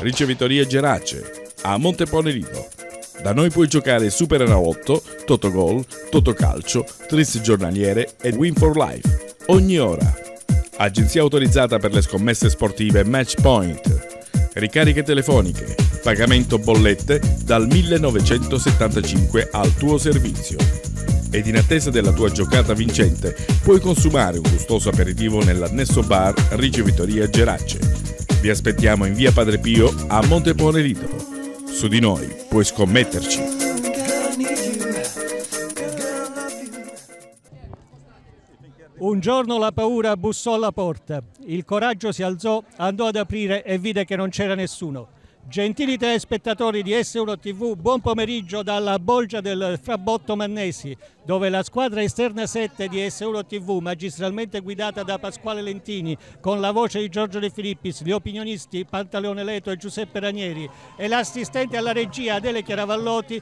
Ricevitoria Gerace, a Monteponerino. Da noi puoi giocare Super Enalotto, Totogol, Totocalcio, Tris Giornaliere e Win for Life. Ogni ora. Agenzia autorizzata per le scommesse sportive Matchpoint. Ricariche telefoniche, pagamento bollette dal 1975 al tuo servizio. Ed in attesa della tua giocata vincente, puoi consumare un gustoso aperitivo nell'annesso bar Ricevitoria Gerace vi aspettiamo in via Padre Pio a Montepone Lido. Su di noi puoi scommetterci. Un giorno la paura bussò alla porta. Il coraggio si alzò, andò ad aprire e vide che non c'era nessuno. Gentili telespettatori di S1 TV, buon pomeriggio dalla bolgia del Frabotto Mannesi dove la squadra esterna 7 di S1 TV, magistralmente guidata da Pasquale Lentini, con la voce di Giorgio De Filippis, gli opinionisti Pantaleone Leto e Giuseppe Ranieri e l'assistente alla regia Adele Chiaravallotti,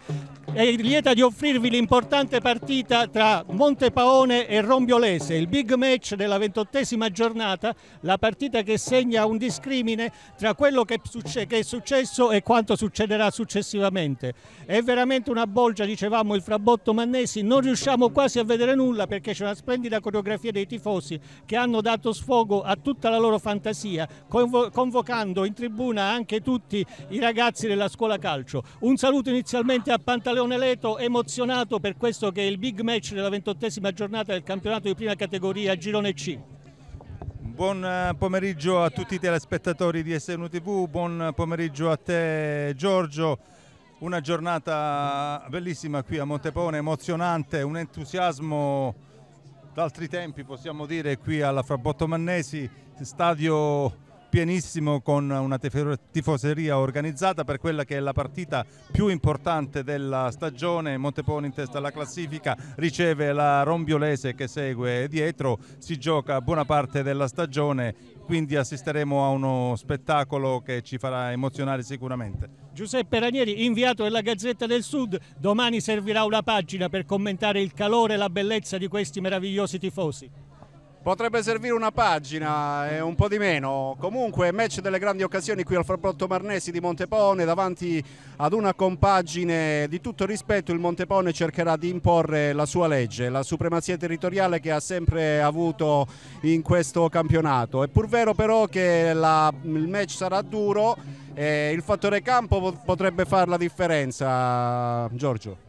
è lieta di offrirvi l'importante partita tra Montepaone e Rombiolese, il big match della ventottesima giornata, la partita che segna un discrimine tra quello che è successo e quanto succederà successivamente. È veramente una bolgia, dicevamo, il frabotto Mannesi, non riusciamo quasi a vedere nulla perché c'è una splendida coreografia dei tifosi che hanno dato sfogo a tutta la loro fantasia, convo- convocando in tribuna anche tutti i ragazzi della scuola calcio. Un saluto inizialmente a Pantaleone Leto, emozionato per questo che è il big match della ventottesima giornata del campionato di prima categoria Girone C. Buon eh, pomeriggio a tutti i telespettatori di SNU TV, buon pomeriggio a te Giorgio. Una giornata bellissima qui a Montepone, emozionante, un entusiasmo d'altri tempi possiamo dire qui alla Frabotto Mannesi, stadio pienissimo con una tifoseria organizzata per quella che è la partita più importante della stagione. Montepone in testa alla classifica, riceve la Rombiolese che segue dietro, si gioca buona parte della stagione quindi assisteremo a uno spettacolo che ci farà emozionare sicuramente. Giuseppe Ranieri, inviato della Gazzetta del Sud, domani servirà una pagina per commentare il calore e la bellezza di questi meravigliosi tifosi. Potrebbe servire una pagina e un po' di meno. Comunque match delle grandi occasioni qui al Frapporto Marnesi di Montepone davanti ad una compagine di tutto rispetto il Montepone cercherà di imporre la sua legge, la supremazia territoriale che ha sempre avuto in questo campionato. È pur vero però che la, il match sarà duro e il fattore campo potrebbe fare la differenza, Giorgio.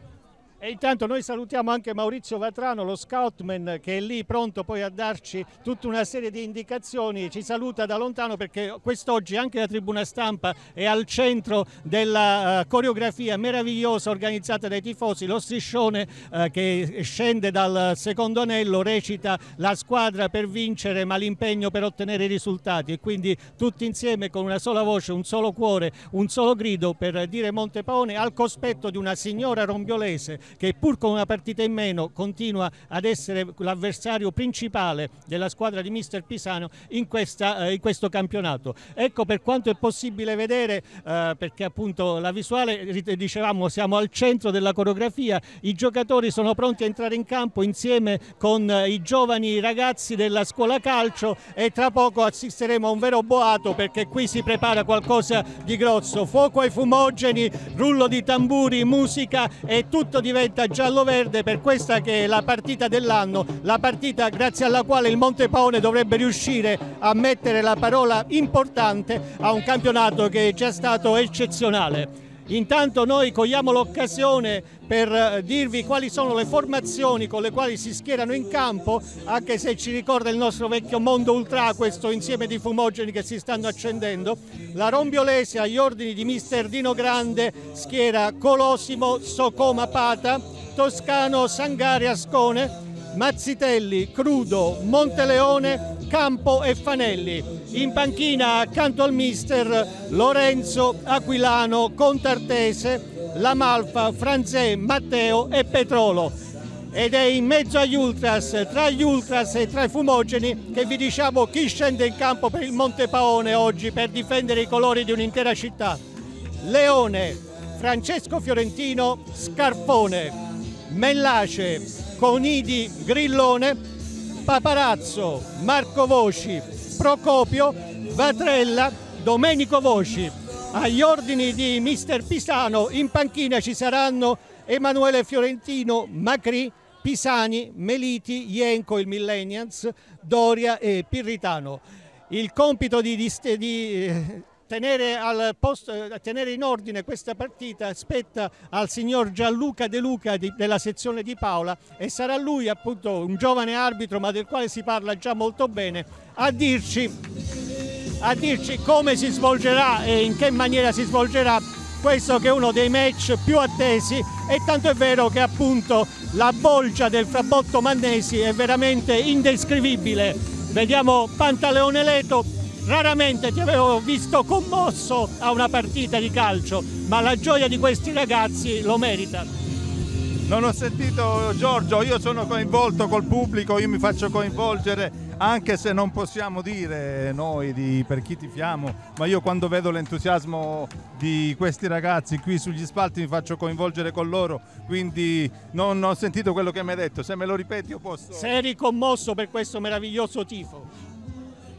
E intanto noi salutiamo anche Maurizio Vatrano, lo scoutman che è lì pronto poi a darci tutta una serie di indicazioni, ci saluta da lontano perché quest'oggi anche la tribuna stampa è al centro della eh, coreografia meravigliosa organizzata dai tifosi, lo striscione eh, che scende dal secondo anello recita la squadra per vincere ma l'impegno per ottenere i risultati e quindi tutti insieme con una sola voce, un solo cuore, un solo grido per dire Montepaone al cospetto di una signora rombiolese che pur con una partita in meno continua ad essere l'avversario principale della squadra di mister Pisano in, questa, eh, in questo campionato. Ecco per quanto è possibile vedere, eh, perché appunto la visuale, dicevamo, siamo al centro della coreografia, i giocatori sono pronti a entrare in campo insieme con eh, i giovani ragazzi della scuola calcio e tra poco assisteremo a un vero boato perché qui si prepara qualcosa di grosso, fuoco ai fumogeni, rullo di tamburi, musica e tutto diverso diventa giallo-verde per questa che è la partita dell'anno, la partita grazie alla quale il Montepaone dovrebbe riuscire a mettere la parola importante a un campionato che è già stato eccezionale. Intanto noi cogliamo l'occasione per eh, dirvi quali sono le formazioni con le quali si schierano in campo, anche se ci ricorda il nostro vecchio mondo ultra, questo insieme di fumogeni che si stanno accendendo. La Rombiolese agli ordini di mister Dino Grande schiera Colosimo, Socoma Pata, Toscano, Sangari Ascone, Mazzitelli, Crudo, Monteleone, Campo e Fanelli. In panchina accanto al mister Lorenzo, Aquilano, Contartese, Lamalfa, Franzè, Matteo e Petrolo. Ed è in mezzo agli ultras, tra gli ultras e tra i fumogeni, che vi diciamo chi scende in campo per il Monte Paone oggi per difendere i colori di un'intera città. Leone, Francesco Fiorentino, Scarpone, Mellace, Conidi, Grillone Paparazzo, Marco Voci, Procopio, Vatrella, Domenico Voci. Agli ordini di mister Pisano in panchina ci saranno Emanuele Fiorentino, Macri, Pisani, Meliti, Ienco, il Millennials, Doria e Pirritano. Il compito di, di, di eh, tenere, posto, eh, tenere, in ordine questa partita spetta al signor Gianluca De Luca di, della sezione di Paola e sarà lui appunto un giovane arbitro ma del quale si parla già molto bene a dirci, a dirci come si svolgerà e in che maniera si svolgerà questo che è uno dei match più attesi e tanto è vero che appunto la bolgia del Frabotto Mannesi è veramente indescrivibile. Vediamo Pantaleone Leto Raramente ti avevo visto commosso a una partita di calcio, ma la gioia di questi ragazzi lo merita. Non ho sentito Giorgio, io sono coinvolto col pubblico, io mi faccio coinvolgere anche se non possiamo dire noi di per chi tifiamo, ma io quando vedo l'entusiasmo di questi ragazzi qui sugli spalti mi faccio coinvolgere con loro, quindi non ho sentito quello che mi hai detto, se me lo ripeti io posso... Sei ricommosso per questo meraviglioso tifo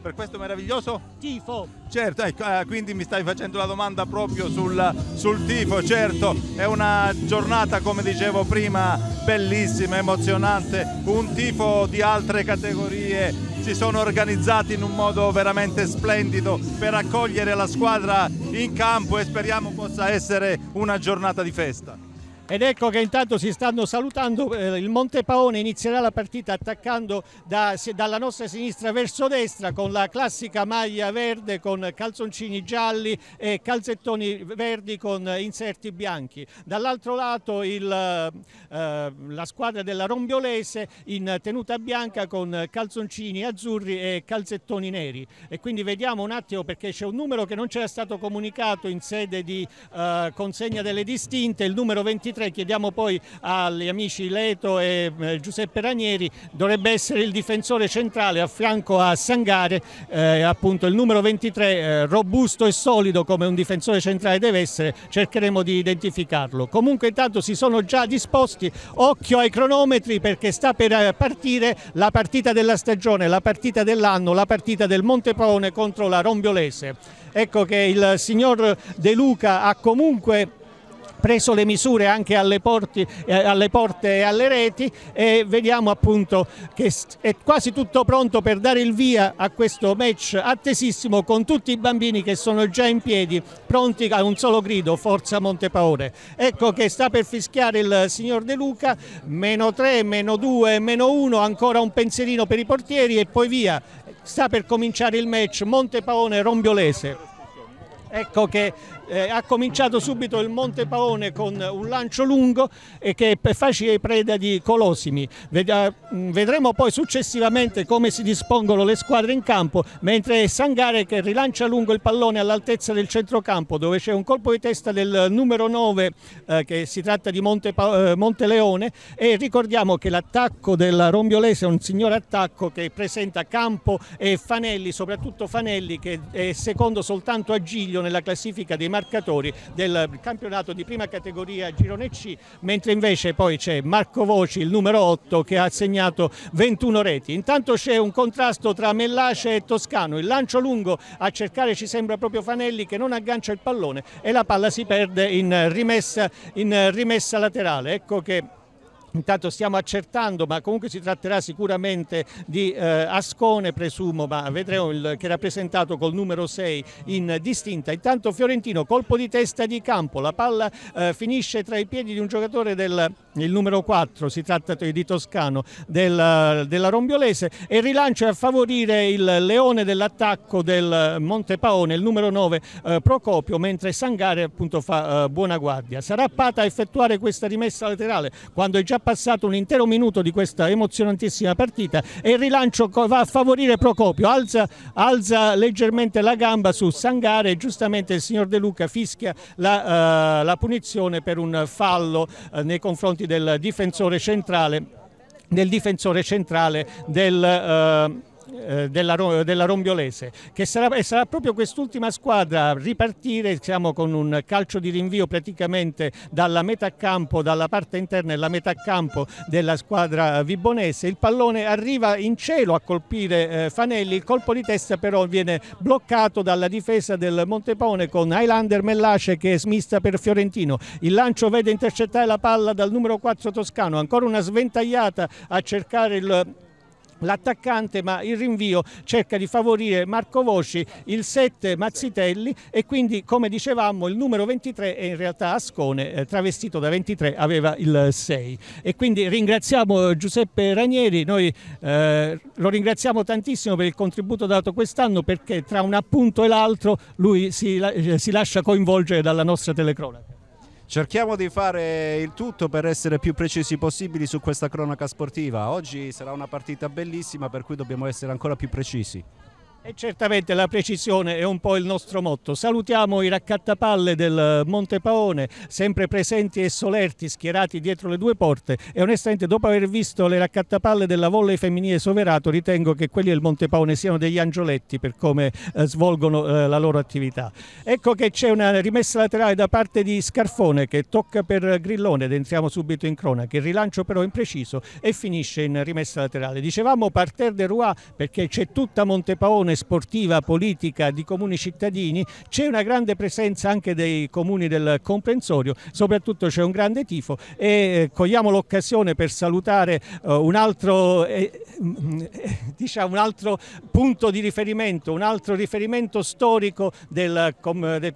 per questo meraviglioso tifo. Certo, ecco, eh, quindi mi stai facendo la domanda proprio sul, sul, tifo, certo, è una giornata come dicevo prima bellissima, emozionante, un tifo di altre categorie si sono organizzati in un modo veramente splendido per accogliere la squadra in campo e speriamo possa essere una giornata di festa. Ed ecco che intanto si stanno salutando, eh, il Monte Paone inizierà la partita attaccando da, dalla nostra sinistra verso destra con la classica maglia verde con calzoncini gialli e calzettoni verdi con inserti bianchi. Dall'altro lato il, eh, eh, la squadra della Rombiolese in tenuta bianca con calzoncini azzurri e calzettoni neri. E quindi vediamo un attimo perché c'è un numero che non c'era stato comunicato in sede di eh, consegna delle distinte, il numero 23 3, chiediamo poi agli amici Leto e eh, Giuseppe Ranieri, dovrebbe essere il difensore centrale a fianco a Sangare, eh, appunto il numero 23, eh, robusto e solido come un difensore centrale deve essere, cercheremo di identificarlo. Comunque intanto si sono già disposti, occhio ai cronometri perché sta per eh, partire la partita della stagione, la partita dell'anno, la partita del Monteprone contro la Rombiolese. Ecco che il signor De Luca ha comunque preso le misure anche alle, porti, eh, alle porte e alle reti e vediamo appunto che è quasi tutto pronto per dare il via a questo match attesissimo con tutti i bambini che sono già in piedi pronti a un solo grido Forza Montepaore. Ecco che sta per fischiare il signor De Luca, meno 3, meno 2, meno 1, ancora un pensierino per i portieri e poi via. Sta per cominciare il match Montepaone-Rombiolese. Ecco che eh, ha cominciato subito il Monte Paone con un lancio lungo e che è facile preda di Colosimi. Mm, vedremo poi successivamente come si dispongono le squadre in campo, mentre Sangare che rilancia lungo il pallone all'altezza del centrocampo dove c'è un colpo di testa del numero 9 eh, che si tratta di Monte, eh, Monteleone e ricordiamo che l'attacco della Rombiolese è un signor attacco che presenta Campo e Fanelli, soprattutto Fanelli che è secondo soltanto a Giglio nella classifica dei marcatori del campionato di prima categoria Girone C, mentre invece poi c'è Marco Voci, il numero 8, che ha segnato 21 reti. Intanto c'è un contrasto tra Mellace e Toscano, il lancio lungo a cercare ci sembra proprio Fanelli che non aggancia il pallone e la palla si perde in rimessa, in rimessa laterale. Ecco che Intanto stiamo accertando, ma comunque si tratterà sicuramente di eh, Ascone, presumo, ma vedremo il, che è rappresentato col numero 6 in distinta. Intanto Fiorentino, colpo di testa di campo, la palla eh, finisce tra i piedi di un giocatore del numero 4, si tratta di Toscano, del, della Rombiolese e rilancia a favorire il leone dell'attacco del Monte Paone il numero 9 eh, Procopio, mentre Sangare appunto fa eh, buona guardia. Sarà Pata a effettuare questa rimessa laterale quando è già passato un intero minuto di questa emozionantissima partita e il rilancio va a favorire Procopio, alza, alza leggermente la gamba su Sangare e giustamente il signor De Luca fischia la, uh, la punizione per un fallo uh, nei confronti del difensore centrale del difensore centrale del uh, eh, della, della, Rombiolese, che sarà, sarà proprio quest'ultima squadra a ripartire diciamo, con un calcio di rinvio praticamente dalla metà campo, dalla parte interna e la metà campo della squadra vibonese. Il pallone arriva in cielo a colpire eh, Fanelli, il colpo di testa però viene bloccato dalla difesa del Montepone con Highlander Mellace che è smista per Fiorentino. Il lancio vede intercettare la palla dal numero 4 Toscano, ancora una sventagliata a cercare il l'attaccante ma il rinvio cerca di favorire Marco Voci, il 7 Mazzitelli e quindi come dicevamo il numero 23 è in realtà Ascone eh, travestito da 23 aveva il 6 e quindi ringraziamo Giuseppe Ranieri, noi eh, lo ringraziamo tantissimo per il contributo dato quest'anno perché tra un appunto e l'altro lui si, eh, si lascia coinvolgere dalla nostra telecronaca. Cerchiamo di fare il tutto per essere più precisi possibili su questa cronaca sportiva. Oggi sarà una partita bellissima per cui dobbiamo essere ancora più precisi. E certamente la precisione è un po' il nostro motto. Salutiamo i raccattapalle del Monte Paone, sempre presenti e solerti, schierati dietro le due porte. E onestamente, dopo aver visto le raccattapalle della volley femminile Soverato, ritengo che quelli del Monte Paone siano degli angioletti per come eh, svolgono eh, la loro attività. Ecco che c'è una rimessa laterale da parte di Scarfone che tocca per Grillone ed entriamo subito in cronaca. Il rilancio però è impreciso e finisce in rimessa laterale. Dicevamo parterre de Rouen perché c'è tutta Monte Paone organizzazione sportiva, politica di comuni cittadini, c'è una grande presenza anche dei comuni del comprensorio, soprattutto c'è un grande tifo e eh, cogliamo l'occasione per salutare eh, un altro, eh, mm, diciamo, un altro punto di riferimento, un altro riferimento storico del,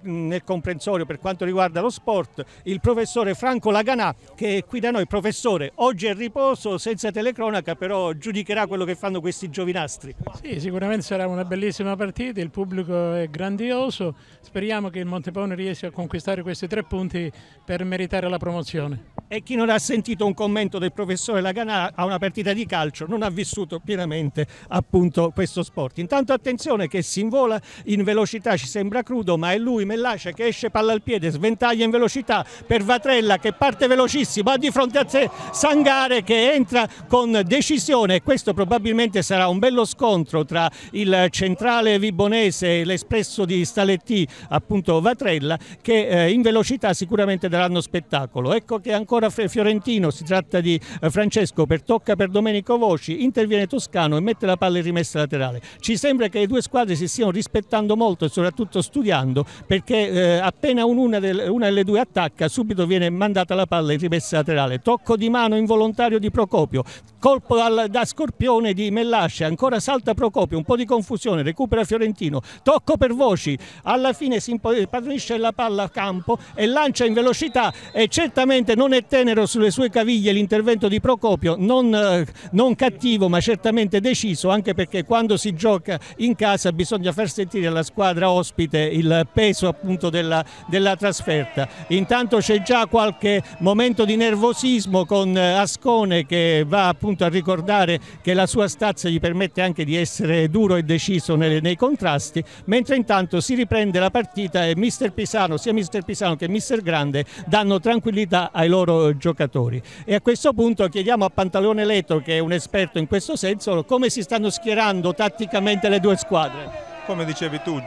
nel comprensorio per quanto riguarda lo sport, il professore Franco Laganà che è qui da noi, professore, oggi è riposo senza telecronaca però giudicherà quello che fanno questi giovinastri. Sì, sicuramente sarà una bellissima partita, il pubblico è grandioso, speriamo che il Montepone riesca a conquistare questi tre punti per meritare la promozione. E chi non ha sentito un commento del professore Laganà a una partita di calcio non ha vissuto pienamente appunto questo sport. Intanto attenzione che si invola in velocità, ci sembra crudo, ma è lui Mellace che esce palla al piede, sventaglia in velocità per Vatrella che parte velocissimo, ha di fronte a sé Sangare che entra con decisione. Questo probabilmente sarà un bello scontro tra il centrale vibonese, l'espresso di Staletti, appunto Vatrella, che eh, in velocità sicuramente daranno spettacolo. Ecco che ancora Fiorentino, si tratta di eh, Francesco, per tocca per Domenico Voci, interviene Toscano e mette la palla in rimessa laterale. Ci sembra che le due squadre si stiano rispettando molto e soprattutto studiando perché eh, appena una, del, una delle due attacca subito viene mandata la palla in rimessa laterale. Tocco di mano involontario di Procopio, colpo da, da scorpione di Mellasce, ancora salta Procopio, un po' di confusione posizione, recupera Fiorentino, tocco per Voci, alla fine si impadronisce la palla a campo e lancia in velocità e certamente non è tenero sulle sue caviglie l'intervento di Procopio, non, non cattivo ma certamente deciso anche perché quando si gioca in casa bisogna far sentire alla squadra ospite il peso appunto della, della trasferta. Intanto c'è già qualche momento di nervosismo con Ascone che va appunto a ricordare che la sua stazza gli permette anche di essere duro e deciso diviso nei, nei contrasti, mentre intanto si riprende la partita e mister Pisano, sia mister Pisano che mister Grande danno tranquillità ai loro giocatori. E a questo punto chiediamo a Pantalone Letto, che è un esperto in questo senso, come si stanno schierando tatticamente le due squadre. Come dicevi tu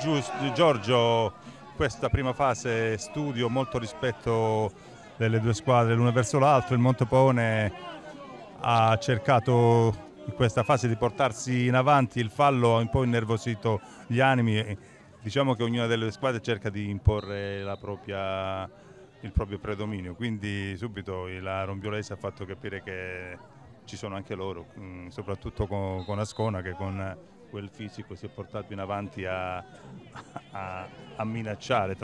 Giorgio, questa prima fase studio molto rispetto delle due squadre l'una verso l'altra, il Montepone ha cercato questa fase di portarsi in avanti il fallo ha un po' innervosito gli animi. Diciamo che ognuna delle squadre cerca di imporre la propria, il proprio predominio, quindi subito la Rombiolese ha fatto capire che ci sono anche loro, mm, soprattutto con, con Ascona che con quel fisico si è portato in avanti a, a, a minacciare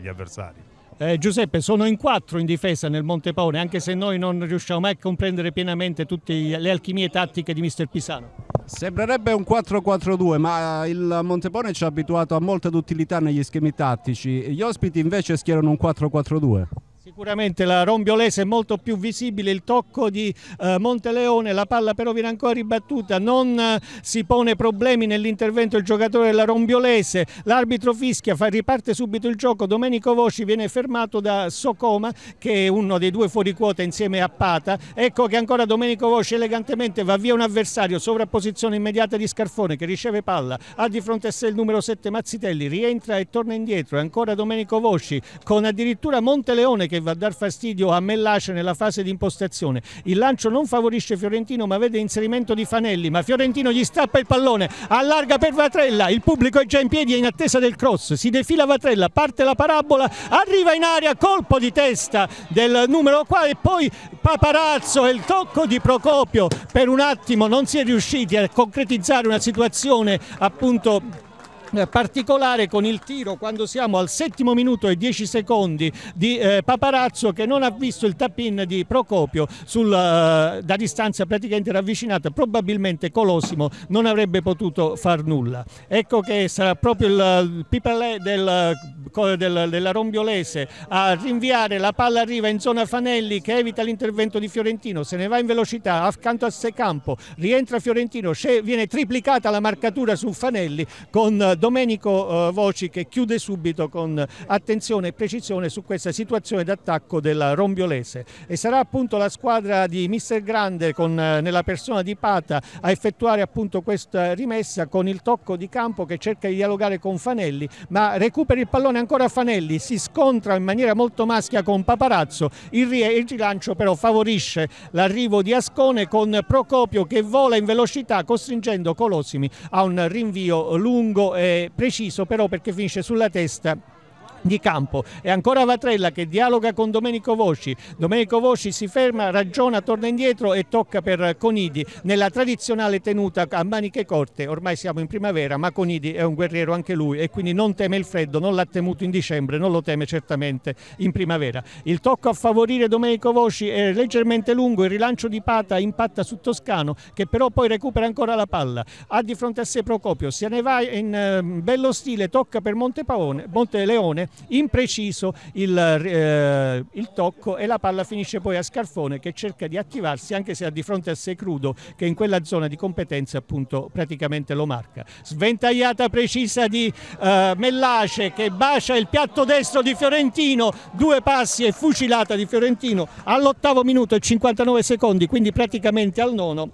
gli avversari. Eh, Giuseppe, sono in quattro in difesa nel Montepaone, anche se noi non riusciamo mai a comprendere pienamente tutte le alchimie tattiche di mister Pisano. Sembrerebbe un 4-4-2, ma il Montepone ci ha abituato a molta duttilità negli schemi tattici. Gli ospiti invece schierano un 4-4-2. Sicuramente la Rombiolese è molto più visibile, il tocco di eh, Monteleone, la palla però viene ancora ribattuta, non eh, si pone problemi nell'intervento il giocatore della Rombiolese, l'arbitro fischia, fa, riparte subito il gioco, Domenico Voci viene fermato da Socoma che è uno dei due fuori quota insieme a Pata, ecco che ancora Domenico Voci elegantemente va via un avversario, sovrapposizione immediata di Scarfone che riceve palla, ha di fronte a sé il numero 7 Mazzitelli, rientra e torna indietro, ancora Domenico Voci con addirittura Monteleone che che va a dar fastidio a Mellace nella fase di impostazione. Il lancio non favorisce Fiorentino ma vede inserimento di Fanelli, ma Fiorentino gli strappa il pallone, allarga per Vatrella, il pubblico è già in piedi e in attesa del cross, si defila Vatrella, parte la parabola, arriva in aria, colpo di testa del numero qua e poi Paparazzo e il tocco di Procopio. Per un attimo non si è riusciti a concretizzare una situazione appunto eh, particolare con il tiro quando siamo al settimo minuto e dieci secondi di eh, Paparazzo che non ha visto il tap-in di Procopio sul, eh, da distanza praticamente ravvicinata probabilmente Colosimo non avrebbe potuto far nulla ecco che sarà proprio il Pipalè del, del, della Rombiolese a rinviare la palla arriva in zona Fanelli che evita l'intervento di Fiorentino se ne va in velocità accanto a Secampo rientra Fiorentino viene triplicata la marcatura su Fanelli con eh, Domenico eh, Voci che chiude subito con attenzione e precisione su questa situazione d'attacco della Rombiolese e sarà appunto la squadra di Mister Grande con, eh, nella persona di Pata a effettuare appunto questa rimessa con il tocco di campo che cerca di dialogare con Fanelli ma recupera il pallone ancora Fanelli si scontra in maniera molto maschia con Paparazzo il, il rilancio però favorisce l'arrivo di Ascone con Procopio che vola in velocità costringendo Colosimi a un rinvio lungo e eh, preciso però perché finisce sulla testa di campo e ancora Vatrella che dialoga con Domenico Voci Domenico Voci si ferma, ragiona, torna indietro e tocca per Conidi nella tradizionale tenuta a maniche corte ormai siamo in primavera ma Conidi è un guerriero anche lui e quindi non teme il freddo non l'ha temuto in dicembre, non lo teme certamente in primavera. Il tocco a favorire Domenico Voci è leggermente lungo il rilancio di Pata impatta su Toscano che però poi recupera ancora la palla ha di fronte a sé Procopio se ne va in eh, bello stile, tocca per Monte Leone impreciso il, eh, il, tocco e la palla finisce poi a Scarfone che cerca di attivarsi anche se ha di fronte a sé Crudo che in quella zona di competenza appunto praticamente lo marca. Sventagliata precisa di eh, Mellace che bacia il piatto destro di Fiorentino, due passi e fucilata di Fiorentino all'ottavo minuto e 59 secondi, quindi praticamente al nono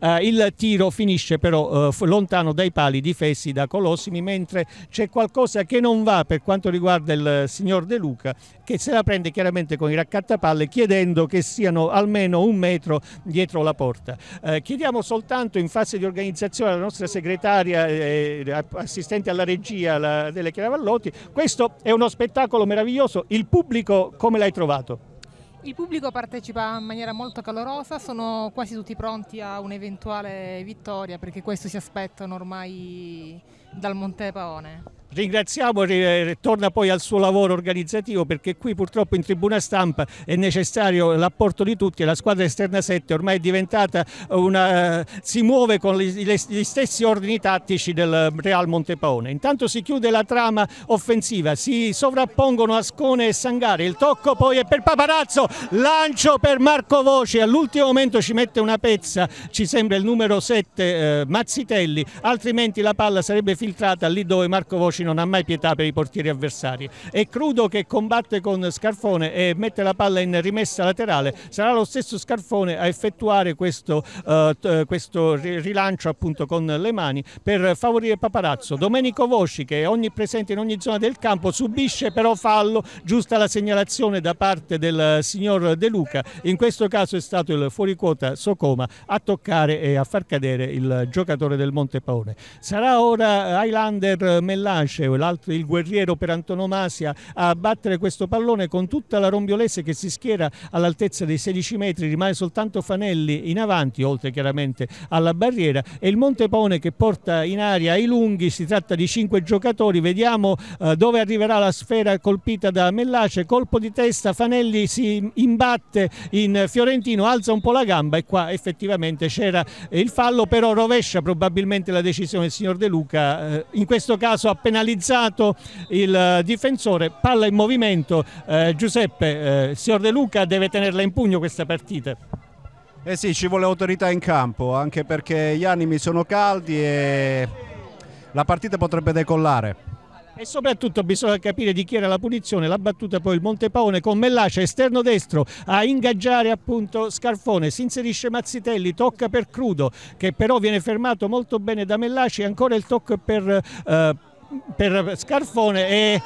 Uh, il tiro finisce però uh, lontano dai pali difesi da Colossimi, mentre c'è qualcosa che non va per quanto riguarda il eh, signor De Luca, che se la prende chiaramente con i raccattapalle chiedendo che siano almeno un metro dietro la porta. Uh, chiediamo soltanto in fase di organizzazione alla nostra segretaria e assistente alla regia la, delle Chiaravallotti, questo è uno spettacolo meraviglioso, il pubblico come l'hai trovato? Il pubblico partecipa in maniera molto calorosa, sono quasi tutti pronti a un'eventuale vittoria perché questo si aspettano ormai dal Monte Paone ringraziamo, e eh, torna poi al suo lavoro organizzativo perché qui purtroppo in tribuna stampa è necessario l'apporto di tutti e la squadra esterna 7 ormai è diventata una, eh, si muove con gli stessi ordini tattici del Real Montepaone. Intanto si chiude la trama offensiva, si sovrappongono Ascone e Sangare, il tocco poi è per Paparazzo, lancio per Marco Voci, all'ultimo momento ci mette una pezza, ci sembra il numero 7 eh, Mazzitelli, altrimenti la palla sarebbe filtrata lì dove Marco Voci non ha mai pietà per i portieri avversari. E Crudo che combatte con Scarfone e mette la palla in rimessa laterale. Sarà lo stesso Scarfone a effettuare questo, uh, questo rilancio appunto con le mani per favorire Paparazzo. Domenico Voci che è ogni presente in ogni zona del campo subisce però fallo, giusta la segnalazione da parte del signor De Luca. In questo caso è stato il fuoriquota Socoma a toccare e a far cadere il giocatore del Montepaone. Sarà ora Highlander Mellani Pace, l'altro il guerriero per antonomasia, a battere questo pallone con tutta la Rombiolese che si schiera all'altezza dei 16 metri, rimane soltanto Fanelli in avanti, oltre chiaramente alla barriera, e il Montepone che porta in aria i lunghi, si tratta di 5 giocatori, vediamo eh, dove arriverà la sfera colpita da Mellace, colpo di testa, Fanelli si imbatte in Fiorentino, alza un po' la gamba e qua effettivamente c'era il fallo, però rovescia probabilmente la decisione del signor De Luca, eh, in questo caso appena penalizzato il eh, difensore, palla in movimento, eh, Giuseppe, eh, signor De Luca deve tenerla in pugno questa partita. Eh sì, ci vuole autorità in campo, anche perché gli animi sono caldi e la partita potrebbe decollare. E soprattutto bisogna capire di chi era la punizione, la battuta poi il Montepaone con Mellace, esterno destro a ingaggiare appunto Scarfone, si inserisce Mazzitelli, tocca per Crudo che però viene fermato molto bene da Mellace, ancora il tocco per... Eh, per Scarfone e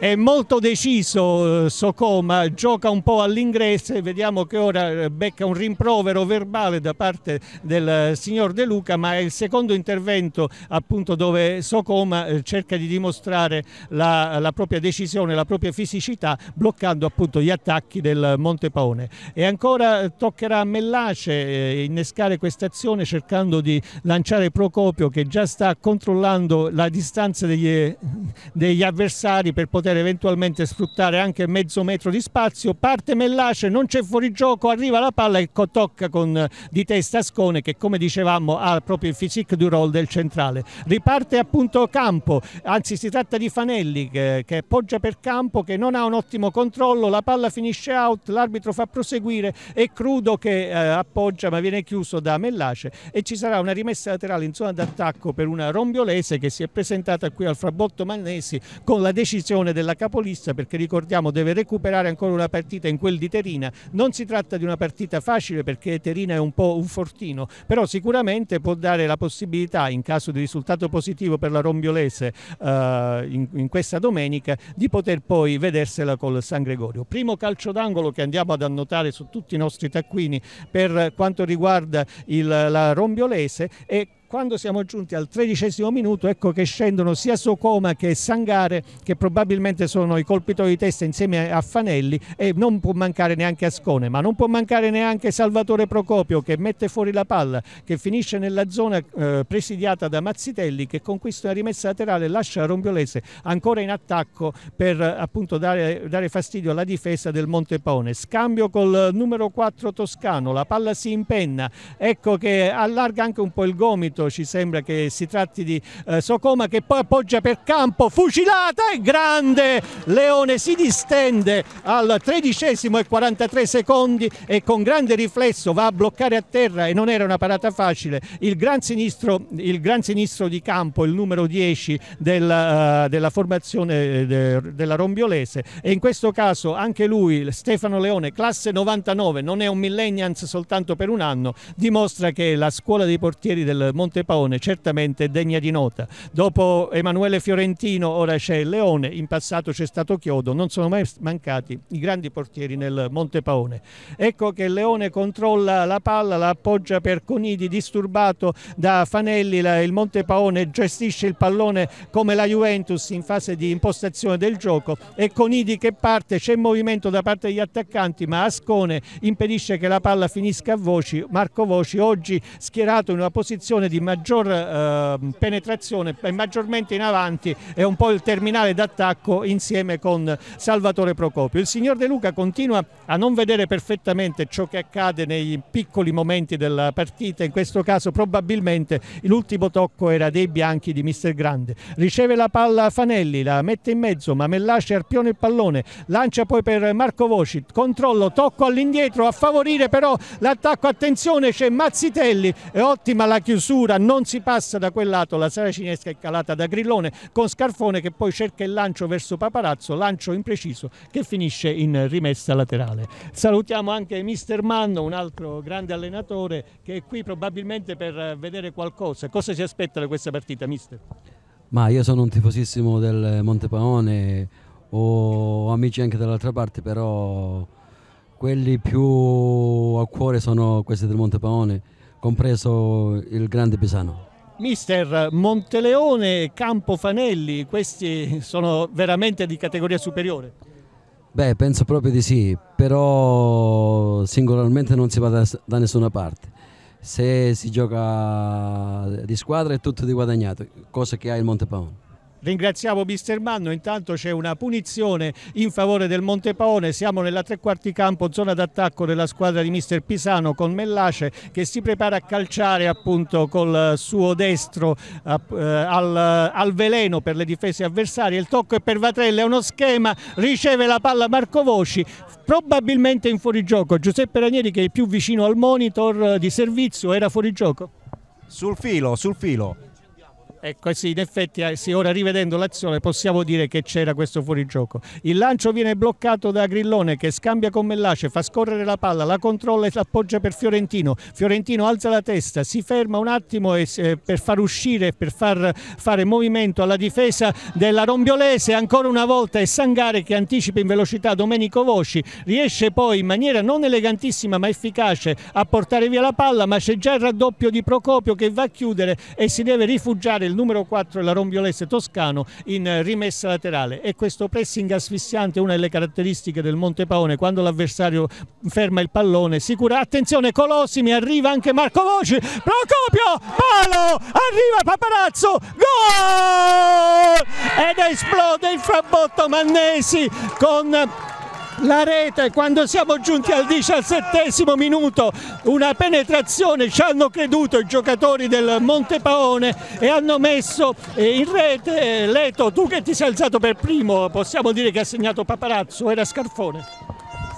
è molto deciso eh, Socoma, gioca un po' all'ingresse, vediamo che ora eh, becca un rimprovero verbale da parte del eh, signor De Luca, ma è il secondo intervento appunto dove Socoma cerca di dimostrare la, la propria decisione, la propria fisicità, bloccando appunto gli attacchi del Monte Paone E ancora toccherà a Mellace innescare questa azione cercando di lanciare Procopio che già sta controllando la distanza degli, degli avversari per poter poter eventualmente sfruttare anche mezzo metro di spazio, parte Mellace, non c'è fuorigioco, arriva la palla e tocca con eh, di testa Scone che come dicevamo ha proprio il physique du roll del centrale. Riparte appunto Campo, anzi si tratta di Fanelli che, che poggia per Campo che non ha un ottimo controllo, la palla finisce out, l'arbitro fa proseguire e Crudo che eh, appoggia ma viene chiuso da Mellace e ci sarà una rimessa laterale in zona d'attacco per una rombiolese che si è presentata qui al Frabotto Mannesi con la decisione del della capolista perché ricordiamo deve recuperare ancora una partita in quel di Terina. Non si tratta di una partita facile perché Terina è un po' un fortino, però sicuramente può dare la possibilità in caso di risultato positivo per la Rombiolese eh, in, in, questa domenica di poter poi vedersela col San Gregorio. Primo calcio d'angolo che andiamo ad annotare su tutti i nostri taccuini per quanto riguarda il, la Rombiolese e quando siamo giunti al tredicesimo minuto ecco che scendono sia Socoma che Sangare che probabilmente sono i colpitori di testa insieme a Fanelli e non può mancare neanche Ascone ma non può mancare neanche Salvatore Procopio che mette fuori la palla che finisce nella zona eh, presidiata da Mazzitelli che conquista una rimessa laterale e lascia Rombiolese ancora in attacco per appunto dare, dare fastidio alla difesa del Montepone scambio col numero 4 Toscano la palla si impenna ecco che allarga anche un po' il gomito momento ci sembra che si tratti di eh, Socoma che poi appoggia per campo, fucilata e grande! Leone si distende al tredicesimo e 43 secondi e con grande riflesso va a bloccare a terra e non era una parata facile il gran sinistro, il gran sinistro di campo, il numero 10 del, uh, della formazione eh, de, della Rombiolese e in questo caso anche lui, Stefano Leone, classe 99, non è un millennials soltanto per un anno, dimostra che la scuola dei portieri del Monte Montepaone, certamente degna di nota. Dopo Emanuele Fiorentino ora c'è Leone, in passato c'è stato Chiodo, non sono mai mancati i grandi portieri nel Montepaone. Ecco che Leone controlla la palla, la appoggia per Conidi, disturbato da Fanelli, il Montepaone gestisce il pallone come la Juventus in fase di impostazione del gioco e Conidi che parte, c'è movimento da parte degli attaccanti ma Ascone impedisce che la palla finisca a Voci, Marco Voci oggi schierato in una posizione di maggior ehm, eh, penetrazione e maggiormente in avanti è un po' il terminale d'attacco insieme con Salvatore Procopio. Il signor De Luca continua a non vedere perfettamente ciò che accade nei piccoli momenti della partita, in questo caso probabilmente l'ultimo tocco era dei bianchi di Mister Grande. Riceve la palla Fanelli, la mette in mezzo, ma Mamellacci arpione il pallone, lancia poi per Marco Voci, controllo, tocco all'indietro a favorire però l'attacco, attenzione c'è Mazzitelli, è ottima la chiusura Ora non si passa da quel lato, la sala cinesca è calata da Grillone con Scarfone che poi cerca il lancio verso Paparazzo, lancio impreciso che finisce in rimessa laterale. Salutiamo anche Mister Manno, un altro grande allenatore che è qui probabilmente per vedere qualcosa. Cosa si aspetta da questa partita, Mister? Ma io sono un tifosissimo del Montepaone, ho amici anche dall'altra parte, però quelli più a cuore sono questi del Montepaone compreso il grande Pisano. Mister Monteleone, Campo Fanelli, questi sono veramente di categoria superiore? Beh, penso proprio di sì, però singolarmente non si va da, da nessuna parte. Se si gioca di squadra è tutto di guadagnato, cosa che ha il Montepaone. Ringraziamo mister Manno, intanto c'è una punizione in favore del Montepaone, siamo nella tre quarti campo, zona d'attacco della squadra di mister Pisano con Mellace che si prepara a calciare appunto col suo destro eh, al, al, veleno per le difese avversarie, il tocco è per Vatrella, è uno schema, riceve la palla Marco Voci, probabilmente in fuorigioco, Giuseppe Ranieri che è più vicino al monitor di servizio era fuorigioco? Sul filo, sul filo. Ecco sì, in effetti eh, sì, ora rivedendo l'azione possiamo dire che c'era questo fuorigioco. Il lancio viene bloccato da Grillone che scambia con Mellace, fa scorrere la palla, la controlla e l'appoggia per Fiorentino. Fiorentino alza la testa, si ferma un attimo e, eh, per far uscire, per far fare movimento alla difesa della Rombiolese. Ancora una volta è Sangare che anticipa in velocità Domenico Voci, riesce poi in maniera non elegantissima ma efficace a portare via la palla, ma c'è già il raddoppio di Procopio che va a chiudere e si deve rifugiare il numero 4 la Rombiolese Toscano in rimessa laterale e questo pressing asfissiante è una delle caratteristiche del Monte Paone quando l'avversario ferma il pallone sicura attenzione Colosimi arriva anche Marco Voci Procopio palo arriva Paparazzo gol ed esplode il frabotto Mannesi con la rete quando siamo giunti al diciassettesimo minuto, una penetrazione, ci hanno creduto i giocatori del Montepaone e hanno messo eh, in rete eh, Leto, tu che ti sei alzato per primo, possiamo dire che ha segnato Paparazzo, era Scarfone.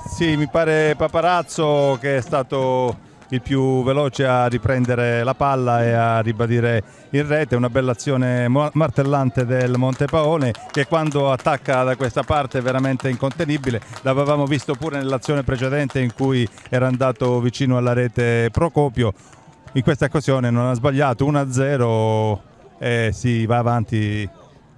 Sì, mi pare Paparazzo che è stato il più veloce a riprendere la palla e a ribadire in rete, una bella azione martellante del Montepaone che quando attacca da questa parte è veramente incontenibile, l'avevamo visto pure nell'azione precedente in cui era andato vicino alla rete Procopio, in questa occasione non ha sbagliato 1-0 e si va avanti,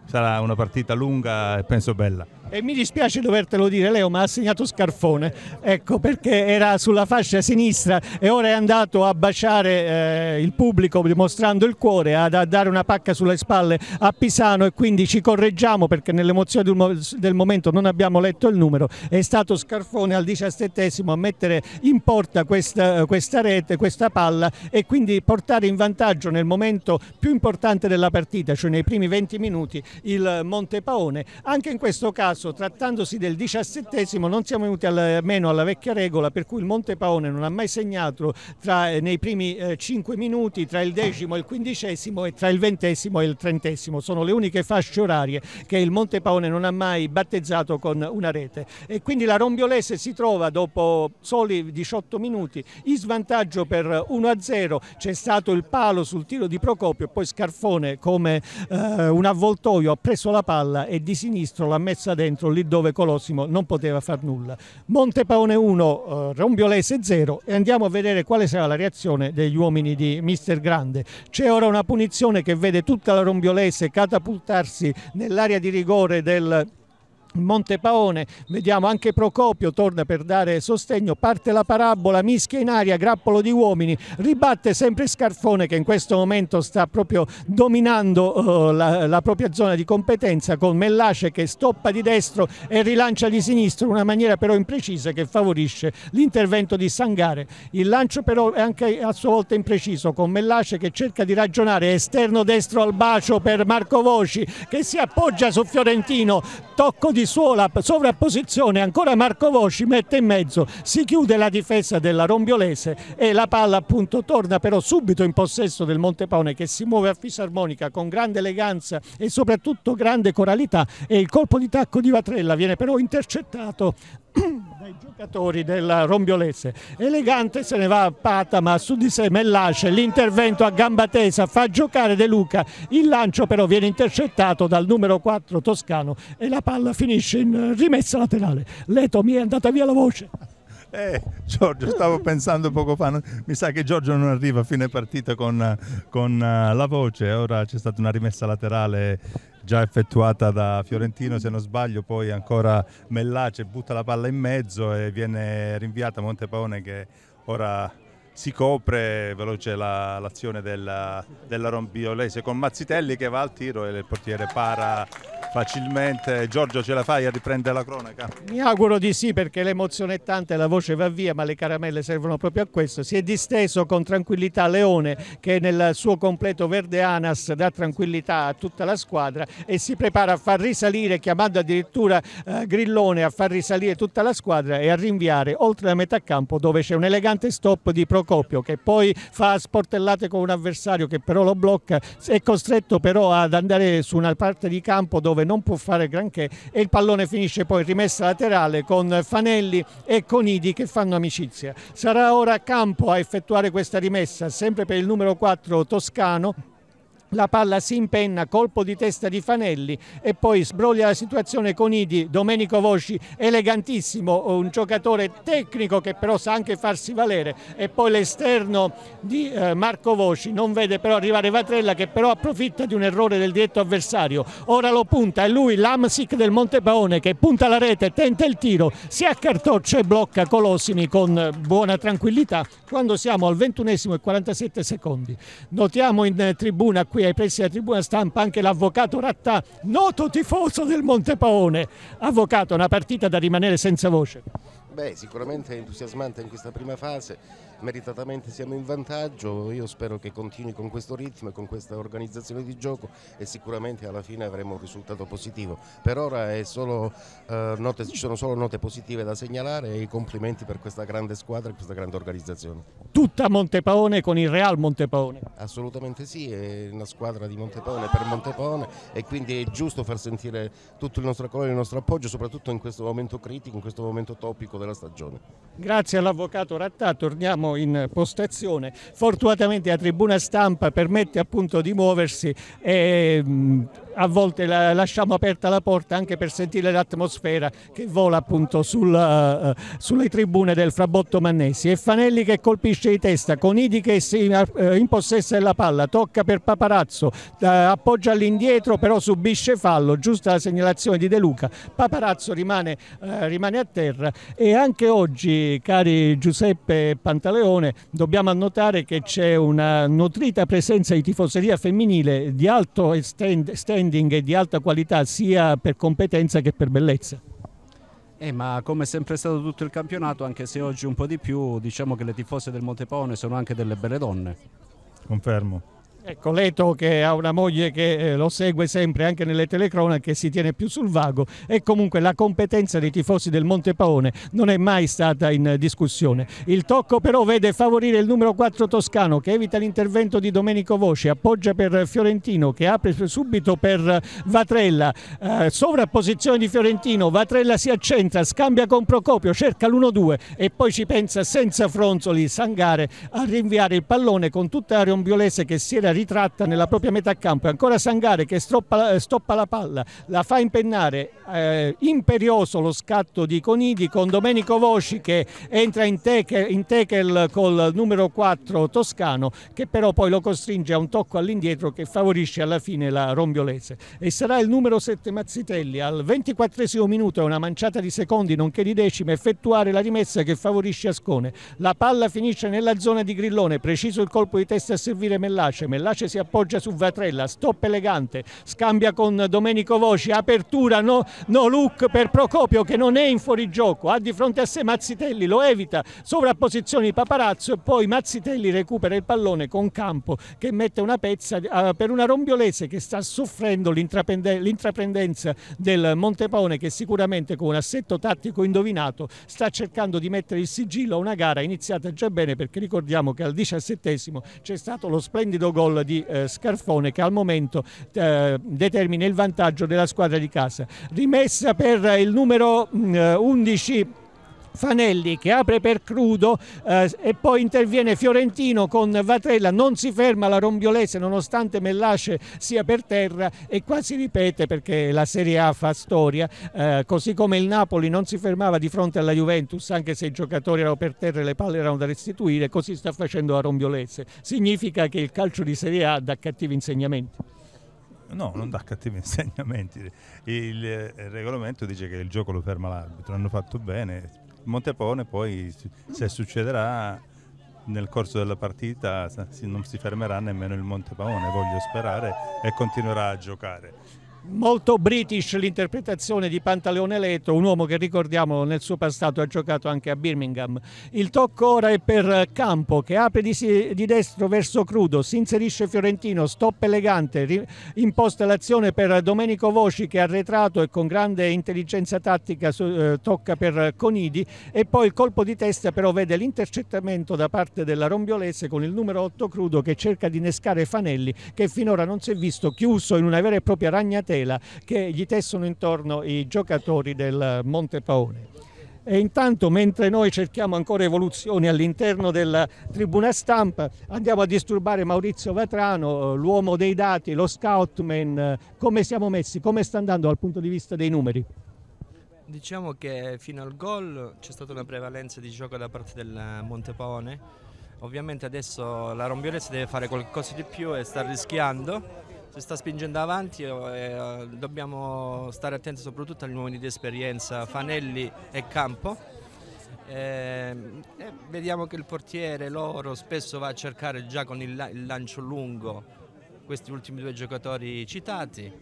sarà una partita lunga e penso bella. E mi dispiace dovertelo dire, Leo, ma ha segnato Scarfone, ecco perché era sulla fascia sinistra e ora è andato a baciare eh, il pubblico dimostrando il cuore, ad, a dare una pacca sulle spalle a Pisano e quindi ci correggiamo perché nell'emozione del, momento non abbiamo letto il numero, è stato Scarfone al diciassettesimo a mettere in porta questa, questa rete, questa palla e quindi portare in vantaggio nel momento più importante della partita, cioè nei primi 20 minuti, il Monte Paone. Anche in questo caso corso, trattandosi del diciassettesimo, non siamo venuti alla, meno alla vecchia regola per cui il Monte Paone non ha mai segnato tra, eh, nei primi eh, minuti tra il decimo e il quindicesimo e tra il ventesimo e il trentesimo. Sono le uniche fasce orarie che il Monte Paone non ha mai battezzato con una rete. E quindi la Rombiolese si trova dopo soli 18 minuti in svantaggio per 1-0. C'è stato il palo sul tiro di Procopio, poi Scarfone come eh, un avvoltoio ha preso la palla e di sinistro l'ha messa dentro centro, lì dove Colossimo non poteva far nulla. Montepaone 1, eh, Rombiolese 0 e andiamo a vedere quale sarà la reazione degli uomini di Mister Grande. C'è ora una punizione che vede tutta la Rombiolese catapultarsi nell'area di rigore del Montepaone, vediamo anche Procopio torna per dare sostegno, parte la parabola, mischia in aria, grappolo di uomini, ribatte sempre Scarfone che in questo momento sta proprio dominando uh, la, la, propria zona di competenza con Mellace che stoppa di destro e rilancia di sinistro una maniera però imprecisa che favorisce l'intervento di Sangare. Il lancio però è anche a sua volta impreciso con Mellace che cerca di ragionare esterno destro al bacio per Marco Voci che si appoggia su Fiorentino, tocco di di sola sovrapposizione ancora Marco Vosci mette in mezzo, si chiude la difesa della Rombiolese e la palla appunto torna però subito in possesso del Montepaone che si muove a fisarmonica con grande eleganza e soprattutto grande coralità e il colpo di tacco di Vatrella viene però intercettato dai giocatori del Rombiolese. Elegante se ne va a Pata ma su di sé Mellace, l'intervento a gamba tesa fa giocare De Luca, il lancio però viene intercettato dal numero 4 Toscano e la palla finisce in rimessa laterale. Leto mi è andata via la voce. Eh, Giorgio, stavo pensando poco fa, mi sa che Giorgio non arriva a fine partita con, con uh, la voce, ora c'è stata una rimessa laterale già effettuata da Fiorentino se non sbaglio, poi ancora Mellace butta la palla in mezzo e viene rinviata a Montepaone che ora si copre veloce la, l'azione della, della Rombiolese con Mazzitelli che va al tiro e il portiere para facilmente. Giorgio ce la fai a riprendere la cronaca? Mi auguro di sì perché l'emozione è tanta e la voce va via ma le caramelle servono proprio a questo. Si è disteso con tranquillità Leone che nel suo completo verde Anas dà tranquillità a tutta la squadra e si prepara a far risalire chiamando addirittura eh, Grillone a far risalire tutta la squadra e a rinviare oltre la metà campo dove c'è un elegante stop di Procopio Procopio che poi fa sportellate con un avversario che però lo blocca, è costretto però ad andare su una parte di campo dove non può fare granché e il pallone finisce poi rimessa laterale con Fanelli e Conidi che fanno amicizia. Sarà ora Campo a effettuare questa rimessa, sempre per il numero 4 Toscano la palla si impenna, colpo di testa di Fanelli e poi sbroglia la situazione con Idi, Domenico Voci elegantissimo, un giocatore tecnico che però sa anche farsi valere e poi l'esterno di eh, Marco Voci, non vede però arrivare Vatrella che però approfitta di un errore del diretto avversario, ora lo punta e lui l'Amsic del Montebaone che punta la rete, tenta il tiro, si accartoccia e blocca Colosini con buona tranquillità quando siamo al 21 e 47 secondi. Notiamo in eh, tribuna qui qui ai pressi della tribuna stampa anche l'avvocato Rattà, noto tifoso del Montepaone. Avvocato, una partita da rimanere senza voce. Beh, sicuramente è entusiasmante in questa prima fase meritatamente siamo in vantaggio, io spero che continui con questo ritmo e con questa organizzazione di gioco e sicuramente alla fine avremo un risultato positivo. Per ora solo, eh, note, ci sono solo note positive da segnalare e i complimenti per questa grande squadra e questa grande organizzazione. Tutta Montepaone con il Real Montepaone? Assolutamente sì, è una squadra di Montepaone per Montepaone e quindi è giusto far sentire tutto il nostro colore, il nostro appoggio, soprattutto in questo momento critico, in questo momento topico della stagione. Grazie all'avvocato Rattà, torniamo in postazione. Fortunatamente la tribuna stampa permette appunto di muoversi e mh, a volte la, lasciamo aperta la porta anche per sentire l'atmosfera che vola appunto sulla, uh, eh, eh, sulle tribune del Frabotto Mannesi. E Fanelli che colpisce di testa, con Idi che si uh, impossessa della palla, tocca per Paparazzo, uh, appoggia all'indietro però subisce fallo, giusta la segnalazione di De Luca, Paparazzo rimane, rimane a terra e anche oggi cari Giuseppe Pantalone Leone, dobbiamo annotare che c'è una nutrita presenza di tifoseria femminile di alto standing e di alta qualità sia per competenza che per bellezza. Eh, ma come è sempre stato tutto il campionato, anche se oggi un po' di più, diciamo che le tifose del Montepaone sono anche delle belle donne. Confermo. Ecco, Leto che ha una moglie che eh, lo segue sempre anche nelle telecronache si tiene più sul vago e comunque la competenza dei tifosi del Monte Paone non è mai stata in discussione. Il tocco però vede favorire il numero 4 toscano che evita l'intervento di Domenico Voci, appoggia per Fiorentino che apre subito per Vatrella, eh, sovrapposizione di Fiorentino, Vatrella si accentra, scambia con Procopio, cerca l'1-2 e poi ci pensa senza fronzoli Sangare a rinviare il pallone con tutta la rombiolese che si era ritratta nella propria metà campo e ancora Sangare che stoppa, eh, stoppa la palla, la fa impennare, eh, imperioso lo scatto di Conigli con Domenico Voci che entra in tackle, in tackle col numero 4 Toscano che però poi lo costringe a un tocco all'indietro che favorisce alla fine la Rombiolese e sarà il numero 7 Mazzitelli al 24 minuto e una manciata di secondi nonché di decima effettuare la rimessa che favorisce Ascone, la palla finisce nella zona di Grillone, preciso il colpo di testa a servire Mellace, Mellace l'ace si appoggia su Vatrella, stop elegante, scambia con Domenico Voci, apertura, no, no look per Procopio che non è in fuorigioco, ha di fronte a sé Mazzitelli, lo evita, sovrapposizione di Paparazzo e poi Mazzitelli recupera il pallone con Campo che mette una pezza eh, per una rombiolese che sta soffrendo l'intraprendenza del Montepone che sicuramente con un assetto tattico indovinato sta cercando di mettere il sigillo a una gara iniziata già bene perché ricordiamo che al diciassettesimo c'è stato lo splendido gol gol di eh, Scarfone che al momento eh, determina il vantaggio della squadra di casa. Rimessa per il numero mh, mm, eh, 11 Fanelli che apre per Crudo eh, e poi interviene Fiorentino con Vatrella, non si ferma la Rombiolese nonostante Mellasce sia per terra e qua si ripete perché la Serie A fa storia, eh, così come il Napoli non si fermava di fronte alla Juventus anche se i giocatori erano per terra e le palle erano da restituire, così sta facendo la Rombiolese. Significa che il calcio di Serie A dà cattivi insegnamenti. No, non dà cattivi insegnamenti. Il regolamento dice che il gioco lo ferma l'arbitro. Hanno fatto bene, Montepone poi se succederà nel corso della partita non si fermerà nemmeno il Montepaone, voglio sperare, e continuerà a giocare molto british l'interpretazione di Pantaleone Leto, un uomo che ricordiamo nel suo passato ha giocato anche a Birmingham. Il tocco ora è per Campo che apre di, di destro verso Crudo, si inserisce Fiorentino, stop elegante, imposta l'azione per Domenico Voci che ha arretrato e con grande intelligenza tattica eh, tocca per Conidi e poi il colpo di testa però vede l'intercettamento da parte della Rombiolese con il numero 8 Crudo che cerca di innescare Fanelli che finora non si è visto chiuso in una vera e propria ragnatela tela che gli tessono intorno i giocatori del Monte Paone. E intanto, mentre noi cerchiamo ancora evoluzioni all'interno della tribuna stampa, andiamo a disturbare Maurizio Vatrano, l'uomo dei dati, lo scoutman. Come siamo messi? Come sta andando dal punto di vista dei numeri? Diciamo che fino al gol c'è stata una prevalenza di gioco da parte del Montepaone. Ovviamente adesso la Rombiolese deve fare qualcosa di più e sta rischiando si sta spingendo avanti e eh, dobbiamo stare attenti soprattutto agli uomini di esperienza, Fanelli e Campo. Ehm, e vediamo che il portiere loro spesso va a cercare già con il lancio lungo questi ultimi due giocatori citati.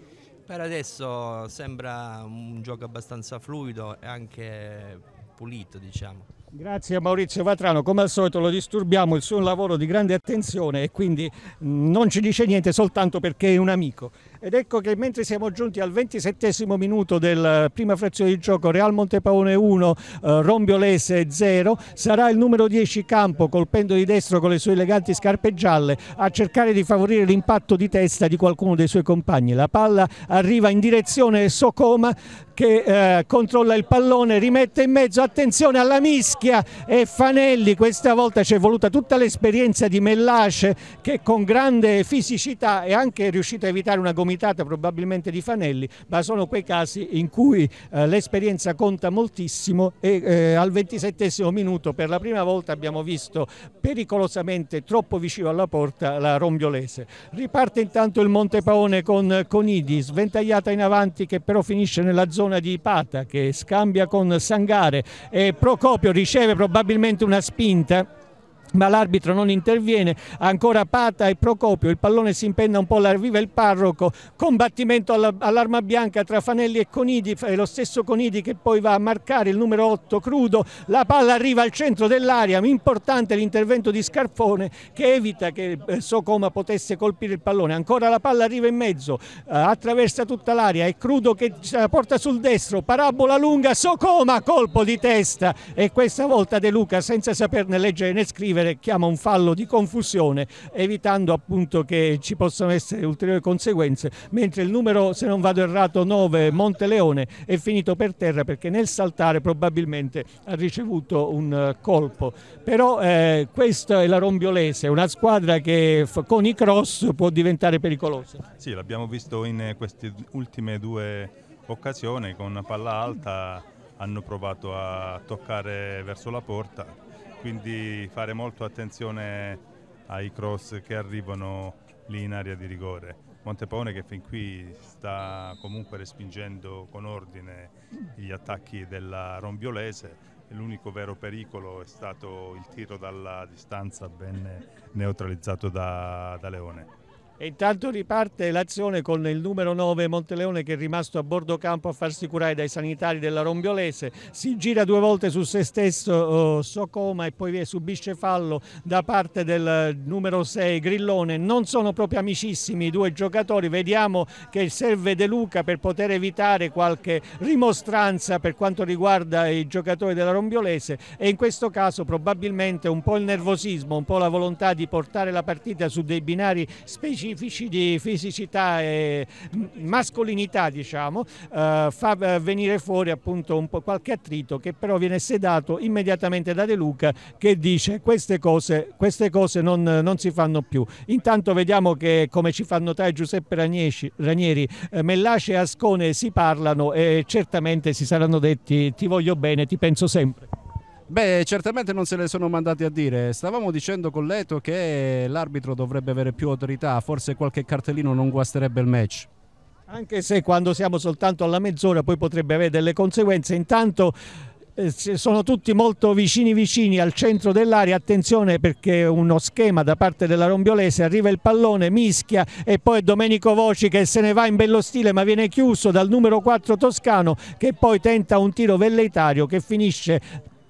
Per adesso sembra un gioco abbastanza fluido e anche pulito, diciamo. Grazie a Maurizio Vatrano, come al solito lo disturbiamo, il suo è un lavoro di grande attenzione e quindi mm, non ci dice niente soltanto perché è un amico. Ed ecco che mentre siamo giunti al 27 minuto della eh, prima frazione di gioco Real Montepaone 1, eh, Rombiolese 0, sarà il numero 10 Campo colpendo di destro con le sue eleganti scarpe gialle a cercare di favorire l'impatto di testa di qualcuno dei suoi compagni. La palla arriva in direzione Socoma che eh, controlla il pallone, rimette in mezzo, attenzione alla mischia e Fanelli, questa volta ci è voluta tutta l'esperienza di Mellace che con grande fisicità è anche riuscito a evitare una gomitata vomitata probabilmente di Fanelli, ma sono quei casi in cui eh, l'esperienza conta moltissimo e eh, al 27 minuto per la prima volta abbiamo visto pericolosamente troppo vicino alla porta la Rombiolese. Riparte intanto il Monte Paone con Conidi, sventagliata in avanti che però finisce nella zona di Pata che scambia con Sangare e Procopio riceve probabilmente una spinta ma l'arbitro non interviene, ancora Pata e Procopio, il pallone si impenna un po' l'arriva il parroco, combattimento all'arma bianca tra Fanelli e Conidi, è lo stesso Conidi che poi va a marcare il numero 8 crudo, la palla arriva al centro dell'area, importante l'intervento di Scarfone che evita che eh, Socoma potesse colpire il pallone, ancora la palla arriva in mezzo, eh, attraversa tutta l'area, è crudo che la eh, porta sul destro, parabola lunga, Socoma colpo di testa e questa volta De Luca senza saperne leggere né scrivere Rivere chiama un fallo di confusione evitando appunto che ci possano essere ulteriori conseguenze mentre il numero se non vado errato 9 Monteleone è finito per terra perché nel saltare probabilmente ha ricevuto un eh, colpo però eh, questa è la Rombiolese una squadra che con i cross può diventare pericolosa sì l'abbiamo visto in queste ultime due occasioni con palla alta hanno provato a toccare verso la porta quindi fare molto attenzione ai cross che arrivano lì in area di rigore. Montepone che fin qui sta comunque respingendo con ordine gli attacchi della Rombiolese l'unico vero pericolo è stato il tiro dalla distanza ben neutralizzato da, da Leone. E intanto riparte l'azione con il numero 9 Monteleone che è rimasto a bordo campo a farsi curare dai sanitari della Rombiolese, si gira due volte su se stesso oh, Socoma e poi subisce fallo da parte del eh, numero 6 Grillone, non sono proprio amicissimi i due giocatori, vediamo che serve De Luca per poter evitare qualche rimostranza per quanto riguarda i giocatori della Rombiolese e in questo caso probabilmente un po' il nervosismo, un po' la volontà di portare la partita su dei binari specifici specifici di fisicità e mascolinità diciamo, eh, fa venire fuori appunto un po' qualche attrito che però viene sedato immediatamente da De Luca che dice queste cose, queste cose non, non si fanno più. Intanto vediamo che come ci fa notare Giuseppe Ranieri, Ranieri eh, Mellace e Ascone si parlano e certamente si saranno detti ti voglio bene, ti penso sempre. Beh, certamente non se le sono mandati a dire. Stavamo dicendo con Leto che l'arbitro dovrebbe avere più autorità, forse qualche cartellino non guasterebbe il match anche se quando siamo soltanto alla mezz'ora poi potrebbe avere delle conseguenze. Intanto eh, sono tutti molto vicini vicini al centro dell'area, attenzione perché uno schema da parte della Rombiolese, arriva il pallone, mischia e poi Domenico Voci che se ne va in bello stile ma viene chiuso dal numero 4 Toscano che poi tenta un tiro velleitario che finisce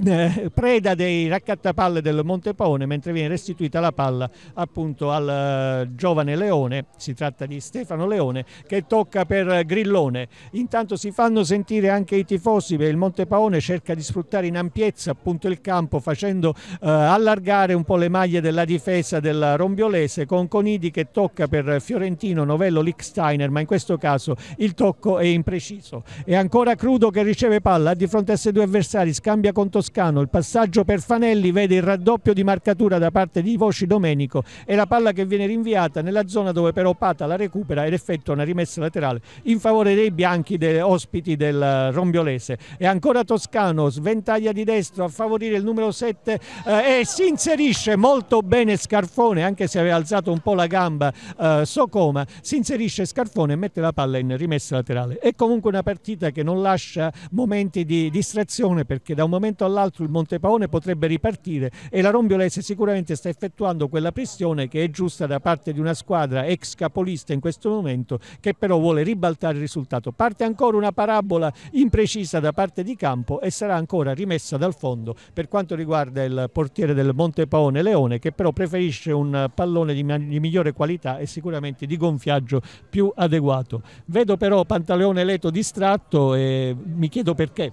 eh, preda dei raccattapalle del Montepone mentre viene restituita la palla appunto al eh, giovane Leone, si tratta di Stefano Leone che tocca per Grillone. Intanto si fanno sentire anche i tifosi perché il Montepaone cerca di sfruttare in ampiezza appunto il campo facendo uh, allargare un po' le maglie della difesa del Rombiolese con Conidi che tocca per Fiorentino, Novello, Licksteiner ma in questo caso il tocco è impreciso. E ancora Crudo che riceve palla di fronte a sé due avversari, scambia contro Toscano, il passaggio per Fanelli vede il raddoppio di marcatura da parte di Voci Domenico e la palla che viene rinviata nella zona dove però Pata la recupera ed effettua una rimessa laterale in favore dei bianchi de, ospiti del eh, Rombiolese. E ancora Toscano sventaglia di destro a favorire il numero 7 eh, e si inserisce molto bene Scarfone anche se aveva alzato un po' la gamba eh, Socoma, si inserisce Scarfone e mette la palla in rimessa laterale. È comunque una partita che non lascia momenti di distrazione perché da un momento all'altro all'altro il Monte Paone potrebbe ripartire e la Rombiolese sicuramente sta effettuando quella pressione che è giusta da parte di una squadra ex capolista in questo momento che però vuole ribaltare il risultato. Parte ancora una parabola imprecisa da parte di campo e sarà ancora rimessa dal fondo per quanto riguarda il portiere del Monte Paone Leone che però preferisce un pallone di, di migliore qualità e sicuramente di gonfiaggio più adeguato. Vedo però Pantaleone Leto distratto e mi chiedo perché.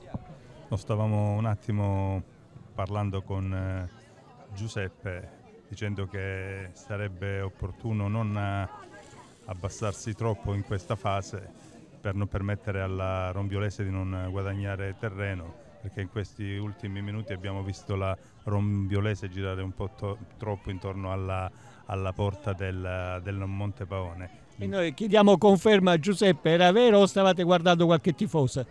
No, stavamo un attimo parlando con eh, Giuseppe dicendo che sarebbe opportuno non eh, abbassarsi troppo in questa fase per non permettere alla Rombiolese di non guadagnare terreno perché in questi ultimi minuti abbiamo visto la Rombiolese girare un po' to- troppo intorno alla, alla porta del, del Monte Paone. E noi chiediamo conferma a Giuseppe, era vero o stavate guardando qualche tifosa?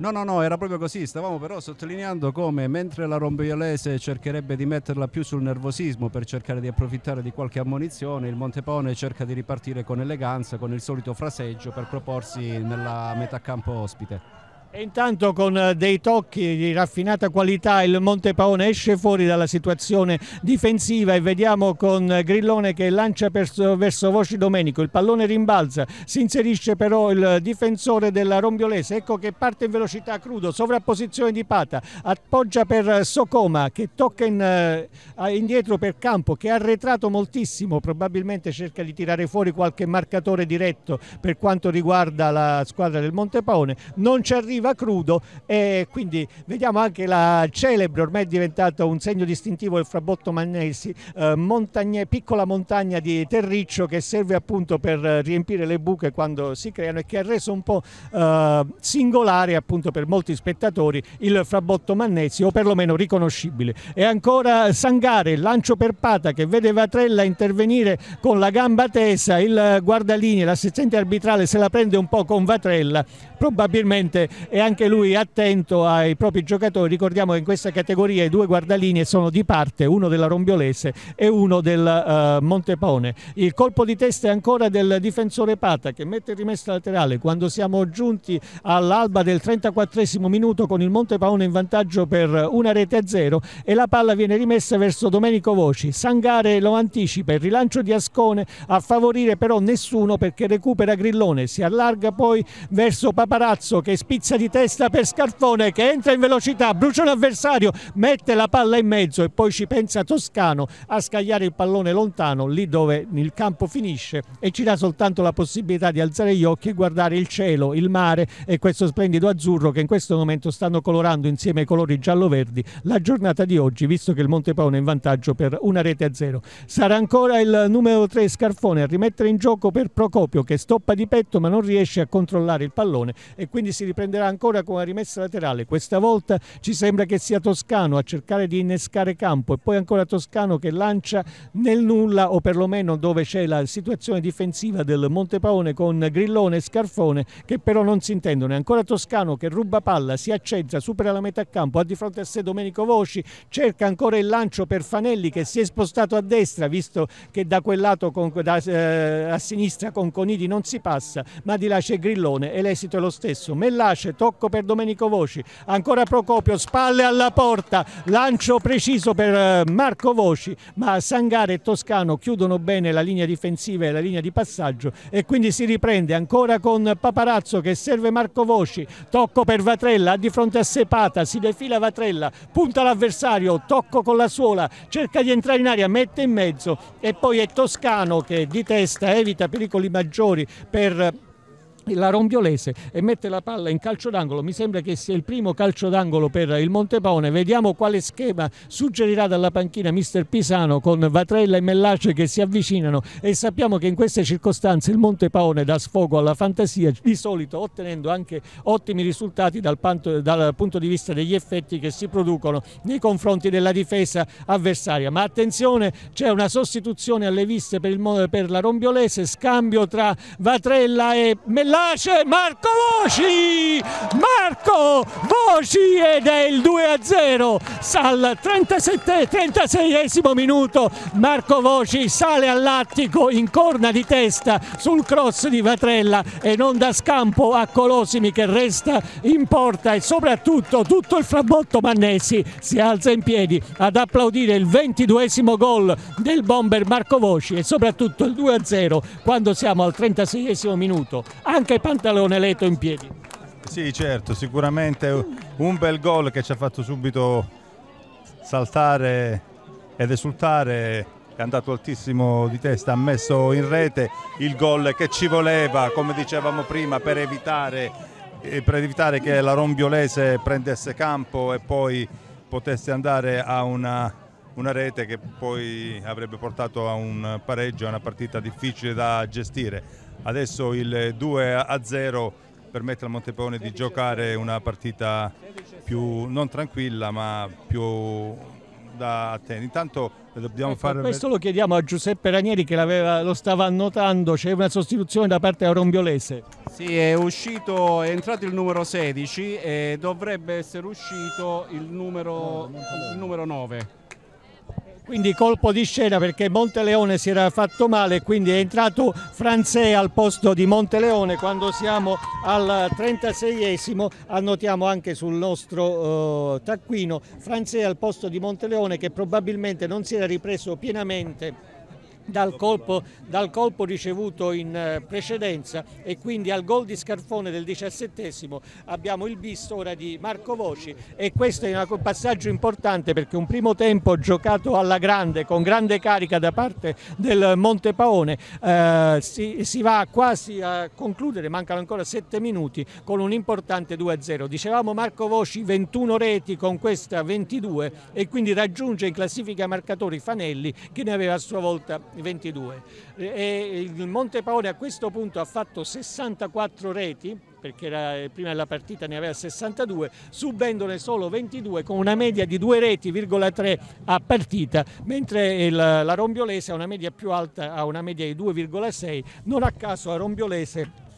No, no, no, era proprio così. Stavamo però sottolineando come mentre la Rombiolese cercherebbe di metterla più sul nervosismo per cercare di approfittare di qualche ammonizione, il Montepone cerca di ripartire con eleganza, con il solito fraseggio per proporsi nella metà campo ospite. E intanto con eh, dei tocchi di raffinata qualità il Montepaone esce fuori dalla situazione difensiva e vediamo con eh, Grillone che lancia verso, verso Voci Domenico, il pallone rimbalza, si inserisce però il difensore della Rombiolese, ecco che parte in velocità crudo, sovrapposizione di Pata, appoggia per eh, Socoma che tocca in, indietro per Campo che ha arretrato moltissimo, probabilmente cerca di tirare fuori qualche marcatore diretto per quanto riguarda la squadra del Montepaone, non ci arriva arriva crudo e quindi vediamo anche la celebre, ormai è diventato un segno distintivo del frabotto Magnesi, eh, piccola montagna di terriccio che serve appunto per riempire le buche quando si creano e che ha reso un po' eh, singolare appunto per molti spettatori il frabotto Mannesi o perlomeno riconoscibile. E ancora Sangare, il lancio per pata che vede Vatrella intervenire con la gamba tesa, il guardalini, l'assistente arbitrale se la prende un po' con Vatrella, probabilmente e anche lui attento ai propri giocatori. Ricordiamo che in questa categoria i due guardalinee sono di parte, uno della Rombiolese e uno del uh, Montepone. Il colpo di testa è ancora del difensore Pata che mette il rimessa laterale quando siamo giunti all'alba del 34 minuto con il Montepaone in vantaggio per una rete a zero e la palla viene rimessa verso Domenico Voci. Sangare lo anticipa, il rilancio di Ascone a favorire però nessuno perché recupera Grillone, si allarga poi verso Paparazzo che spizza di testa per Scarfone che entra in velocità, brucia l'avversario, mette la palla in mezzo e poi ci pensa Toscano a scagliare il pallone lontano lì dove il campo finisce e ci dà soltanto la possibilità di alzare gli occhi e guardare il cielo, il mare e questo splendido azzurro che in questo momento stanno colorando insieme ai colori giallo-verdi la giornata di oggi visto che il Montepone è in vantaggio per una rete a zero. Sarà ancora il numero 3 Scarfone a rimettere in gioco per Procopio che stoppa di petto ma non riesce a controllare il pallone e quindi si riprenderà ancora con una rimessa laterale. Questa volta ci sembra che sia Toscano a cercare di innescare campo e poi ancora Toscano che lancia nel nulla o perlomeno dove c'è la situazione difensiva del Montepaone con Grillone e Scarfone che però non si intendono. E ancora Toscano che ruba palla, si accentra, supera la metà campo, ha di fronte a sé Domenico Voci, cerca ancora il lancio per Fanelli che si è spostato a destra visto che da quel lato con, da, eh, a sinistra con Conidi non si passa ma di là c'è Grillone e l'esito è lo stesso. Mellace tocco per Domenico Voci, ancora Procopio, spalle alla porta, lancio preciso per eh, Marco Voci, ma Sangare e Toscano chiudono bene la linea difensiva e la linea di passaggio e quindi si riprende ancora con Paparazzo che serve Marco Voci, tocco per Vatrella, di fronte a Sepata, si defila Vatrella, punta l'avversario, tocco con la suola, cerca di entrare in aria, mette in mezzo e poi è Toscano che di testa evita pericoli maggiori per la Rombiolese e mette la palla in calcio d'angolo. Mi sembra che sia il primo calcio d'angolo per il Montepone. Vediamo quale schema suggerirà dalla panchina mister Pisano con Vatrella e Mellace che si avvicinano e sappiamo che in queste circostanze il Montepaone dà sfogo alla fantasia, di solito ottenendo anche ottimi risultati dal, panto, dal punto di vista degli effetti che si producono nei confronti della difesa avversaria. Ma attenzione, c'è una sostituzione alle viste per, il, per la Rombiolese, scambio tra Vatrella e Mellace Lace Marco Voci Marco Voci ed è il 2 a 0 al 37 36esimo minuto Marco Voci sale all'attico in corna di testa sul cross di Vatrella e non dà scampo a Colosimi che resta in porta e soprattutto tutto il frabotto Mannesi si alza in piedi ad applaudire il 22 gol del bomber Marco Voci e soprattutto il 2 a 0 quando siamo al 36esimo minuto anche il pantalone letto in piedi. Sì, certo, sicuramente un bel gol che ci ha fatto subito saltare ed esultare. È andato altissimo di testa, ha messo in rete il gol che ci voleva, come dicevamo prima, per evitare, eh, per evitare che la Rombiolese prendesse campo e poi potesse andare a una, una rete che poi avrebbe portato a un pareggio, a una partita difficile da gestire adesso il 2 a 0 permette al Montepone di giocare una partita più non tranquilla ma più da attenti. Intanto dobbiamo ecco, fare... Questo lo chiediamo a Giuseppe Ranieri che lo stava annotando, c'è una sostituzione da parte a Rombiolese. Sì, è uscito, è entrato il numero 16 e dovrebbe essere uscito il numero, no, il numero 9 quindi colpo di scena perché Monteleone si era fatto male e quindi è entrato Franzè al posto di Monteleone quando siamo al 36esimo annotiamo anche sul nostro eh, taccuino Franzè al posto di Monteleone che probabilmente non si era ripreso pienamente dal colpo, dal colpo, ricevuto in eh, precedenza e quindi al gol di Scarfone del diciassettesimo abbiamo il visto ora di Marco Voci e questo è un passaggio importante perché un primo tempo giocato alla grande con grande carica da parte del Montepaone eh, si, si, va quasi a concludere, mancano ancora 7 minuti con un importante 2-0. Dicevamo Marco Voci 21 reti con questa 22 e quindi raggiunge in classifica marcatori Fanelli che ne aveva a sua volta 22. E il Monte Paoli a questo punto ha fatto 64 reti, perché era, prima della partita ne aveva 62, subendone solo 22 con una media di 2 reti,3 a partita, mentre il, la Rombiolese ha una media più alta, ha una media di 2,6, non a caso la Rombiolese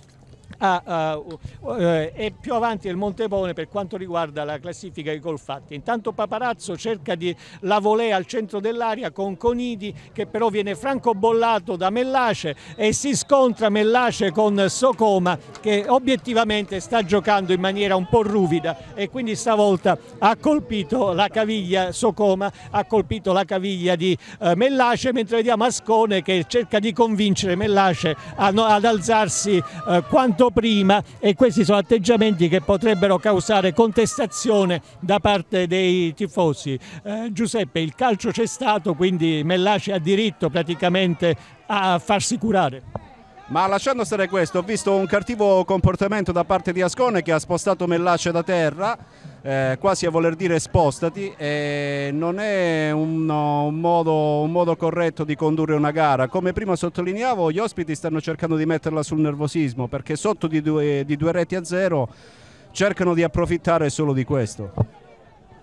a, uh, uh, è più avanti del Montepone per quanto riguarda la classifica di gol fatti. Intanto Paparazzo cerca di la volea al centro dell'aria con Conidi che però viene francobollato da Mellace e si scontra Mellace con Socoma che obiettivamente sta giocando in maniera un po' ruvida e quindi stavolta ha colpito la caviglia Socoma, ha colpito la caviglia di uh, Mellace mentre vediamo Ascone che cerca di convincere Mellace a, no, ad alzarsi eh, quanto prima e questi sono atteggiamenti che potrebbero causare contestazione da parte dei tifosi. Eh, Giuseppe, il calcio c'è stato, quindi Mellaci ha diritto praticamente a farsi curare. Ma lasciando stare questo, ho visto un cattivo comportamento da parte di Ascone che ha spostato Mellace da terra eh, quasi a voler dire spostati e non è un, un, modo, un, modo, corretto di condurre una gara. Come prima sottolineavo gli ospiti stanno cercando di metterla sul nervosismo perché sotto di due, di due reti a zero cercano di approfittare solo di questo.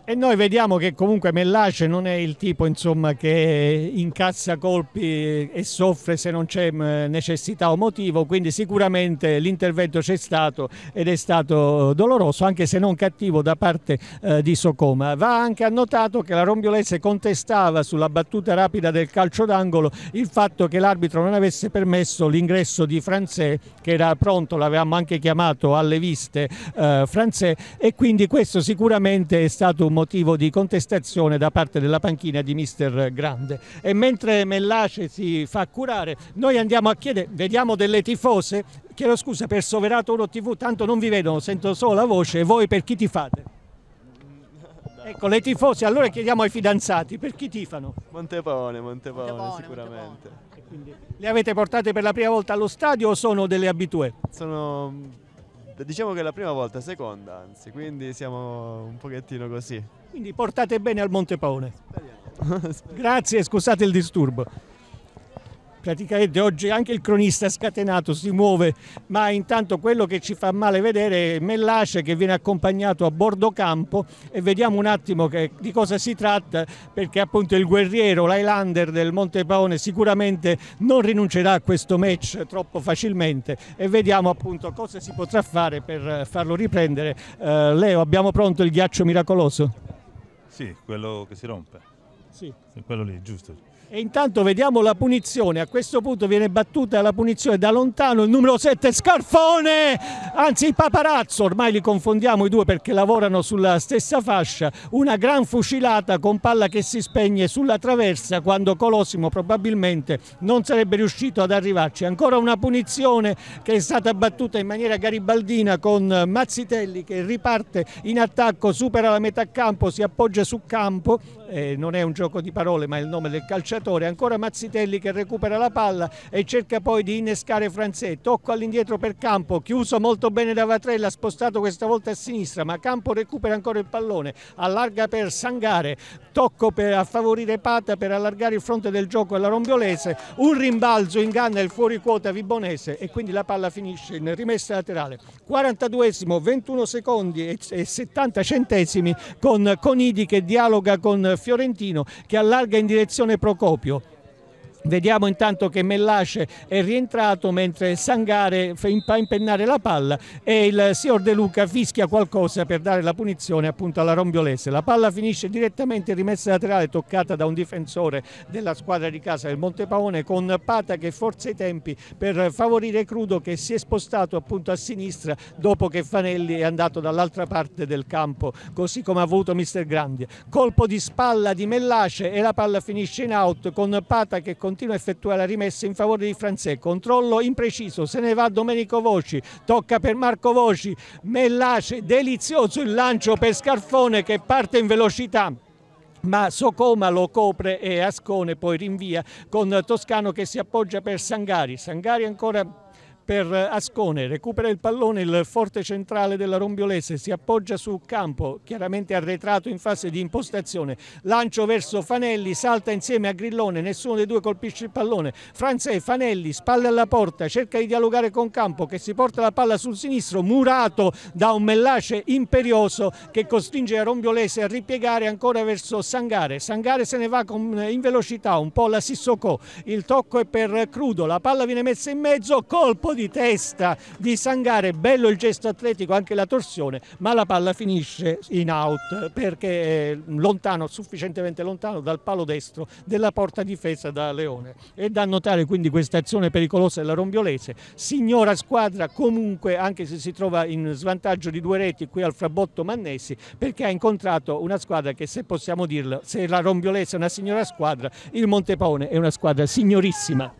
E noi vediamo che comunque Mellace non è il tipo insomma, che incassa colpi e soffre se non c'è mm, necessità o motivo, quindi sicuramente l'intervento c'è stato ed è stato doloroso, anche se non cattivo da parte eh, di Socoma. Va anche annotato che la Rombiolese contestava sulla battuta rapida del calcio d'angolo il fatto che l'arbitro non avesse permesso l'ingresso di Franzè, che era pronto, l'avevamo anche chiamato alle viste eh, Franzè, e quindi questo sicuramente è stato un motivo di contestazione da parte della panchina di mister Grande. E mentre Mellace si fa curare, noi andiamo a chiedere, vediamo delle tifose, chiedo scusa per Soverato 1 TV, tanto non vi vedono, sento solo la voce, voi per chi tifate? Ecco, le tifose, allora chiediamo ai fidanzati, per chi tifano? Montepone, Montepone, Montepaone sicuramente. Montepaone. le avete portate per la prima volta allo stadio o sono delle abitue? Sono diciamo che è la prima volta, seconda anzi, quindi siamo un pochettino così. Quindi portate bene al Monte Paone. Speriamo. Grazie, scusate il disturbo praticamente oggi anche il cronista scatenato si muove, ma intanto quello che ci fa male vedere è Mellace che viene accompagnato a bordo campo e vediamo un attimo che, di cosa si tratta perché appunto il guerriero, l'Highlander del Monte Paone sicuramente non rinuncerà a questo match troppo facilmente e vediamo appunto cosa si potrà fare per eh, farlo riprendere. Eh, Leo, abbiamo pronto il ghiaccio miracoloso? Sì, quello che si rompe. Sì. Quello lì, giusto. E intanto vediamo la punizione, a questo punto viene battuta la punizione da lontano il numero 7 Scarfone, anzi Paparazzo, ormai li confondiamo i due perché lavorano sulla stessa fascia, una gran fucilata con palla che si spegne sulla traversa quando Colossimo probabilmente non sarebbe riuscito ad arrivarci. Ancora una punizione che è stata battuta in maniera garibaldina con Mazzitelli che riparte in attacco, supera la metà campo, si appoggia su campo, eh, non è un gioco di parole ma è il nome del calciatore, ancora Mazzitelli che recupera la palla e cerca poi di innescare Franzè, tocco all'indietro per Campo, chiuso molto bene da Vatrella, spostato questa volta a sinistra ma Campo recupera ancora il pallone, allarga per Sangare, tocco per, a favorire Pata per allargare il fronte del gioco alla Rombiolese, un rimbalzo inganna il fuori quota Vibonese e quindi la palla finisce in rimessa laterale. 42esimo, 21 secondi e 70 centesimi con Conidi che dialoga con fiorentino che allarga in direzione Procopio. Vediamo intanto che Mellace è rientrato mentre Sangare fa impennare la palla e il signor De Luca fischia qualcosa per dare la punizione appunto alla Rombiolese. La palla finisce direttamente rimessa laterale toccata da un difensore della squadra di casa del Montepaone con Pata che forza i tempi per favorire Crudo che si è spostato appunto a sinistra dopo che Fanelli è andato dall'altra parte del campo così come ha avuto Mister Grandi. Colpo di spalla di Mellace e la palla finisce in out con Pata che continua continua a effettuare la rimessa in favore di Franzè, controllo impreciso, se ne va Domenico Voci, tocca per Marco Voci, Mellace, delizioso il lancio per Scarfone che parte in velocità ma Socoma lo copre e Ascone poi rinvia con Toscano che si appoggia per Sangari. Sangari ancora per Ascone, recupera il pallone il forte centrale della Rombiolese, si appoggia su campo, chiaramente arretrato in fase di impostazione, lancio verso Fanelli, salta insieme a Grillone, nessuno dei due colpisce il pallone, Franzè, Fanelli, spalle alla porta, cerca di dialogare con Campo che si porta la palla sul sinistro, murato da un mellace imperioso che costringe la Rombiolese a ripiegare ancora verso Sangare, Sangare se ne va con, in velocità, un po' la Sissoko, il tocco è per Crudo, la palla viene messa in mezzo, colpo di di testa di Sangare, bello il gesto atletico, anche la torsione, ma la palla finisce in out perché è lontano, sufficientemente lontano dal palo destro della porta difesa da Leone. È da notare quindi questa azione pericolosa della Rombiolese, signora squadra comunque anche se si trova in svantaggio di due reti qui al Frabotto Mannesi perché ha incontrato una squadra che se possiamo dirlo, se la Rombiolese è una signora squadra, il Montepaone è una squadra signorissima.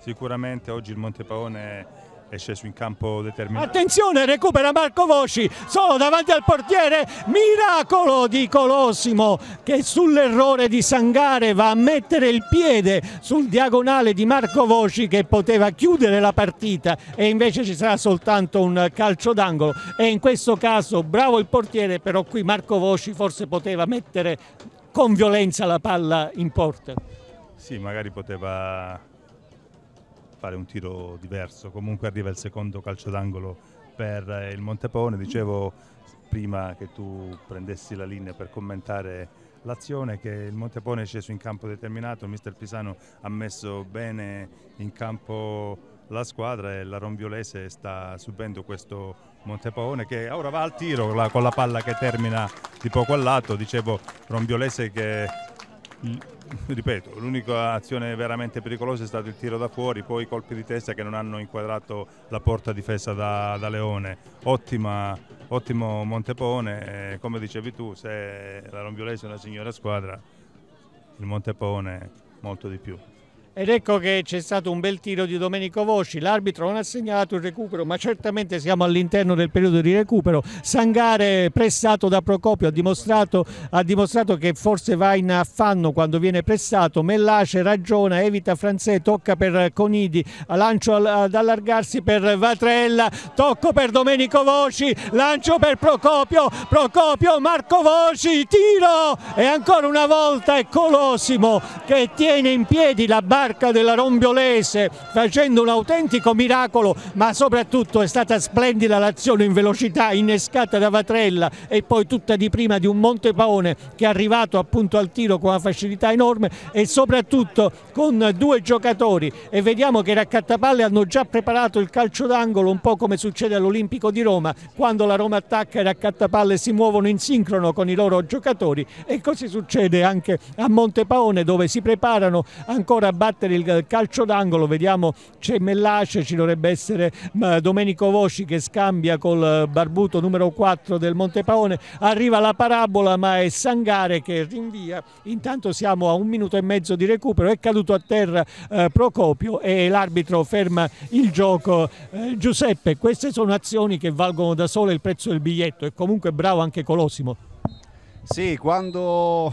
Sicuramente oggi il Montepaone è sceso in campo determinato. Attenzione, recupera Marco Voci, solo davanti al portiere, miracolo di Colosimo che sull'errore di Sangare va a mettere il piede sul diagonale di Marco Voci che poteva chiudere la partita e invece ci sarà soltanto un calcio d'angolo e in questo caso bravo il portiere, però qui Marco Voci forse poteva mettere con violenza la palla in porta. Sì, magari poteva fare un tiro diverso. Comunque arriva il secondo calcio d'angolo per eh, il Montepone. Dicevo prima che tu prendessi la linea per commentare l'azione che il Montepone è sceso in campo determinato, mister Pisano ha messo bene in campo la squadra e la Rombiolese sta subendo questo Montepone che ora va al tiro con la palla che termina di poco al lato, dicevo Rombiolese che Mm. ripeto, l'unica azione veramente pericolosa è stato il tiro da fuori, poi i colpi di testa che non hanno inquadrato la porta difesa da, da Leone. Ottima, ottimo Montepone, eh, come dicevi tu, se la Rombiolese è una signora squadra, il Montepone molto di più. Ed ecco che c'è stato un bel tiro di Domenico Vosci, l'arbitro non ha segnalato il recupero, ma certamente siamo all'interno del periodo di recupero. Sangare pressato da Procopio ha dimostrato, ha dimostrato che forse va in affanno quando viene pressato, Mellace ragiona, evita Franzè, tocca per Conidi, lancio ad allargarsi per Vatrella, tocco per Domenico Vosci, lancio per Procopio, Procopio, Marco Vosci, tiro! E ancora una volta è Colosimo che tiene in piedi la barra barca della Rombiolese facendo un autentico miracolo, ma soprattutto è stata splendida l'azione in velocità innescata da Vatrella e poi tutta di prima di un Montepaone che è arrivato appunto al tiro con una facilità enorme e soprattutto con due giocatori e vediamo che i raccattapalle hanno già preparato il calcio d'angolo un po' come succede all'Olimpico di Roma quando la Roma attacca i raccattapalle si muovono in sincrono con i loro giocatori e così succede anche a Montepaone dove si preparano ancora a battere battere il calcio d'angolo, vediamo c'è Mellace, ci dovrebbe essere Domenico Voci che scambia col barbuto numero 4 del Montepaone, arriva la parabola ma è Sangare che rinvia, intanto siamo a un minuto e mezzo di recupero, è caduto a terra eh, Procopio e l'arbitro ferma il gioco. Eh, Giuseppe, queste sono azioni che valgono da sole il prezzo del biglietto e comunque bravo anche Colosimo. Sì, quando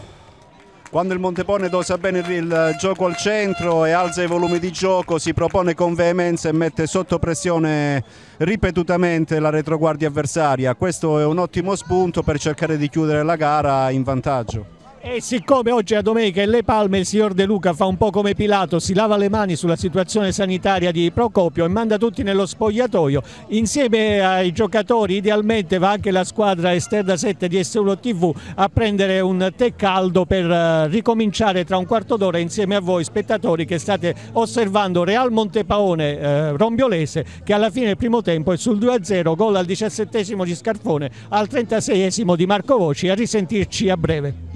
quando il Montepone dosa bene il gioco al centro e alza i volumi di gioco, si propone con veemenza e mette sotto pressione ripetutamente la retroguardia avversaria. Questo è un ottimo spunto per cercare di chiudere la gara in vantaggio. E siccome oggi è domenica e Le Palme il signor De Luca fa un po' come Pilato, si lava le mani sulla situazione sanitaria di Procopio e manda tutti nello spogliatoio, insieme ai giocatori idealmente va anche la squadra esterna 7 di S1 TV a prendere un tè caldo per eh, ricominciare tra un quarto d'ora insieme a voi spettatori che state osservando Real Montepaone eh, Rombiolese che alla fine del primo tempo è sul 2-0, gol al 17 di Scarfone, al 36 di Marco Voci, a risentirci a breve.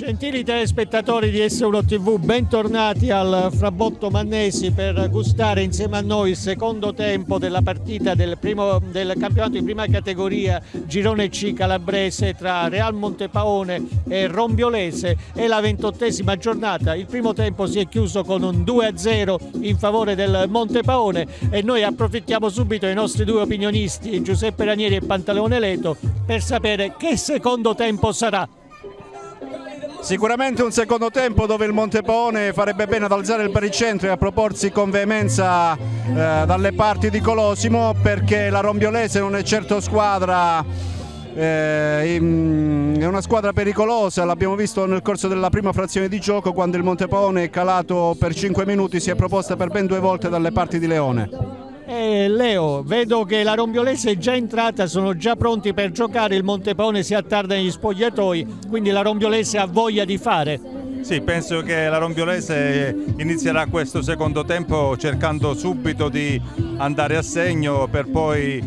Gentili telespettatori di S1 TV, bentornati al Frabotto Mannesi per gustare insieme a noi il secondo tempo della partita del, primo, del campionato di prima categoria Girone C Calabrese tra Real Montepaone e Rombiolese. È la ventottesima giornata, il primo tempo si è chiuso con un 2-0 in favore del Montepaone e noi approfittiamo subito dei nostri due opinionisti Giuseppe Ranieri e Pantaleone Leto per sapere che secondo tempo sarà Sicuramente un secondo tempo dove il Montepaone farebbe bene ad alzare il baricentro e a proporsi con veemenza eh, dalle parti di Colosimo perché la Rombiolese non è certo squadra eh, è una squadra pericolosa, l'abbiamo visto nel corso della prima frazione di gioco quando il Montepaone è calato per 5 minuti, si è proposta per ben due volte dalle parti di Leone. Eh, Leo, vedo che la Rombiolese è già entrata, sono già pronti per giocare, il Montepone si attarda negli spogliatoi, quindi la Rombiolese ha voglia di fare. Sì, penso che la Rombiolese eh, inizierà questo secondo tempo cercando subito di andare a segno per poi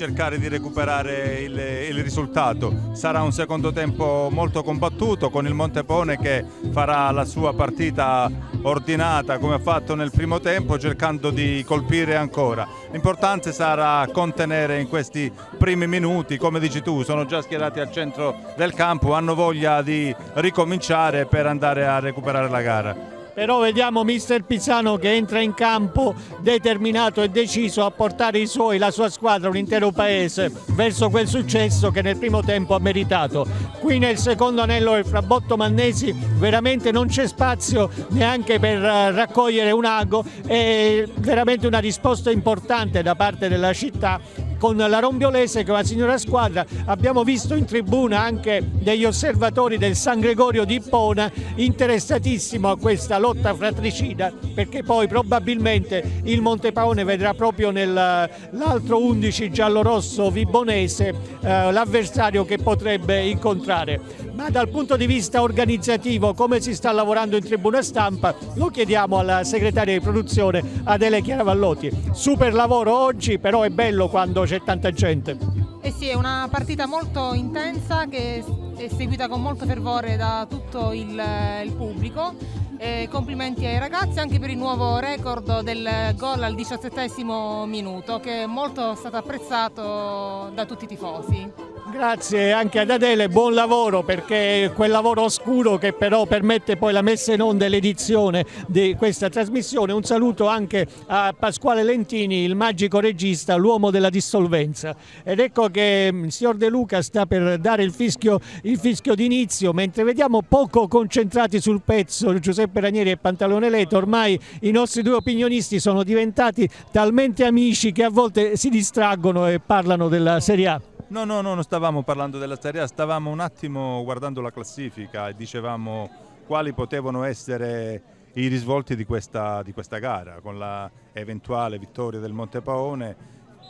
cercare di recuperare il, il, risultato. Sarà un secondo tempo molto combattuto con il Montepone che farà la sua partita ordinata come ha fatto nel primo tempo cercando di colpire ancora. L'importante sarà contenere in questi primi minuti, come dici tu, sono già schierati al centro del campo, hanno voglia di ricominciare per andare a recuperare la gara però vediamo mister Pizzano che entra in campo determinato e deciso a portare i suoi, la sua squadra, un intero paese verso quel successo che nel primo tempo ha meritato. Qui nel secondo anello del Frabotto Mannesi veramente non c'è spazio neanche per eh, raccogliere un ago è veramente una risposta importante da parte della città con la Rombiolese con la signora squadra. Abbiamo visto in tribuna anche degli osservatori del San Gregorio di Ippona interessatissimo a questa lotta fratricida perché poi probabilmente il Montepaone vedrà proprio nell'altro 11 giallorosso vibonese eh, l'avversario che potrebbe incontrare. Ma dal punto di vista organizzativo come si sta lavorando in tribuna stampa lo chiediamo alla segretaria di produzione Adele Chiaravallotti. Super lavoro oggi però è bello quando c'è tanta gente. Eh sì, è una partita molto intensa che è seguita con molto fervore da tutto il, eh, il pubblico. Eh, complimenti ai ragazzi anche per il nuovo record del gol al diciassettesimo minuto che è molto stato apprezzato da tutti i tifosi. Grazie anche ad Adele, buon lavoro perché quel lavoro oscuro che però permette poi la messa in onda e l'edizione di questa trasmissione. Un saluto anche a Pasquale Lentini, il magico regista, l'uomo della dissolvenza. Ed ecco che mm, il signor De Luca sta per dare il fischio, il fischio d'inizio, mentre vediamo poco concentrati sul pezzo Giuseppe Ranieri e Pantalone Leto. Ormai i nostri due opinionisti sono diventati talmente amici che a volte si distraggono e parlano della Serie A. No, no, no, non stavamo parlando della Serie A, stavamo un attimo guardando la classifica e dicevamo quali potevano essere i risvolti di questa, di questa gara, con l'eventuale vittoria del Montepaone,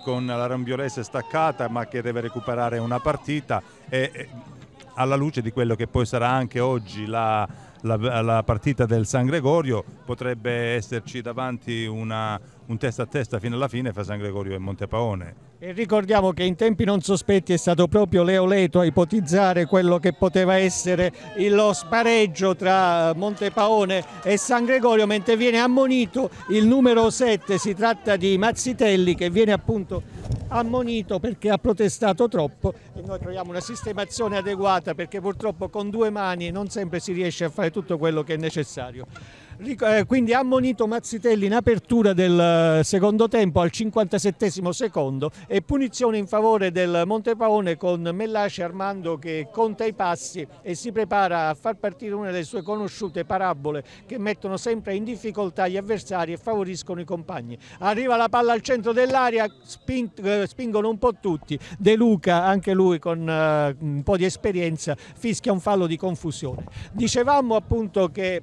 con la Rambiolese staccata ma che deve recuperare una partita e, e alla luce di quello che poi sarà anche oggi la, la, la partita del San Gregorio potrebbe esserci davanti una, un testa a testa fino alla fine fra San Gregorio e Montepaone. E ricordiamo che in tempi non sospetti è stato proprio Leo Leto a ipotizzare quello che poteva essere lo spareggio tra Montepaone e San Gregorio, mentre viene ammonito il numero 7, si tratta di Mazzitelli che viene appunto ammonito perché ha protestato troppo e noi troviamo una sistemazione adeguata perché purtroppo con due mani non sempre si riesce a fare tutto quello che è necessario. Eh, quindi ha ammonito Mazzitelli in apertura del eh, secondo tempo al 57 secondo e punizione in favore del Montepaone con Mellace Armando che conta i passi e si prepara a far partire una delle sue conosciute parabole che mettono sempre in difficoltà gli avversari e favoriscono i compagni. Arriva la palla al centro dell'area, eh, spingono un po' tutti, De Luca anche lui con un po' di esperienza fischia un fallo di confusione. Dicevamo appunto che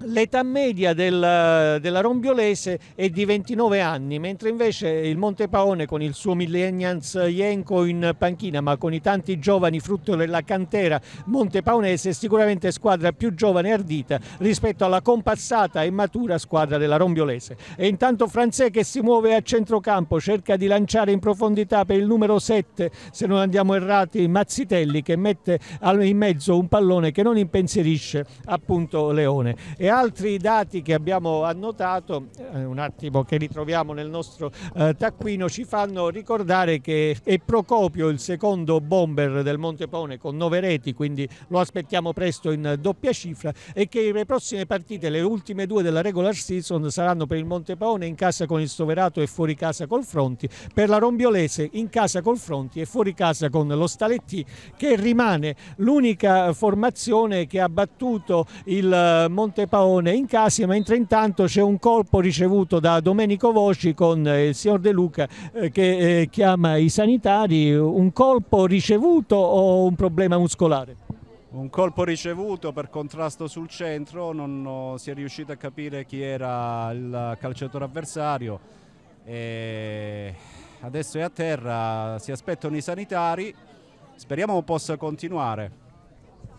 l'età media del, della Rombiolese è di 29 anni, mentre invece il Monte Paone con il suo Millennials Ienco in panchina, ma con i tanti giovani frutto della cantera Monte montepaonese, è sicuramente squadra più giovane e ardita rispetto alla compassata e matura squadra della Rombiolese. E intanto Franzè che si muove a centrocampo, cerca di lanciare in profondità per il numero 7, se non andiamo errati, Mazzitelli che mette in mezzo un pallone che non impensierisce appunto Leone. E e altri dati che abbiamo annotato, eh, un attimo che ritroviamo nel nostro eh, taccuino, ci fanno ricordare che è Procopio il secondo bomber del Montepone con nove reti, quindi lo aspettiamo presto in doppia cifra e che le prossime partite, le ultime due della regular season, saranno per il Montepone in casa con il Soverato e fuori casa col Fronti, per la Rombiolese in casa col Fronti e fuori casa con lo Staletti che rimane l'unica formazione che ha battuto il eh, Montepone Paone in incassi, mentre intanto c'è un colpo ricevuto da Domenico Voci con eh, il signor De Luca eh, che eh, chiama i sanitari, un colpo ricevuto o un problema muscolare? Un colpo ricevuto per contrasto sul centro, non si è riuscito a capire chi era il calciatore avversario. E adesso è a terra, si aspettano i sanitari, speriamo possa continuare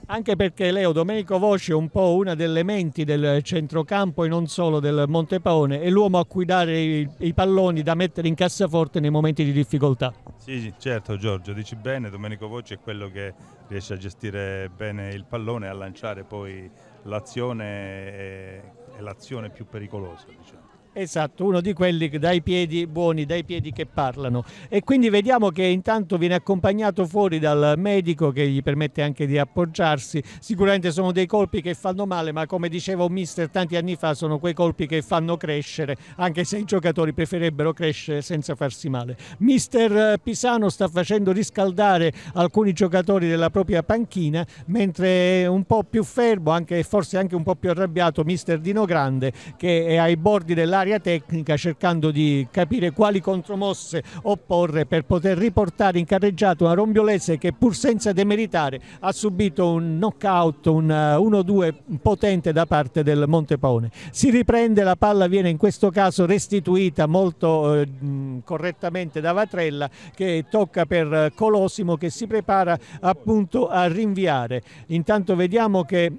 anche perché Leo Domenico Voce è un po' una delle menti del centrocampo e non solo del Montepaone, è l'uomo a cui dare i, i, palloni da mettere in cassaforte nei momenti di difficoltà. Sì, certo Giorgio, dici bene, Domenico Voce è quello che riesce a gestire bene il pallone e a lanciare poi l'azione, è, è l'azione più pericolosa. Diciamo. Esatto, uno di quelli dai piedi buoni, dai piedi che parlano. E quindi vediamo che intanto viene accompagnato fuori dal medico che gli permette anche di appoggiarsi. Sicuramente sono dei colpi che fanno male, ma come diceva un mister tanti anni fa, sono quei colpi che fanno crescere, anche se i giocatori preferirebbero crescere senza farsi male. Mister Pisano sta facendo riscaldare alcuni giocatori della propria panchina, mentre è un po' più fermo, anche, forse anche un po' più arrabbiato, mister Dino Grande, che è ai bordi dell'aria l'area tecnica cercando di capire quali contromosse opporre per poter riportare in carreggiato una Rombiolese che pur senza demeritare ha subito un knockout, un 1-2 eh, potente da parte del Montepaone. Si riprende, la palla viene in questo caso restituita molto eh, correttamente da Vatrella che tocca per eh, Colosimo che si prepara appunto a rinviare. Intanto vediamo che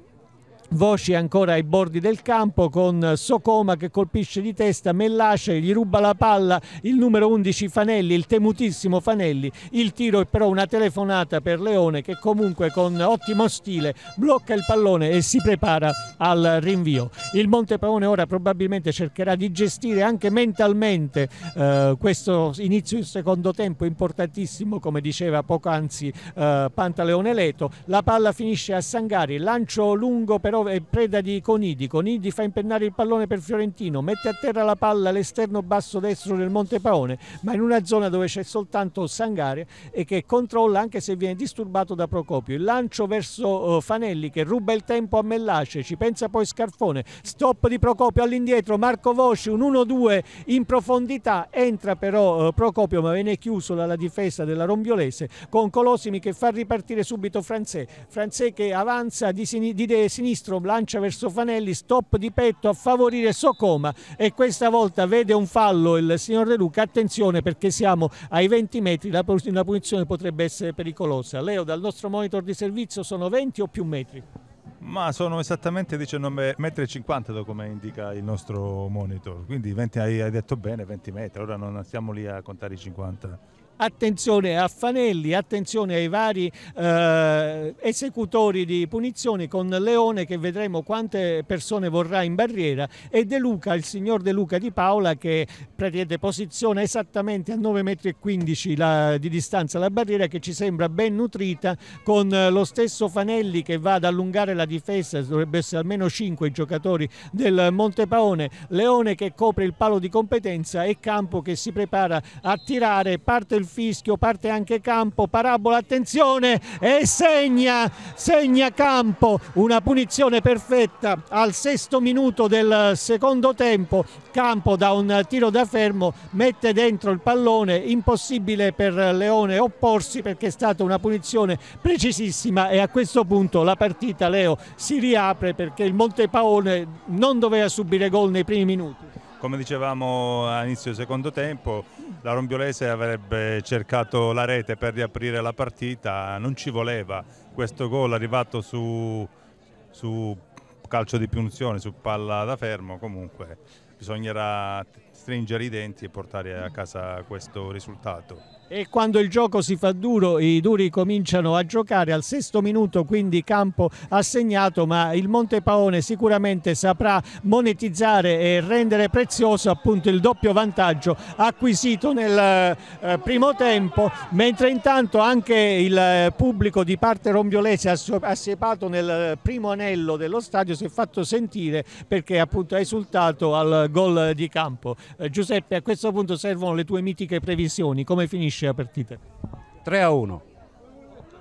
Voci ancora ai bordi del campo con Socoma che colpisce di testa Mellace, gli ruba la palla il numero 11 Fanelli, il temutissimo Fanelli. Il tiro è però una telefonata per Leone che comunque con ottimo stile blocca il pallone e si prepara al rinvio. Il Montepaone ora probabilmente cercherà di gestire anche mentalmente eh, questo inizio di secondo tempo importantissimo come diceva poc'anzi eh, Pantaleone Leto. La palla finisce a Sangari, lancio lungo però 19 è preda di Conidi. Conidi fa impennare il pallone per Fiorentino, mette a terra la palla all'esterno basso destro del Monte Paone, ma in una zona dove c'è soltanto Sangare e che controlla anche se viene disturbato da Procopio. Il lancio verso eh, Fanelli che ruba il tempo a Mellace, ci pensa poi Scarfone. Stop di Procopio all'indietro, Marco Voci, un 1-2 in profondità. Entra però eh, Procopio, ma viene chiuso dalla difesa della Rombiolese con Colosimi che fa ripartire subito Franzè. Franzè che avanza di, sin- di sinistra Ostrom lancia verso Fanelli, stop di petto a favorire Socoma e questa volta vede un fallo il signor De Luca, attenzione perché siamo ai 20 metri, la, la punizione potrebbe essere pericolosa. Leo dal nostro monitor di servizio sono 20 o più metri? Ma sono esattamente 19,50 m come indica il nostro monitor, quindi 20, hai detto bene 20 metri, ora non stiamo lì a contare i 50 attenzione a Fanelli, attenzione ai vari eh, esecutori di punizioni con Leone che vedremo quante persone vorrà in barriera e De Luca, il signor De Luca di Paola che prende posizione esattamente a 9,15 m di distanza la barriera che ci sembra ben nutrita con lo stesso Fanelli che va ad allungare la difesa, dovrebbero essere almeno 5 i giocatori del Montepaone, Leone che copre il palo di competenza e Campo che si prepara a tirare, parte il fischio, parte anche Campo, Parabola, attenzione e segna, segna Campo, una punizione perfetta al sesto minuto del secondo tempo, Campo da un tiro da fermo mette dentro il pallone, impossibile per Leone opporsi perché è stata una punizione precisissima e a questo punto la partita Leo si riapre perché il Montepaone non doveva subire gol nei primi minuti. Come dicevamo all'inizio del secondo tempo, la Rombiolese avrebbe cercato la rete per riaprire la partita, non ci voleva. Questo gol arrivato su, su calcio di punizione, su palla da fermo, comunque bisognerà stringere i denti e portare a casa questo risultato. E quando il gioco si fa duro, i duri cominciano a giocare al sesto minuto, quindi campo assegnato, ma il Montepaone sicuramente saprà monetizzare e rendere prezioso appunto il doppio vantaggio acquisito nel eh, primo tempo, mentre intanto anche il eh, pubblico di parte rombiolese assiepato nel primo anello dello stadio si è fatto sentire perché appunto ha esultato al gol di campo. Eh, Giuseppe, a questo punto servono le tue mitiche previsioni, come finisce? riesce a partita? 3 a 1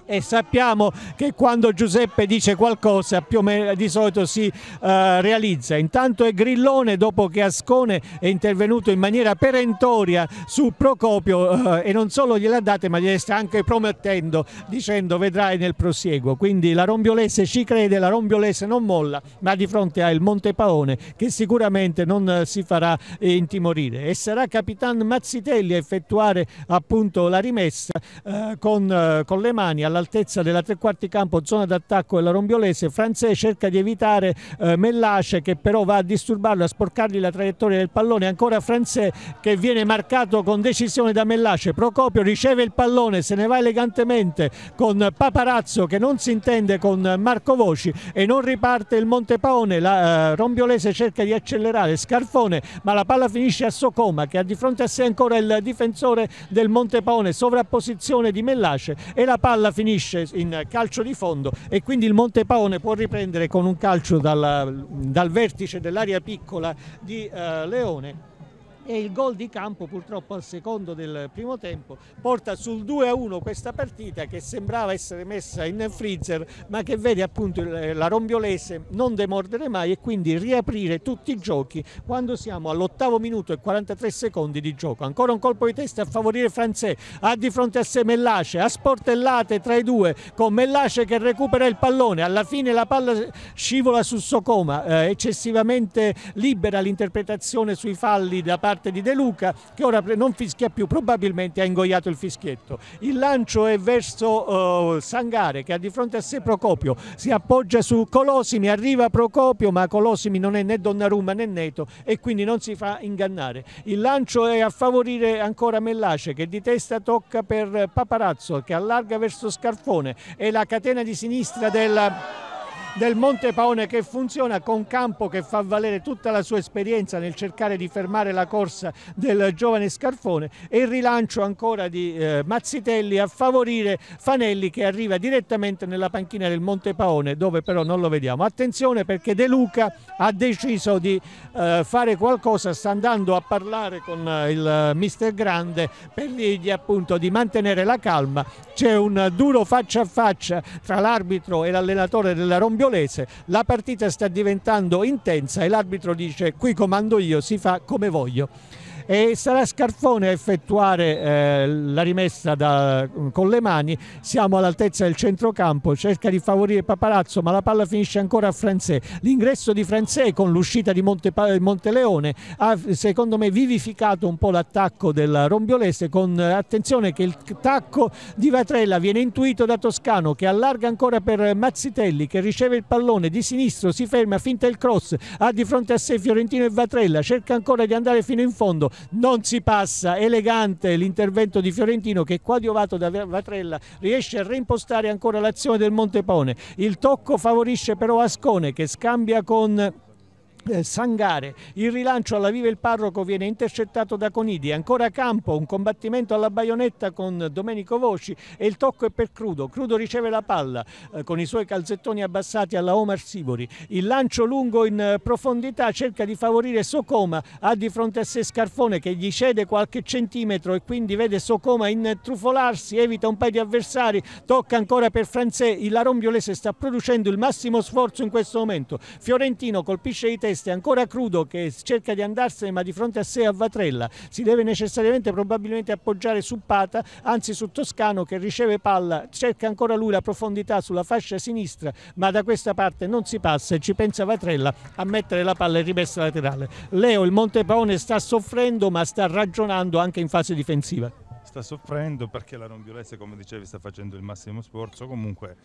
e sappiamo che quando Giuseppe dice qualcosa più o meno di solito si eh, realizza. Intanto è Grillone dopo che Ascone è intervenuto in maniera perentoria su Procopio eh, e non solo gliela date ma gliela sta anche promettendo dicendo vedrai nel prosieguo. Quindi la Rombiolese ci crede, la Rombiolese non molla ma di fronte al Monte Paone che sicuramente non eh, si farà eh, intimorire e sarà Capitan Mazzitelli a effettuare appunto la rimessa eh, con, eh, con le mani alla all'altezza della tre quarti campo, zona d'attacco della Rombiolese. Franzè cerca di evitare eh, Mellace che però va a disturbarlo, a sporcargli la traiettoria del pallone. Ancora Franzè che viene marcato con decisione da Mellace. Procopio riceve il pallone, se ne va elegantemente con Paparazzo che non si intende con Marco Voci e non riparte il Monte Paone La eh, Rombiolese cerca di accelerare Scarfone, ma la palla finisce a Socoma che ha di fronte a sé ancora il difensore del Monte Paone sovrapposizione di Mellace e la palla finisce finisce in calcio di fondo e quindi il Monte Paone può riprendere con un calcio dal, dal vertice dell'area piccola di eh, Leone e il gol di campo purtroppo al secondo del primo tempo porta sul 2-1 questa partita che sembrava essere messa in freezer ma che vede appunto eh, la Rombiolese non demordere mai e quindi riaprire tutti i giochi quando siamo all'ottavo minuto e 43 secondi di gioco. Ancora un colpo di testa a favorire Franzè, ha di fronte a sé Mellace, a sportellate tra i due con Mellace che recupera il pallone, alla fine la palla scivola su Socoma, eh, eccessivamente libera l'interpretazione sui falli da parte parte di De Luca che ora non fischia più, probabilmente ha ingoiato il fischietto. Il lancio è verso uh, Sangare che ha di fronte a sé Procopio, si appoggia su Colosimi, arriva Procopio ma Colosimi non è né Donnarumma né Neto e quindi non si fa ingannare. Il lancio è a favorire ancora Mellace che di testa tocca per Paparazzo che allarga verso Scarfone e la catena di sinistra della del Monte Paone che funziona con Campo che fa valere tutta la sua esperienza nel cercare di fermare la corsa del giovane Scarfone e il rilancio ancora di eh, Mazzitelli a favorire Fanelli che arriva direttamente nella panchina del Monte Paone dove però non lo vediamo. Attenzione perché De Luca ha deciso di eh, fare qualcosa, sta andando a parlare con eh, il eh, mister Grande per dirgli appunto di mantenere la calma. C'è un duro faccia a faccia tra l'arbitro e l'allenatore della Rombione Ortiolese. La partita sta diventando intensa e l'arbitro dice qui comando io, si fa come voglio e sarà Scarfone a effettuare eh, la rimessa da, con le mani, siamo all'altezza del centrocampo, cerca di favorire Paparazzo ma la palla finisce ancora a Franzè, l'ingresso di Franzè con l'uscita di Monte, Monteleone ha secondo me vivificato un po' l'attacco del Rombiolese con eh, attenzione che il tacco di Vatrella viene intuito da Toscano che allarga ancora per Mazzitelli che riceve il pallone di sinistro, si ferma, finta il cross, ha di fronte a sé Fiorentino e Vatrella, cerca ancora di andare fino in fondo, non si passa, elegante l'intervento di Fiorentino che coadiuvato da Vatrella riesce a reimpostare ancora l'azione del Montepone, il tocco favorisce però Ascone che scambia con eh, Sangare. Il rilancio alla viva il parroco viene intercettato da Conidi. Ancora campo un combattimento alla baionetta con Domenico Voci e il tocco è per Crudo. Crudo riceve la palla eh, con i suoi calzettoni abbassati alla Omar Sibori. Il lancio lungo in eh, profondità cerca di favorire Socoma. Ha di fronte a sé Scarfone che gli cede qualche centimetro e quindi vede Socoma intrufolarsi, evita un paio di avversari, tocca ancora per Franzè. Il Larombiolese sta producendo il massimo sforzo in questo momento. Fiorentino colpisce i testa Trieste, ancora crudo, che cerca di andarsene ma di fronte a sé a Vatrella. Si deve necessariamente probabilmente appoggiare su Pata, anzi su Toscano che riceve palla, cerca ancora lui la profondità sulla fascia sinistra, ma da questa parte non si passa e ci pensa Vatrella a mettere la palla in rimessa laterale. Leo, il Montepaone sta soffrendo ma sta ragionando anche in fase difensiva. Sta soffrendo perché la Rombiolese come dicevi, sta facendo il massimo sforzo. Comunque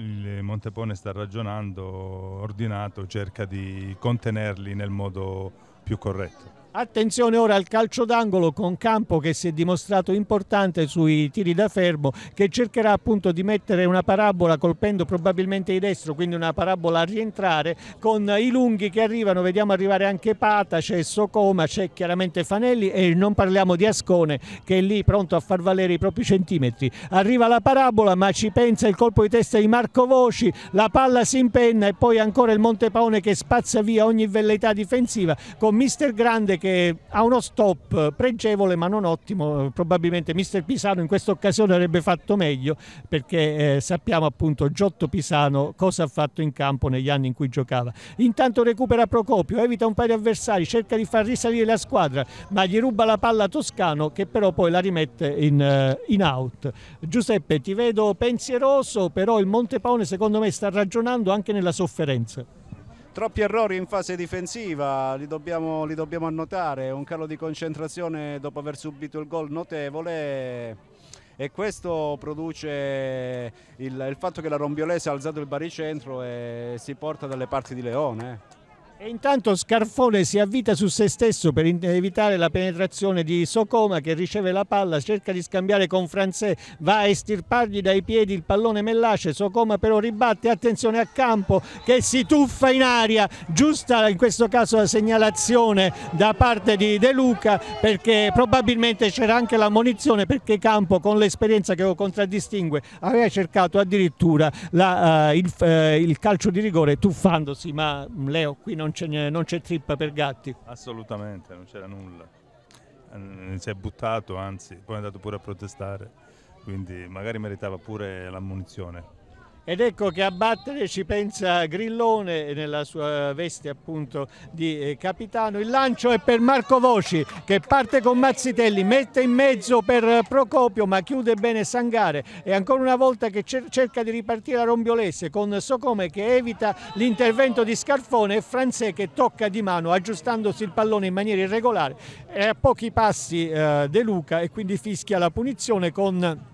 il Montepone sta ragionando ordinato, cerca di contenerli nel modo più corretto. Attenzione ora al calcio d'angolo con Campo che si è dimostrato importante sui tiri da fermo che cercherà appunto di mettere una parabola colpendo probabilmente di destro quindi una parabola a rientrare con i lunghi che arrivano vediamo arrivare anche Pata, c'è Socoma, c'è chiaramente Fanelli e non parliamo di Ascone che è lì pronto a far valere i propri centimetri arriva la parabola ma ci pensa il colpo di testa di Marco Voci la palla si impenna e poi ancora il Montepaone che spazza via ogni velleità difensiva con Mister Grande che ha uno stop pregevole ma non ottimo, probabilmente mister Pisano in questa occasione avrebbe fatto meglio perché eh, sappiamo appunto Giotto Pisano cosa ha fatto in campo negli anni in cui giocava. Intanto recupera Procopio, evita un paio di avversari, cerca di far risalire la squadra ma gli ruba la palla a Toscano che però poi la rimette in, eh, in out. Giuseppe ti vedo pensieroso però il Montepaone secondo me sta ragionando anche nella sofferenza troppi errori in fase difensiva, li dobbiamo, li dobbiamo annotare, un calo di concentrazione dopo aver subito il gol notevole e questo produce il, il, fatto che la Rombiolese ha alzato il baricentro e si porta dalle parti di Leone. E intanto Scarfone si avvita su se stesso per evitare la penetrazione di Socoma che riceve la palla, cerca di scambiare con Franzè, va a estirpargli dai piedi il pallone Mellace, Socoma però ribatte, attenzione a campo che si tuffa in aria, giusta in questo caso la segnalazione da parte di De Luca perché probabilmente c'era anche la munizione perché Campo con l'esperienza che lo contraddistingue aveva cercato addirittura la, uh, il, uh, il calcio di rigore tuffandosi, ma mm, Leo qui non non c'è, non c'è trippa per gatti. Assolutamente, non c'era nulla. Eh, si è buttato, anzi, poi è andato pure a protestare, quindi magari meritava pure l'ammunizione. Ed ecco che a battere ci pensa Grillone nella sua veste appunto di eh, capitano. Il lancio è per Marco Voci che parte con Mazzitelli, mette in mezzo per Procopio ma chiude bene Sangare e ancora una volta che cerca di ripartire a Rombiolese con Socome che evita l'intervento di Scarfone e Franzè che tocca di mano aggiustandosi il pallone in maniera irregolare. È a pochi passi eh, De Luca e quindi fischia la punizione con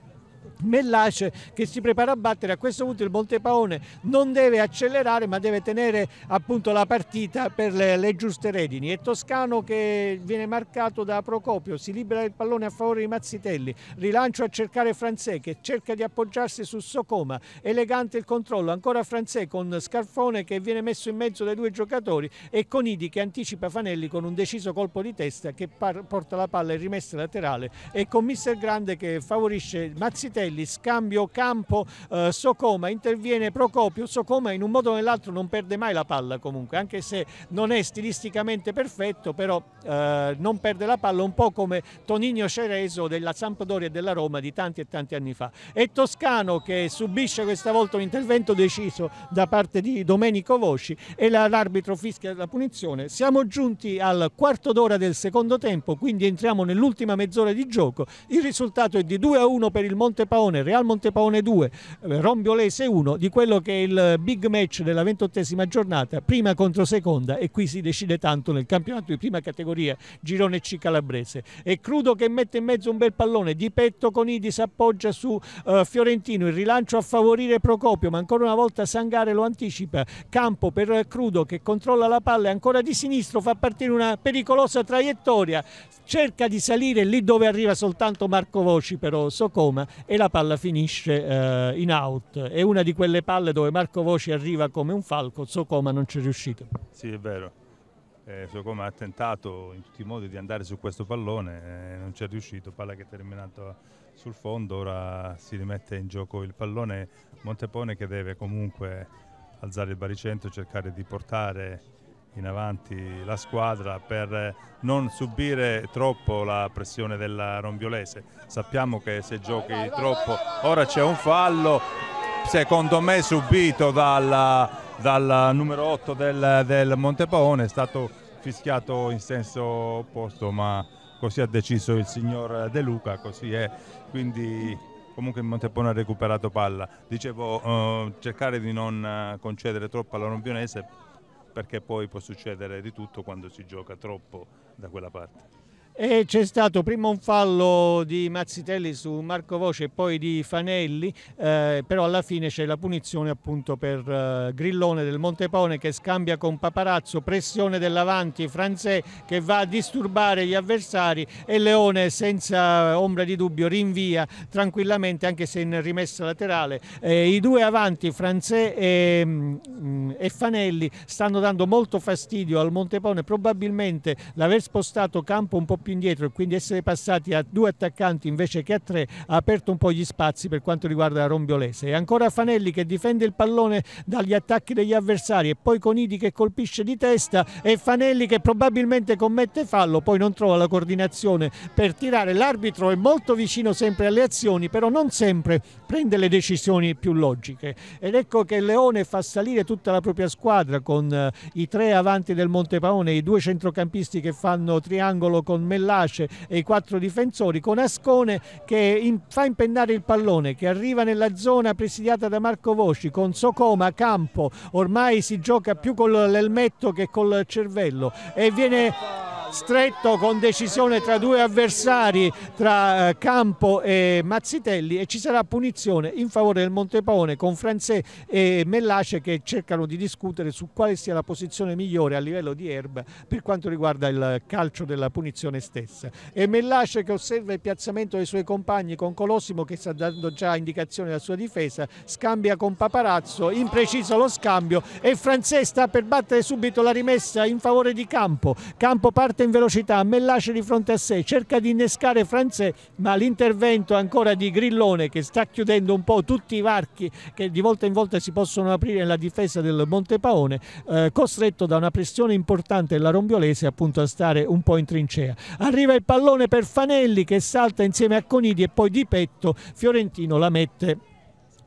Mellace che si prepara a battere. A questo punto il Montepaone non deve accelerare ma deve tenere appunto la partita per le, le giuste redini. È Toscano che viene marcato da Procopio, si libera il pallone a favore di Mazzitelli, rilancio a cercare Franzè che cerca di appoggiarsi su Socoma, elegante il controllo, ancora Franzè con Scarfone che viene messo in mezzo dai due giocatori e Conidi che anticipa Fanelli con un deciso colpo di testa che porta la palla in rimessa laterale e con Mister Grande che favorisce Mazzitelli Martelli, scambio campo eh, Socoma, interviene Procopio, Socoma in un modo o nell'altro non perde mai la palla comunque, anche se non è stilisticamente perfetto, però eh, non perde la palla un po' come Tonino Cereso della Sampdoria e della Roma di tanti e tanti anni fa. È Toscano che subisce questa volta un intervento deciso da parte di Domenico Voci e l'arbitro fischia la punizione. Siamo giunti al quarto d'ora del secondo tempo, quindi entriamo nell'ultima mezz'ora di gioco. Il risultato è di 2 a 1 per il Monte Paolo Montepaone, Real Montepaone 2, eh, Rombiolese 1 di quello che è il eh, big match della ventottesima giornata, prima contro seconda e qui si decide tanto nel campionato di prima categoria Girone C Calabrese. E Crudo che mette in mezzo un bel pallone, di petto con Idis appoggia su uh, Fiorentino, il rilancio a favorire Procopio ma ancora una volta Sangare lo anticipa, campo per Crudo che controlla la palla e ancora di sinistro fa partire una pericolosa traiettoria, cerca di salire lì dove arriva soltanto Marco Voci però Socoma e la la palla finisce eh, in out. È una di quelle palle dove Marco Voci arriva come un falco, Socoma non c'è riuscito. Sì, è vero. Eh, Socoma ha tentato in tutti i modi di andare su questo pallone, eh, non c'è riuscito, palla che è terminata sul fondo, ora si rimette in gioco il pallone Montepone che deve comunque alzare il baricentro, cercare di portare in avanti la squadra per non subire troppo la pressione della Rombiolese. Sappiamo che se giochi troppo, ora c'è un fallo, secondo me subito dal, dal numero 8 del, del Montepaone, è stato fischiato in senso opposto, ma così ha deciso il signor De Luca, così è. Quindi comunque il Montepone ha recuperato palla. Dicevo, eh, cercare di non concedere troppo alla Rompionese perché poi può succedere di tutto quando si gioca troppo da quella parte e c'è stato prima un fallo di Mazzitelli su Marco Voce e poi di Fanelli, eh, però alla fine c'è la punizione appunto per eh, Grillone del Montepone che scambia con Paparazzo, pressione dell'avanti Franzè che va a disturbare gli avversari e Leone senza ombra di dubbio rinvia tranquillamente anche se in rimessa laterale. Eh, I due avanti Franzè e, mh, mm, e Fanelli stanno dando molto fastidio al Montepone, probabilmente l'aver spostato campo un po' più più indietro e quindi essere passati a due attaccanti invece che a tre ha aperto un po' gli spazi per quanto riguarda la Rombiolese. E ancora Fanelli che difende il pallone dagli attacchi degli avversari e poi Conidi che colpisce di testa e Fanelli che probabilmente commette fallo, poi non trova la coordinazione per tirare. L'arbitro è molto vicino sempre alle azioni, però non sempre prende le decisioni più logiche. Ed ecco che Leone fa salire tutta la propria squadra con eh, i tre avanti del Monte Paone, i due centrocampisti che fanno triangolo con me Mellace e i quattro difensori con Ascone che in, fa impennare il pallone che arriva nella zona presidiata da Marco Voci con Socoma, Campo ormai si gioca più con l'elmetto che col cervello e viene stretto con decisione tra due avversari, tra eh, Campo e Mazzitelli e ci sarà punizione in favore del Montepaone con Franzè e Mellace che cercano di discutere su quale sia la posizione migliore a livello di erba per quanto riguarda il calcio della punizione stessa. E Mellace che osserva il piazzamento dei suoi compagni con Colossimo che sta dando già indicazioni alla sua difesa, scambia con Paparazzo, impreciso lo scambio e Franzè sta per battere subito la rimessa in favore di Campo. Campo parte in velocità, Mellace di fronte a sé, cerca di innescare Franzè, ma l'intervento ancora di Grillone che sta chiudendo un po' tutti i varchi che di volta in volta si possono aprire nella difesa del Montepaone, eh, costretto da una pressione importante della Rombiolese appunto a stare un po' in trincea. Arriva il pallone per Fanelli che salta insieme a Conidi e poi di petto Fiorentino la mette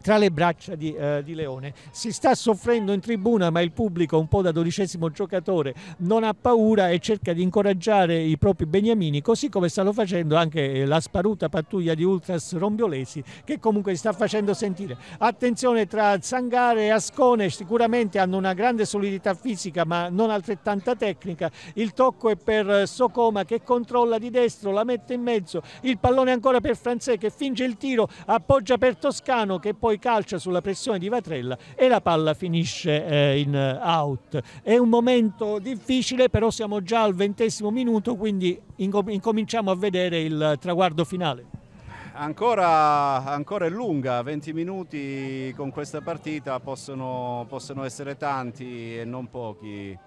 tra le braccia di, eh, di, Leone. Si sta soffrendo in tribuna, ma il pubblico, un po' da dodicesimo giocatore, non ha paura e cerca di incoraggiare i propri beniamini, così come stanno facendo anche eh, la sparuta pattuglia di ultras rombiolesi che comunque si sta facendo sentire. Attenzione tra Zangare e Ascone, sicuramente hanno una grande solidità fisica, ma non altrettanta tecnica. Il tocco è per eh, Socoma che controlla di destro, la mette in mezzo, il pallone ancora per Franzè che finge il tiro, appoggia per Toscano che poi calcia sulla pressione di Vatrella e la palla finisce eh, in eh, out. È un momento difficile, però siamo già al ventesimo minuto, quindi incom- incominciamo a vedere il traguardo finale. Ancora, ancora, è lunga, 20 minuti con questa partita possono, possono essere tanti e non pochi.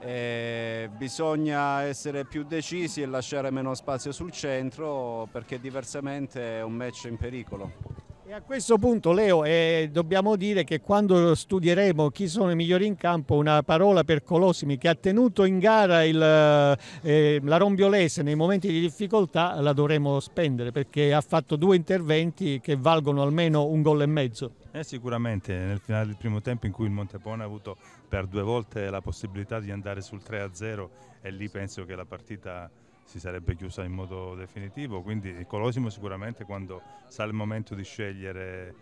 E eh, bisogna essere più decisi e lasciare meno spazio sul centro perché diversamente è un match in pericolo. E a questo punto, Leo, eh, dobbiamo dire che quando studieremo chi sono i migliori in campo, una parola per Colosimi che ha tenuto in gara il, eh, la Rombiolese nei momenti di difficoltà, la dovremo spendere perché ha fatto due interventi che valgono almeno un gol e mezzo. Eh, sicuramente, nel finale del primo tempo in cui il Montepone ha avuto per due volte la possibilità di andare sul 3-0 e lì penso che la partita si sarebbe chiusa in modo definitivo, quindi Colosimo sicuramente quando sarà il momento di scegliere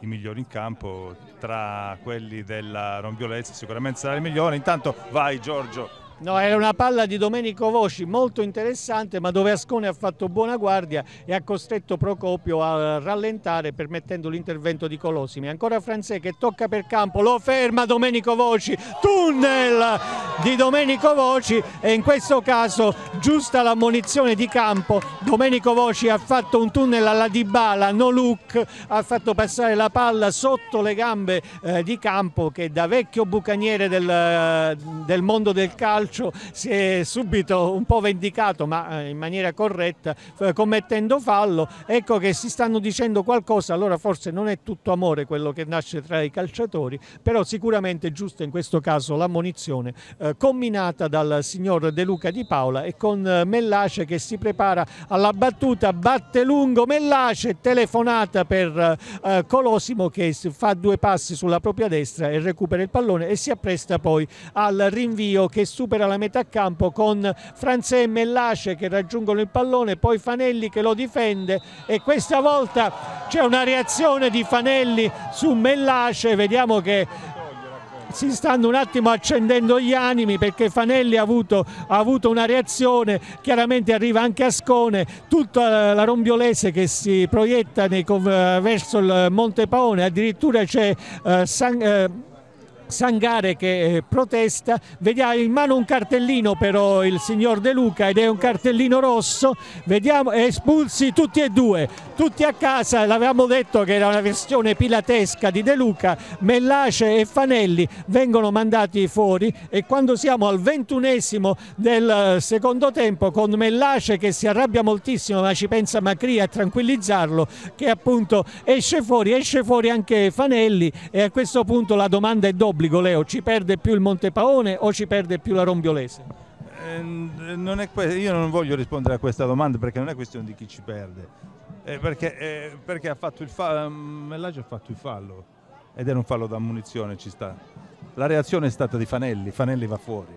i migliori in campo tra quelli della Rombiolezza sicuramente sarà il migliore, intanto vai Giorgio No, era una palla di Domenico Voci molto interessante ma dove Ascone ha fatto buona guardia e ha costretto Procopio a rallentare permettendo l'intervento di Colosimi. Ancora Franzè che tocca per campo, lo ferma Domenico Voci, tunnel di Domenico Voci e in questo caso giusta l'ammonizione di campo. Domenico Voci ha fatto un tunnel alla Dibala, no look, ha fatto passare la palla sotto le gambe eh, di campo che da vecchio bucaniere del, eh, del mondo del calcio calcio si è subito un po' vendicato ma eh, in maniera corretta commettendo fallo ecco che si stanno dicendo qualcosa allora forse non è tutto amore quello che nasce tra i calciatori però sicuramente è giusta in questo caso l'ammonizione eh, combinata dal signor De Luca Di Paola e con eh, Mellace che si prepara alla battuta batte lungo Mellace telefonata per eh, Colosimo che fa due passi sulla propria destra e recupera il pallone e si appresta poi al rinvio che supera recupera la metà campo con Franzè e Mellace che raggiungono il pallone, poi Fanelli che lo difende e questa volta c'è una reazione di Fanelli su Mellace, vediamo che si stanno un attimo accendendo gli animi perché Fanelli ha avuto, ha avuto una reazione, chiaramente arriva anche Ascone, tutta la Rombiolese che si proietta nei, eh, verso il Monte Paone, addirittura c'è eh, San... Eh, Sangare che eh, protesta, vediamo in mano un cartellino però il signor De Luca ed è un cartellino rosso, vediamo espulsi tutti e due, tutti a casa, l'avevamo detto che era una versione pilatesca di De Luca, Mellace e Fanelli vengono mandati fuori e quando siamo al ventunesimo del eh, secondo tempo con Mellace che si arrabbia moltissimo ma ci pensa Macri a tranquillizzarlo che appunto esce fuori, esce fuori anche Fanelli e a questo punto la domanda è dopo obbligo Leo, ci perde più il Montepaone o ci perde più la Rombiolese? Eh, non io non voglio rispondere a questa domanda perché non è questione di chi ci perde, eh, perché, eh, perché, ha fatto il fallo, ehm, Mellaggio ha fatto il fallo ed era un fallo da munizione, ci sta. La reazione è stata di Fanelli, Fanelli va fuori.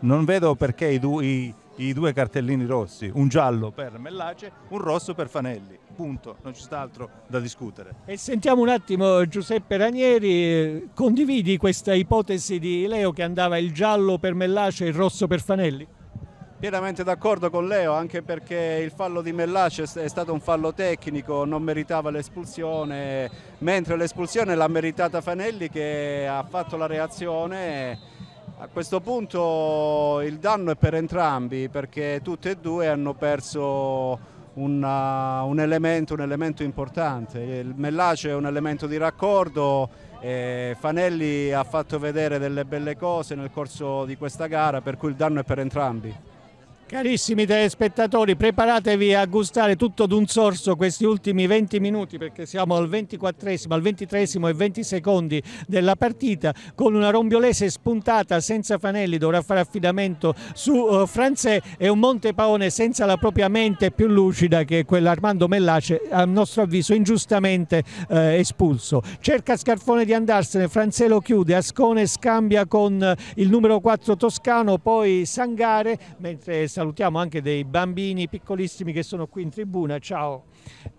Non vedo perché i, du i, i due cartellini rossi, un giallo per Mellace, un rosso per Fanelli punto, non ci sta altro da discutere. E sentiamo un attimo Giuseppe Ranieri, condividi questa ipotesi di Leo che andava il giallo per Mellace e il rosso per Fanelli? Pienamente d'accordo con Leo, anche perché il fallo di Mellace è stato un fallo tecnico, non meritava l'espulsione, mentre l'espulsione l'ha meritata Fanelli che ha fatto la reazione. A questo punto il danno è per entrambi perché tutti e due hanno perso una, eh, un, elemento, un, elemento, importante. Il Mellace è un elemento di raccordo, eh, Fanelli ha fatto vedere delle belle cose nel corso di questa gara, per cui il danno è per entrambi. Carissimi telespettatori, preparatevi a gustare tutto d'un sorso questi ultimi 20 minuti perché siamo al 24esimo, al 23esimo e 20 secondi della partita con una rombiolese spuntata senza Fanelli, dovrà fare affidamento su uh, Franzè e un Montepaone senza la propria mente più lucida che quell'Armando Mellace a nostro avviso ingiustamente uh, espulso. Cerca Scarfone di andarsene, Franzè lo chiude, Ascone scambia con eh, il numero 4 Toscano, poi Sangare mentre Sangare salutiamo anche dei bambini piccolissimi che sono qui in tribuna. Ciao.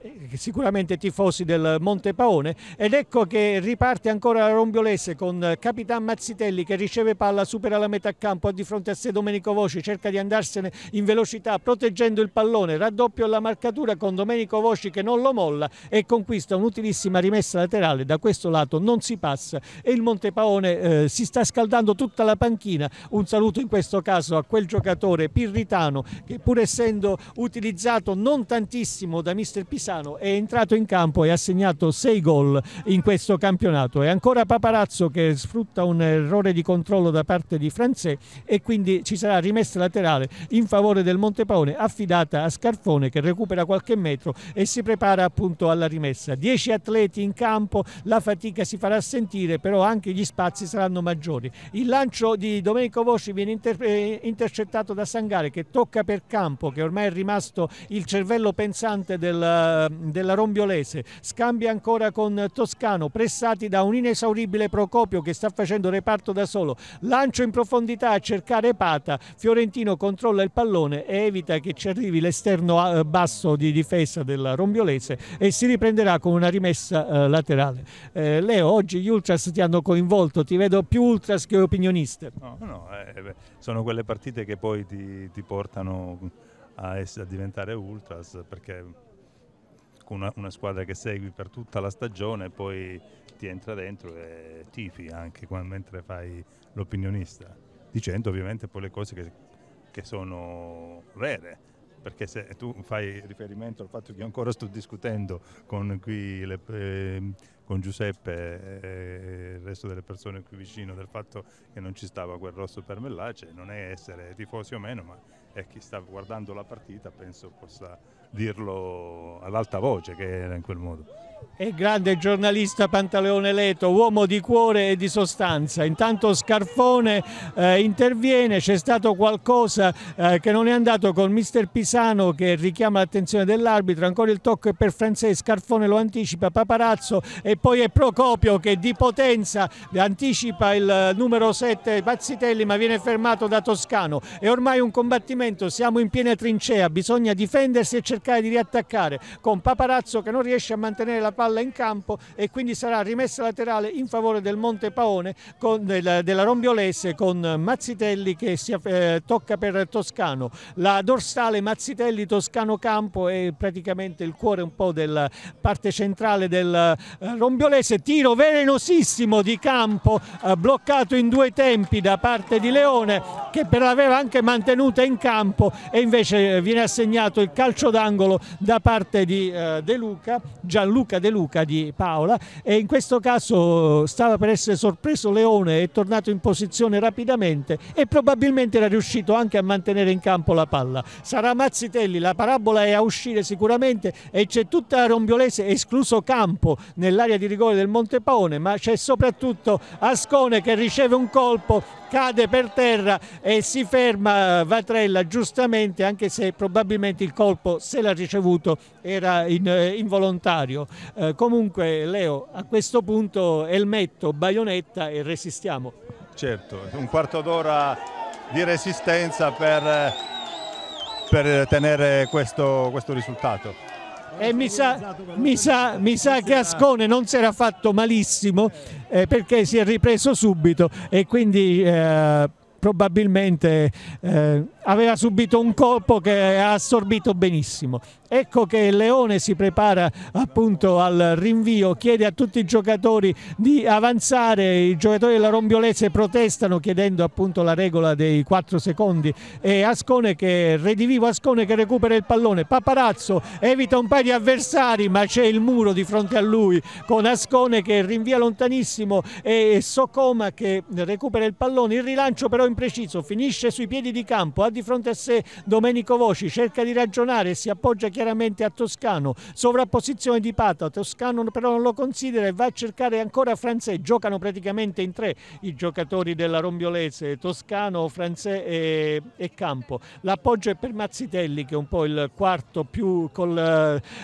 Eh, sicuramente tifosi del Monte Paone ed ecco che riparte ancora la Rombiolese con Capitan Mazzitelli che riceve palla, supera la metà campo di fronte a sé Domenico Voci, cerca di andarsene in velocità proteggendo il pallone raddoppio la marcatura con Domenico Voci che non lo molla e conquista un'utilissima rimessa laterale, da questo lato non si passa e il Monte Paone eh, si sta scaldando tutta la panchina un saluto in questo caso a quel giocatore Pirritano che pur essendo utilizzato non tantissimo da mister Pisano Bolzano è entrato in campo e ha segnato 6 gol in questo campionato. È ancora Paparazzo che sfrutta un errore di controllo da parte di Franzè e quindi ci sarà rimessa laterale in favore del Montepaone affidata a Scarfone che recupera qualche metro e si prepara appunto alla rimessa. 10 atleti in campo, la fatica si farà sentire, però anche gli spazi saranno maggiori. Il lancio di Domenico Voci viene inter eh, intercettato da Sangare che tocca per campo, che ormai è rimasto il cervello pensante del Ehm, della Rombiolese, scambi ancora con Toscano, pressati da un inesauribile Procopio che sta facendo reparto da solo, lancio in profondità a cercare Pata, Fiorentino controlla il pallone e evita che ci arrivi l'esterno eh, basso di difesa della Rombiolese e si riprenderà con una rimessa eh, laterale. Eh, Leo, oggi gli ultras ti hanno coinvolto, ti vedo più ultras che opinioniste. No, no, eh, beh, sono quelle partite che poi ti, ti portano a, a diventare ultras perché una, una, squadra che segui per tutta la stagione e poi ti entra dentro e tifi anche quando, mentre fai l'opinionista, dicendo ovviamente poi le cose che, che sono vere perché se tu fai riferimento al fatto che io ancora sto discutendo con, qui le, eh, con Giuseppe e il resto delle persone qui vicino del fatto che non ci stava quel rosso per Mellace, non è essere tifosi o meno, ma è chi sta guardando la partita penso possa dirlo all'alta voce che era in quel modo e grande giornalista Pantaleone Leto, uomo di cuore e di sostanza. Intanto Scarfone eh, interviene, c'è stato qualcosa eh, che non è andato con mister Pisano che richiama l'attenzione dell'arbitro, ancora il tocco è per Francesco, Scarfone lo anticipa, Paparazzo e poi è Procopio che di potenza anticipa il eh, numero 7 Pazzitelli ma viene fermato da Toscano. È ormai un combattimento, siamo in piena trincea, bisogna difendersi e cercare di riattaccare con Paparazzo che non riesce a mantenere la la palla in campo e quindi sarà rimessa laterale in favore del Monte Paone con, della, della Rombiolese con Mazzitelli che si, eh, tocca per Toscano. La dorsale Mazzitelli Toscano Campo è praticamente il cuore un po' della parte centrale del eh, Rombiolese. Tiro velenosissimo di campo eh, bloccato in due tempi da parte di Leone che per l'aveva anche mantenuta in campo e invece eh, viene assegnato il calcio d'angolo da parte di eh, De Luca, Gianluca De Luca di Paola e in questo caso stava per essere sorpreso Leone, è tornato in posizione rapidamente e probabilmente era riuscito anche a mantenere in campo la palla. Sarà Mazzitelli, la parabola è a uscire sicuramente e c'è tutta la Rombiolese escluso campo nell'area di rigore del Monte Paone ma c'è soprattutto Ascone che riceve un colpo cade per terra e si ferma eh, Vatrella giustamente anche se probabilmente il colpo se l'ha ricevuto era in, eh, involontario. Eh, comunque Leo a questo punto elmetto, baionetta e resistiamo. Certo, un quarto d'ora di resistenza per, eh, per tenere questo, questo risultato e mi sa, mi, sa, mi sa, che Ascone non si era fatto malissimo eh, perché si è ripreso subito e quindi eh, probabilmente... Eh, aveva subito un colpo che ha assorbito benissimo. Ecco che Leone si prepara appunto al rinvio, chiede a tutti i giocatori di avanzare, i giocatori della Rombiolese protestano chiedendo appunto la regola dei 4 secondi e Ascone che redivivo Ascone che recupera il pallone, Paparazzo evita un paio di avversari ma c'è il muro di fronte a lui con Ascone che rinvia lontanissimo e Socoma che recupera il pallone, il rilancio però impreciso, finisce sui piedi di campo, di fronte a sé Domenico Voci, cerca di ragionare e si appoggia chiaramente a Toscano, sovrapposizione di Pata, Toscano però non lo considera e va a cercare ancora Franzè, giocano praticamente in tre i giocatori della Rombiolese, Toscano, Franzè e, e Campo. L'appoggio è per Mazzitelli che è un po' il quarto più col,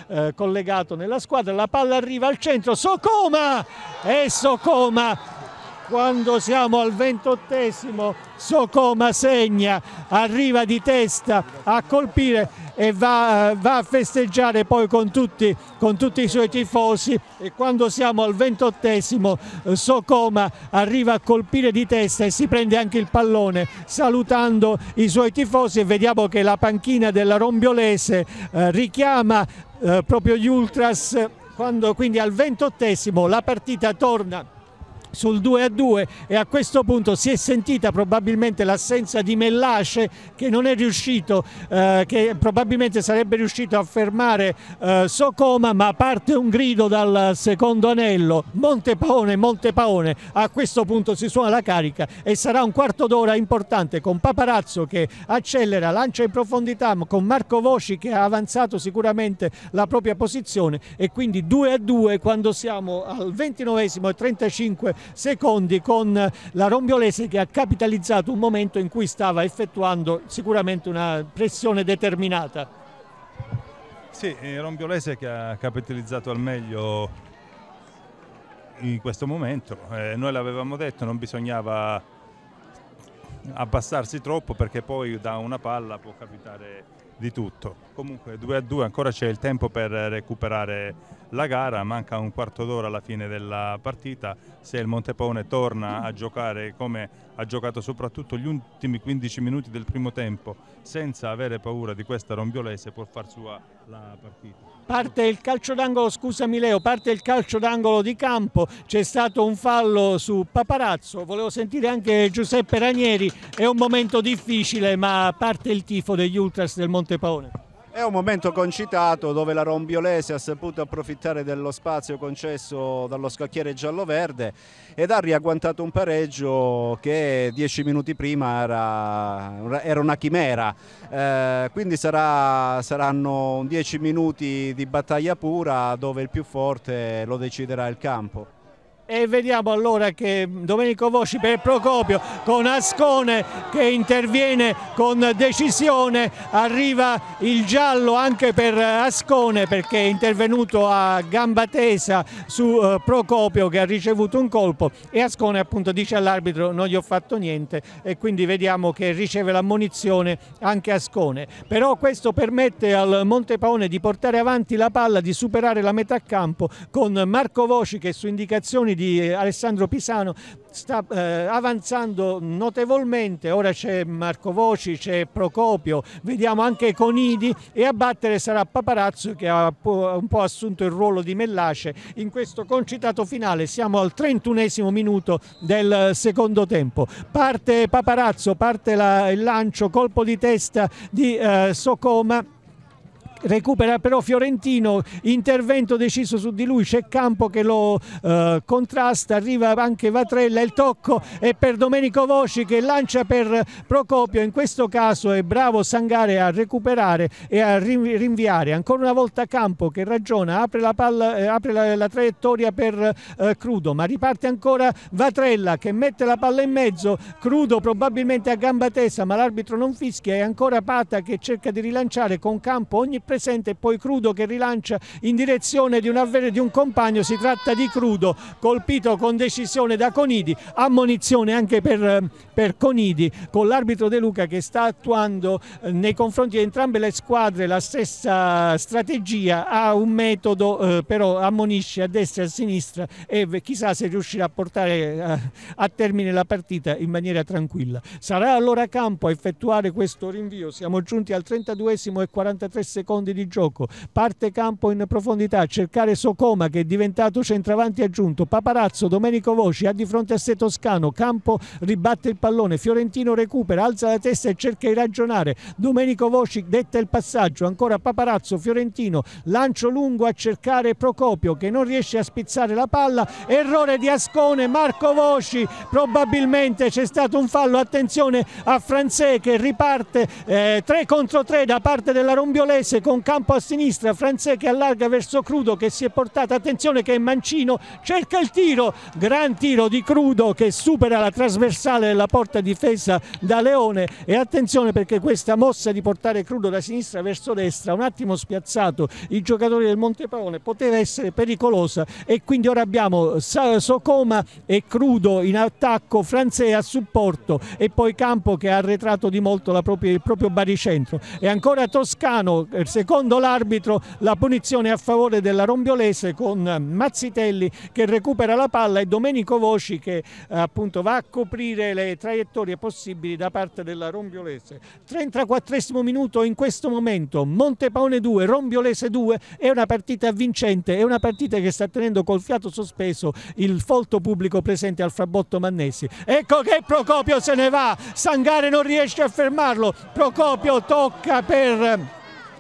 eh, collegato nella squadra, la palla arriva al centro, Socoma! E Socoma! quando siamo al ventottesimo Socoma segna, arriva di testa a colpire e va, va a festeggiare poi con tutti, con tutti, i suoi tifosi e quando siamo al ventottesimo Socoma arriva a colpire di testa e si prende anche il pallone salutando i suoi tifosi e vediamo che la panchina della Rombiolese eh, richiama eh, proprio gli ultras quando quindi al ventottesimo la partita torna sul 2 a 2 e a questo punto si è sentita probabilmente l'assenza di Mellace che non è riuscito, eh, che probabilmente sarebbe riuscito a fermare eh, Socoma, ma parte un grido dal secondo anello, Montepaone, Montepaone, a questo punto si suona la carica e sarà un quarto d'ora importante con Paparazzo che accelera, lancia in profondità con Marco Voci che ha avanzato sicuramente la propria posizione e quindi 2 a 2 quando siamo al 29 e 35 secondi con la Rombiolese che ha capitalizzato un momento in cui stava effettuando sicuramente una pressione determinata. Sì, eh, Rombiolese che ha capitalizzato al meglio in questo momento. Eh, noi l'avevamo detto, non bisognava abbassarsi troppo perché poi da una palla può capitare di tutto. Comunque 2 a 2 ancora c'è il tempo per recuperare la gara, manca un quarto d'ora alla fine della partita, se il Montepone torna a giocare come ha giocato soprattutto gli ultimi 15 minuti del primo tempo senza avere paura di questa rombiolese può far sua la partita. Parte il calcio d'angolo, scusami Leo, parte il calcio d'angolo di campo, c'è stato un fallo su Paparazzo, volevo sentire anche Giuseppe Ranieri, è un momento difficile ma parte il tifo degli ultras del Montepone. È un momento concitato dove la Rombiolese ha saputo approfittare dello spazio concesso dallo scacchiere giallo-verde ed ha riagguantato un pareggio che dieci minuti prima era, era una chimera. Eh, quindi sarà, saranno dieci minuti di battaglia pura dove il più forte lo deciderà il campo. E vediamo allora che Domenico Voci per Procopio con Ascone che interviene con decisione, arriva il giallo anche per Ascone perché è intervenuto a gamba tesa su eh, Procopio che ha ricevuto un colpo e Ascone appunto dice all'arbitro non gli ho fatto niente e quindi vediamo che riceve l'ammonizione anche Ascone. Però questo permette al Montepaone di portare avanti la palla, di superare la metà campo con Marco Voci che su indicazioni di Alessandro Pisano sta eh, avanzando notevolmente, ora c'è Marco Voci, c'è Procopio, vediamo anche Conidi e a battere sarà Paparazzo che ha un po' assunto il ruolo di Mellace in questo concitato finale, siamo al 31 minuto del secondo tempo, parte Paparazzo, parte la, il lancio, colpo di testa di eh, Socoma recupera però Fiorentino, intervento deciso su di lui, c'è Campo che lo eh, contrasta, arriva anche Vatrella, il tocco è per Domenico Voci che lancia per Procopio, in questo caso è bravo Sangare a recuperare e a rinviare, ancora una volta Campo che ragiona, apre la, palla, eh, apre la, la traiettoria per eh, Crudo, ma riparte ancora Vatrella che mette la palla in mezzo, Crudo probabilmente a gamba tesa ma l'arbitro non fischia e ancora Pata che cerca di rilanciare con Campo ogni presente e poi Crudo che rilancia in direzione di un di un compagno, si tratta di Crudo colpito con decisione da Conidi, ammonizione anche per, per Conidi con l'arbitro De Luca che sta attuando eh, nei confronti di entrambe le squadre la stessa strategia, ha un metodo eh, però ammonisce a destra e a sinistra e chissà se riuscirà a portare a, eh, a termine la partita in maniera tranquilla. Sarà allora Campo a effettuare questo rinvio, siamo giunti al 32 e 43 secondi secondi di gioco, parte campo in profondità a cercare Socoma che è diventato centravanti aggiunto, Paparazzo, Domenico Voci ha di fronte a sé Toscano, Campo ribatte il pallone, Fiorentino recupera, alza la testa e cerca di ragionare, Domenico Voci detta il passaggio, ancora Paparazzo, Fiorentino, lancio lungo a cercare Procopio che non riesce a spizzare la palla, errore di Ascone, Marco Voci, probabilmente c'è stato un fallo, attenzione a Franzè che riparte eh, 3 contro 3 da parte della Rombiolese con campo a sinistra, Franzè che allarga verso Crudo che si è portata, attenzione che è Mancino, cerca il tiro, gran tiro di Crudo che supera la trasversale della porta difesa da Leone e attenzione perché questa mossa di portare Crudo da sinistra verso destra, un attimo spiazzato i giocatori del Montepaone, poteva essere pericolosa e quindi ora abbiamo Socoma e Crudo in attacco, Franzè a supporto e poi Campo che ha arretrato di molto propria, il proprio baricentro e ancora Toscano eh, secondo l'arbitro la punizione a favore della Rombiolese con Mazzitelli che recupera la palla e Domenico Voci che eh, appunto va a coprire le traiettorie possibili da parte della Rombiolese. 34 minuto in questo momento Montepaone 2, Rombiolese 2 è una partita vincente, è una partita che sta tenendo col fiato sospeso il folto pubblico presente al Frabotto Mannesi. Ecco che Procopio se ne va, Sangare non riesce a fermarlo, Procopio tocca per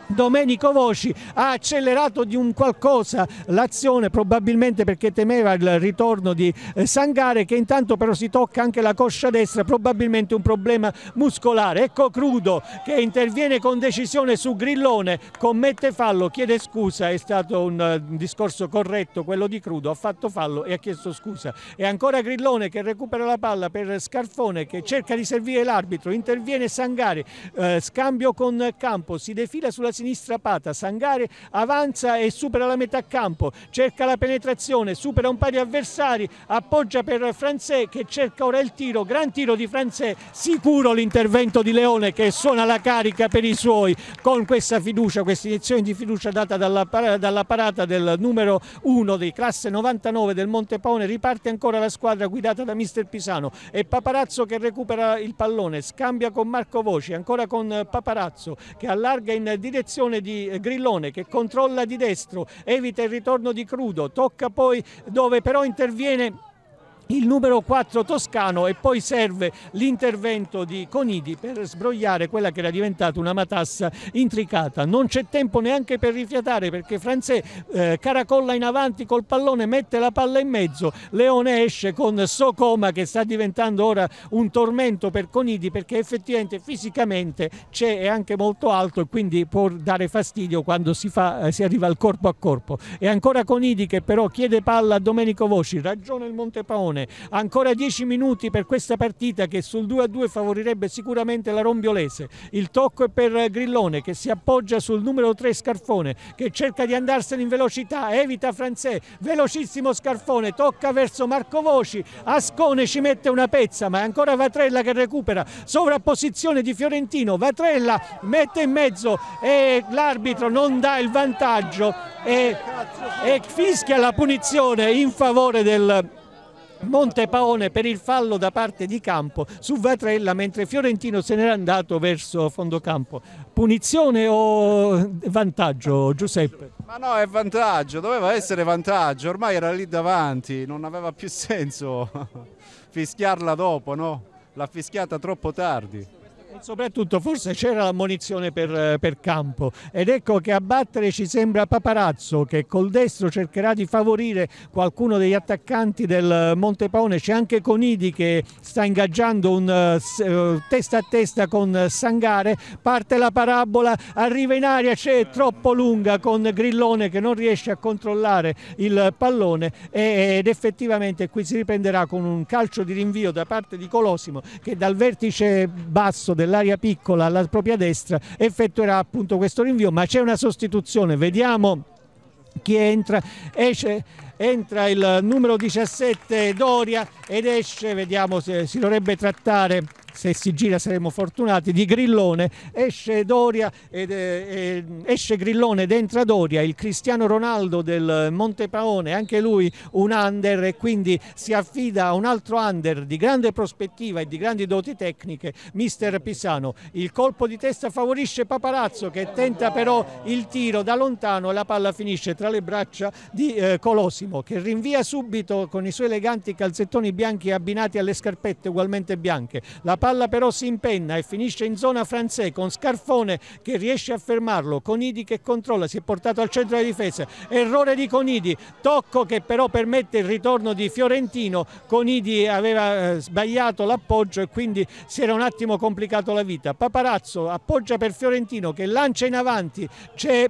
Domenico Voci ha accelerato di un qualcosa l'azione probabilmente perché temeva il ritorno di eh, Sangare che intanto però si tocca anche la coscia destra probabilmente un problema muscolare ecco Crudo che interviene con decisione su Grillone commette fallo chiede scusa è stato un eh, discorso corretto quello di Crudo ha fatto fallo e ha chiesto scusa e ancora Grillone che recupera la palla per Scarfone che cerca di servire l'arbitro interviene Sangare eh, scambio con Campo si defila sulla sinistra Pata, Sangare avanza e supera la metà campo, cerca la penetrazione, supera un paio di avversari, appoggia per Franzè che cerca ora il tiro, gran tiro di Franzè, sicuro l'intervento di Leone che suona la carica per i suoi con questa fiducia, questa iniezione di fiducia data dalla, dalla parata del numero 1 di classe 99 del Monte Paone, riparte ancora la squadra guidata da mister Pisano e Paparazzo che recupera il pallone, scambia con Marco Voci, ancora con Paparazzo che allarga in direzione azione di eh, Grillone che controlla di destro, evita il ritorno di Crudo, tocca poi dove però interviene il numero 4 toscano e poi serve l'intervento di Conidi per sbrogliare quella che era diventata una matassa intricata. Non c'è tempo neanche per rifiatare perché Franzè eh, caracolla in avanti col pallone, mette la palla in mezzo, Leone esce con Socoma che sta diventando ora un tormento per Conidi perché effettivamente fisicamente c'è e anche molto alto e quindi può dare fastidio quando si, fa, eh, si arriva al corpo a corpo. E ancora Conidi che però chiede palla a Domenico Voci, ragione il Montepaone Frosinone. Ancora 10 minuti per questa partita che sul 2-2 favorirebbe sicuramente la Rombiolese. Il tocco è per Grillone che si appoggia sul numero 3 Scarfone che cerca di andarsene in velocità, evita Franzè, velocissimo Scarfone, tocca verso Marco Voci, Ascone ci mette una pezza ma è ancora Vatrella che recupera, sovrapposizione di Fiorentino, Vatrella mette in mezzo e l'arbitro non dà il vantaggio e, e fischia la punizione in favore del Montepaone per il fallo da parte di Campo su Vatrella mentre Fiorentino se n'era andato verso fondo campo. Punizione o vantaggio Giuseppe? Ma no, è vantaggio, doveva essere vantaggio, ormai era lì davanti, non aveva più senso fischiarla dopo, no? L'ha fischiata troppo tardi. E soprattutto forse c'era l'ammonizione per, eh, per, campo ed ecco che a battere ci sembra Paparazzo che col destro cercherà di favorire qualcuno degli attaccanti del Montepaone, c'è anche Conidi che sta ingaggiando un uh, testa a testa con Sangare, parte la parabola, arriva in aria, c'è troppo lunga con Grillone che non riesce a controllare il pallone ed effettivamente qui si riprenderà con un calcio di rinvio da parte di Colosimo che dal vertice basso del dell'area piccola alla propria destra effettuerà appunto questo rinvio ma c'è una sostituzione vediamo chi entra esce entra il numero 17 Doria ed esce vediamo se si dovrebbe trattare se si gira saremo fortunati, di Grillone, esce, Doria ed, eh, eh esce Grillone ed entra Doria, il Cristiano Ronaldo del Montepaone, anche lui un under e quindi si affida a un altro under di grande prospettiva e di grandi doti tecniche, mister Pisano. Il colpo di testa favorisce Paparazzo che tenta però il tiro da lontano e la palla finisce tra le braccia di eh, Colosimo che rinvia subito con i suoi eleganti calzettoni bianchi abbinati alle scarpette ugualmente bianche. La palla palla però si impenna e finisce in zona Franzè con Scarfone che riesce a fermarlo, Conidi che controlla, si è portato al centro della difesa, errore di Conidi, tocco che però permette il ritorno di Fiorentino, Conidi aveva eh, sbagliato l'appoggio e quindi si era un attimo complicato la vita. Paparazzo appoggia per Fiorentino che lancia in avanti, c'è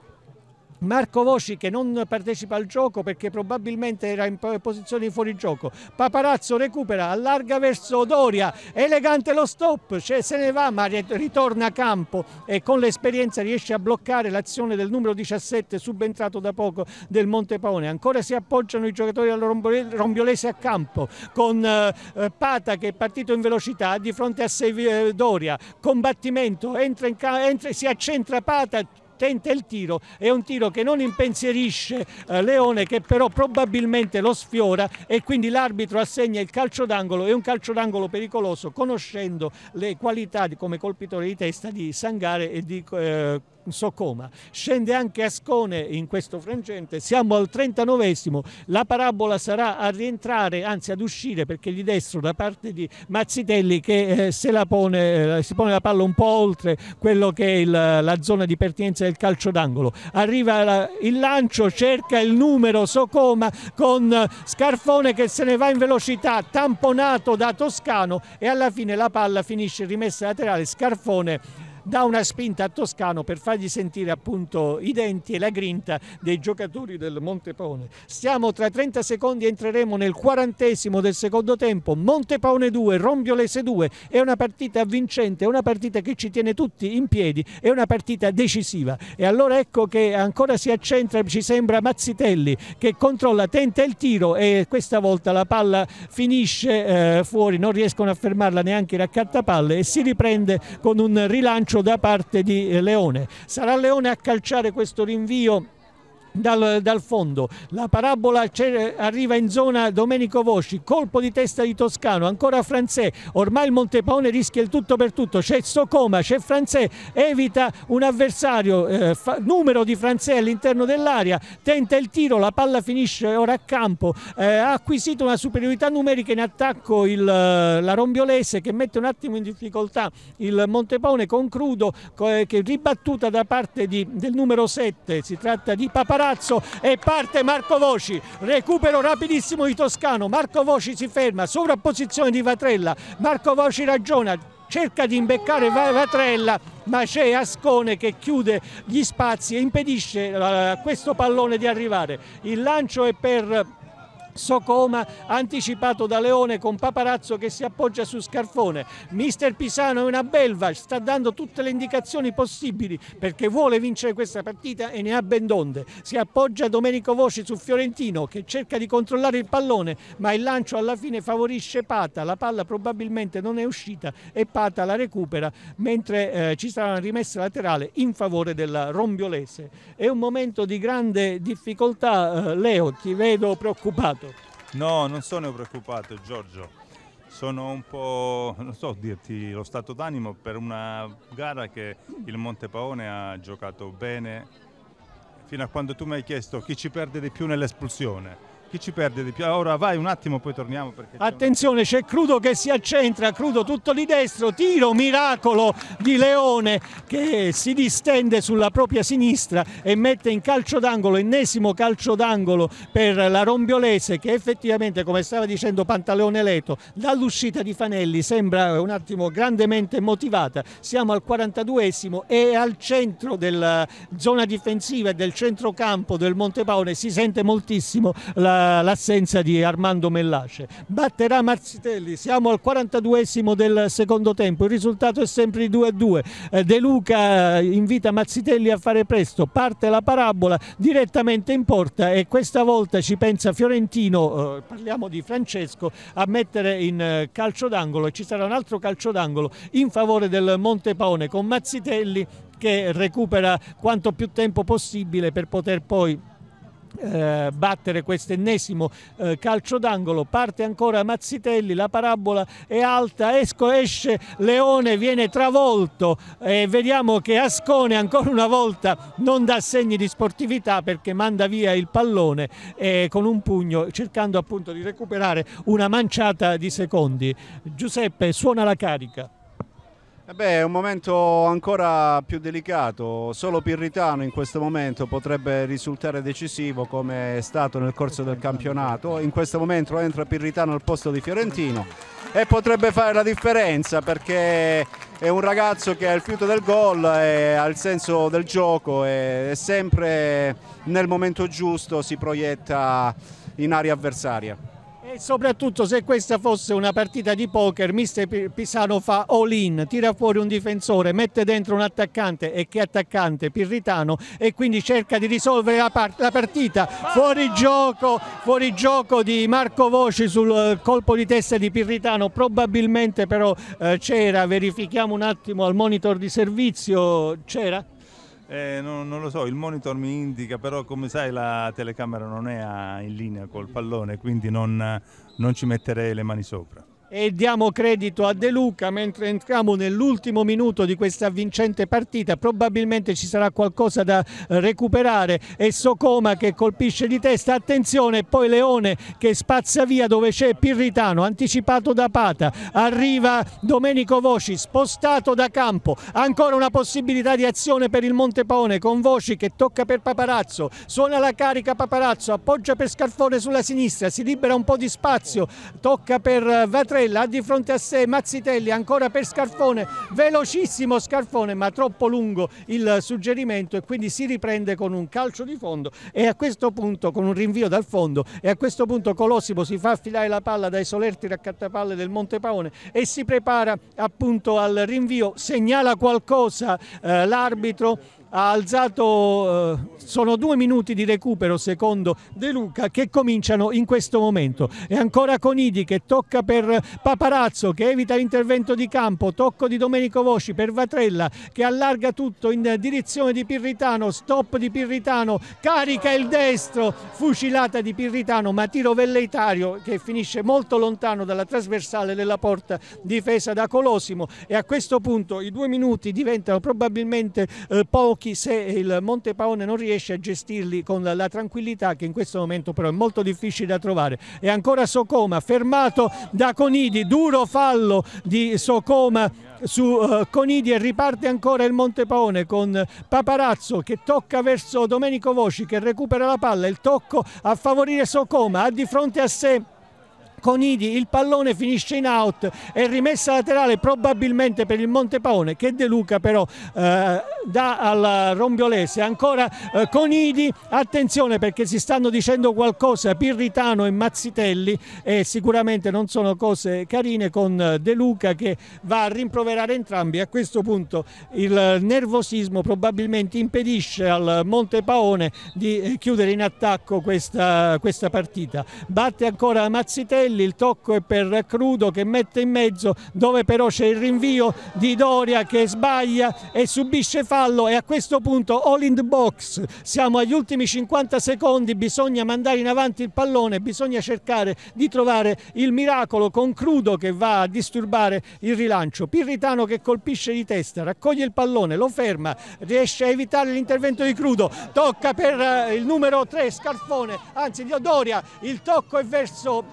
Marco Voci che non partecipa al gioco perché probabilmente era in posizione di fuori gioco. Paparazzo recupera, allarga verso Doria, elegante lo stop, cioè se ne va ma ritorna a campo e con l'esperienza riesce a bloccare l'azione del numero 17 subentrato da poco del Montepaone. Ancora si appoggiano i giocatori al rombiolese a campo con eh, Pata che è partito in velocità di fronte a eh, Doria, combattimento, entra in entra, si accentra Pata tenta il tiro, è un tiro che non impensierisce eh, Leone che però probabilmente lo sfiora e quindi l'arbitro assegna il calcio d'angolo è un calcio d'angolo pericoloso conoscendo le qualità come colpitore di testa di Sangare e di eh, Soccoma. scende anche Ascone in questo frangente, siamo al 39esimo, la parabola sarà a rientrare, anzi ad uscire perché gli destro da parte di Mazzitelli che eh, se la pone, eh, si pone la palla un po' oltre quello che è il, la zona di pertinenza del calcio d'angolo. Arriva la, il lancio, cerca il numero Soccoma con Scarfone che se ne va in velocità, tamponato da Toscano e alla fine la palla finisce rimessa laterale, Scarfone dà una spinta a Toscano per fargli sentire appunto i denti e la grinta dei giocatori del Montepone. Stiamo tra 30 secondi, entreremo nel quarantesimo del secondo tempo, Montepone 2, Rombiolese 2, è una partita vincente, è una partita che ci tiene tutti in piedi, è una partita decisiva e allora ecco che ancora si accentra, ci sembra Mazzitelli che controlla, tenta il tiro e questa volta la palla finisce eh, fuori, non riescono a fermarla neanche i raccattapalle e si riprende con un rilancio calcio da parte di eh, Leone. Sarà Leone a calciare questo rinvio dal, dal fondo, la parabola arriva in zona Domenico Vosci, colpo di testa di Toscano, ancora Franzè, ormai il Montepaone rischia il tutto per tutto, c'è Socoma, c'è Franzè, evita un avversario, eh, fa, numero di Franzè all'interno dell'area, tenta il tiro, la palla finisce ora a campo, eh, ha acquisito una superiorità numerica in attacco il, eh, la Rombiolese che mette un attimo in difficoltà il Montepaone concludo Crudo eh, che ribattuta da parte di, del numero 7, si tratta di Paparazzi palazzo e parte Marco Voci, recupero rapidissimo di Toscano, Marco Voci si ferma, sovrapposizione di Vatrella, Marco Voci ragiona, cerca di imbeccare Vatrella ma c'è Ascone che chiude gli spazi e impedisce a eh, questo pallone di arrivare. Il lancio è per Socoma anticipato da Leone con Paparazzo che si appoggia su Scarfone. Mister Pisano è una belva, sta dando tutte le indicazioni possibili perché vuole vincere questa partita e ne ha ben donde. Si appoggia Domenico Voci su Fiorentino che cerca di controllare il pallone ma il lancio alla fine favorisce Pata, la palla probabilmente non è uscita e Pata la recupera mentre eh, ci sarà una rimessa laterale in favore della Rombiolese. È un momento di grande difficoltà eh, Leo, ti vedo preoccupato. No, non sono preoccupato Giorgio. Sono un po', non so dirti lo stato d'animo per una gara che il Monte Paone ha giocato bene fino a quando tu mi hai chiesto chi ci perde di più nell'espulsione chi ci perde di più? Ora vai un attimo, poi torniamo. Attenzione, c'è Crudo che si accentra, Crudo tutto di destro, tiro miracolo di Leone che si distende sulla propria sinistra e mette in calcio d'angolo, ennesimo calcio d'angolo per la Rombiolese che effettivamente, come stava dicendo Pantaleone Leto, dall'uscita di Fanelli sembra un attimo grandemente motivata. Siamo al 42esimo e al centro della zona difensiva e del centrocampo del Montepaone si sente moltissimo la l'assenza di Armando Mellace. Batterà Marzitelli, siamo al 42esimo del secondo tempo, il risultato è sempre di 2 a 2. Eh, De Luca eh, invita Marzitelli a fare presto, parte la parabola direttamente in porta e questa volta ci pensa Fiorentino, eh, parliamo di Francesco, a mettere in calcio d'angolo e ci sarà un altro calcio d'angolo in favore del Montepaone con Mazzitelli che recupera quanto più tempo possibile per poter poi eh, battere questo ennesimo eh, calcio d'angolo. Parte ancora Mazzitelli, la parabola è alta, esco, esce, Leone viene travolto e vediamo che Ascone ancora una volta non dà segni di sportività perché manda via il pallone eh, con un pugno cercando appunto di recuperare una manciata di secondi. Giuseppe suona la carica. Eh beh, è un momento ancora più delicato, solo Pirritano in questo momento potrebbe risultare decisivo come è stato nel corso del campionato, in questo momento entra Pirritano al posto di Fiorentino e potrebbe fare la differenza perché è un ragazzo che ha il fiuto del gol, ha il senso del gioco e sempre nel momento giusto si proietta in area avversaria. E soprattutto se questa fosse una partita di poker, mister Pisano fa all-in, tira fuori un difensore, mette dentro un attaccante e che attaccante? Pirritano e quindi cerca di risolvere la, part la partita. Fuori gioco, fuori gioco, di Marco Voci sul eh, colpo di testa di Pirritano, probabilmente però eh, c'era, verifichiamo un attimo al monitor di servizio, c'era? Eh, non, non, lo so, il monitor mi indica, però come sai la telecamera non è in linea col pallone, quindi non, non ci metterei le mani sopra e diamo credito a De Luca mentre entriamo nell'ultimo minuto di questa vincente partita probabilmente ci sarà qualcosa da eh, recuperare e Socoma che colpisce di testa attenzione poi Leone che spazza via dove c'è Pirritano anticipato da Pata arriva Domenico Voci spostato da campo ancora una possibilità di azione per il Montepaone con Voci che tocca per Paparazzo suona la carica Paparazzo appoggia per Scarfone sulla sinistra si libera un po' di spazio tocca per eh, Vatre Petrella ha di fronte a sé Mazzitelli ancora per Scarfone, velocissimo Scarfone ma troppo lungo il suggerimento e quindi si riprende con un calcio di fondo e a questo punto con un rinvio dal fondo e a questo punto Colosimo si fa affilare la palla dai solerti raccattapalle del Monte Paone e si prepara appunto al rinvio, segnala qualcosa eh, l'arbitro ha alzato, eh, sono due minuti di recupero secondo De Luca che cominciano in questo momento. E ancora Conidi che tocca per Paparazzo che evita l'intervento di campo, tocco di Domenico Voci per Vatrella che allarga tutto in direzione di Pirritano, stop di Pirritano, carica il destro, fucilata di Pirritano ma tiro velleitario che finisce molto lontano dalla trasversale della porta difesa da Colosimo e a questo punto i due minuti diventano probabilmente eh, poco giochi se il Monte Paone non riesce a gestirli con la tranquillità che in questo momento però è molto difficile da trovare. E ancora Socoma, fermato da Conidi, duro fallo di Socoma su uh, Conidi e riparte ancora il Monte Paone con Paparazzo che tocca verso Domenico Voci che recupera la palla, il tocco a favorire Socoma, ha di fronte a sé Conidi il pallone finisce in out e rimessa laterale probabilmente per il Montepaone che De Luca però eh, dà al Rombiolese ancora eh, Conidi attenzione perché si stanno dicendo qualcosa Pirritano e Mazzitelli e sicuramente non sono cose carine con eh, De Luca che va a rimproverare entrambi a questo punto il nervosismo probabilmente impedisce al Montepaone di eh, chiudere in attacco questa, questa partita batte ancora Mazzitelli Morbidelli, il tocco è per Crudo che mette in mezzo dove però c'è il rinvio di Doria che sbaglia e subisce fallo e a questo punto all in the box, siamo agli ultimi 50 secondi, bisogna mandare in avanti il pallone, bisogna cercare di trovare il miracolo con Crudo che va a disturbare il rilancio, Pirritano che colpisce di testa, raccoglie il pallone, lo ferma, riesce a evitare l'intervento di Crudo, tocca per eh, il numero 3 Scarfone, anzi Doria, il tocco è verso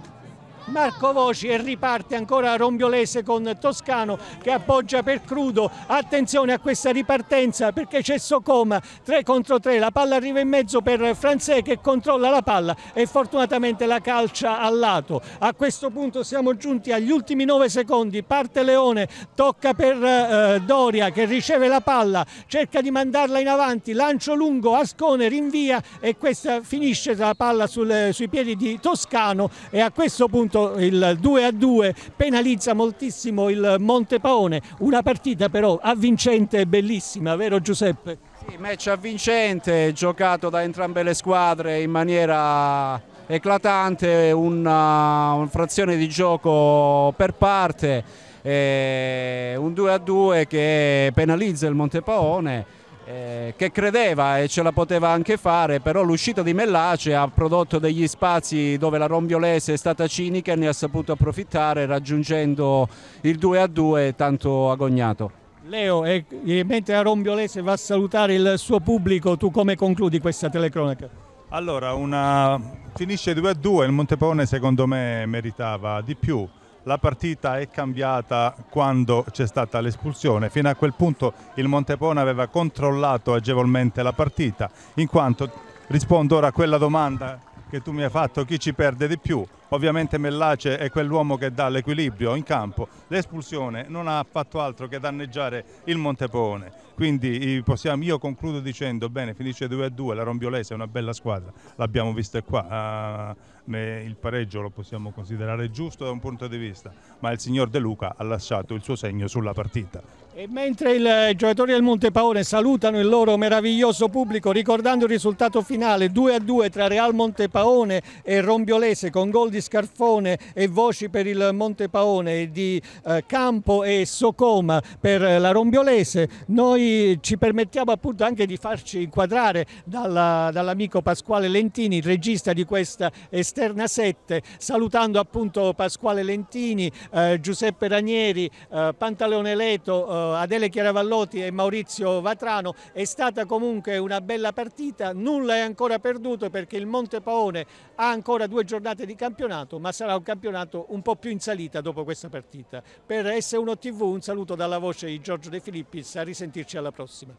Marco Voci e riparte ancora Rombiolese con Toscano che appoggia per Crudo, attenzione a questa ripartenza perché c'è Socoma 3 contro 3, la palla arriva in mezzo per Franzè che controlla la palla e fortunatamente la calcia al lato. A questo punto siamo giunti agli ultimi 9 secondi, parte Leone, tocca per eh, Doria che riceve la palla, cerca di mandarla in avanti, lancio lungo, Ascone rinvia e questa finisce la palla sul, sui piedi di Toscano e a questo punto appunto il 2 a 2 penalizza moltissimo il Montepaone, una partita però avvincente e bellissima, vero Giuseppe? Sì, match avvincente, giocato da entrambe le squadre in maniera eclatante, una, uh, una frazione di gioco per parte, eh, un 2 a 2 che penalizza il Montepaone eh, che credeva e ce la poteva anche fare, però l'uscita di Mellace ha prodotto degli spazi dove la Rombiolese è stata cinica e ne ha saputo approfittare raggiungendo il 2 a 2 tanto agognato. Leo, e mentre la Rombiolese va a salutare il suo pubblico, tu come concludi questa telecronaca? Allora, una... finisce 2 a 2, il Montepone secondo me meritava di più la partita è cambiata quando c'è stata l'espulsione. Fino a quel punto il Montepone aveva controllato agevolmente la partita, in quanto rispondo ora a quella domanda che tu mi hai fatto, chi ci perde di più? Ovviamente Mellace è quell'uomo che dà l'equilibrio in campo. L'espulsione non ha fatto altro che danneggiare il Montepone. Quindi possiamo, io concludo dicendo, bene, finisce 2-2, la Rombiolese è una bella squadra, l'abbiamo visto qua. Uh, il pareggio lo possiamo considerare giusto da un punto di vista, ma il signor De Luca ha lasciato il suo segno sulla partita. E mentre eh, i giocatori del Montepaone salutano il loro meraviglioso pubblico ricordando il risultato finale 2-2 a tra Real Montepaone e Rombiolese con gol di Scarfone e voci per il Montepaone di eh, Campo e Socoma per eh, la Rombiolese, noi ci permettiamo appunto anche di farci inquadrare dall'amico dall Pasquale Lentini, il regista di questa esterna 7, salutando appunto Pasquale Lentini, eh, Giuseppe Ranieri, eh, Pantaleone Leto, eh, Adele Chiaravallotti e Maurizio Vatrano. È stata comunque una bella partita, nulla è ancora perduto perché il Monte Paone ha ancora due giornate di campionato, ma sarà un campionato un po' più in salita dopo questa partita. Per S1 TV un saluto dalla voce di Giorgio De Filippis, a risentirci alla prossima.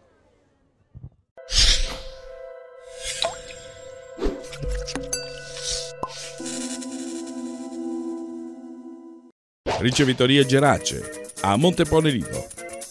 Ricevitoria Gerace a Monte Lido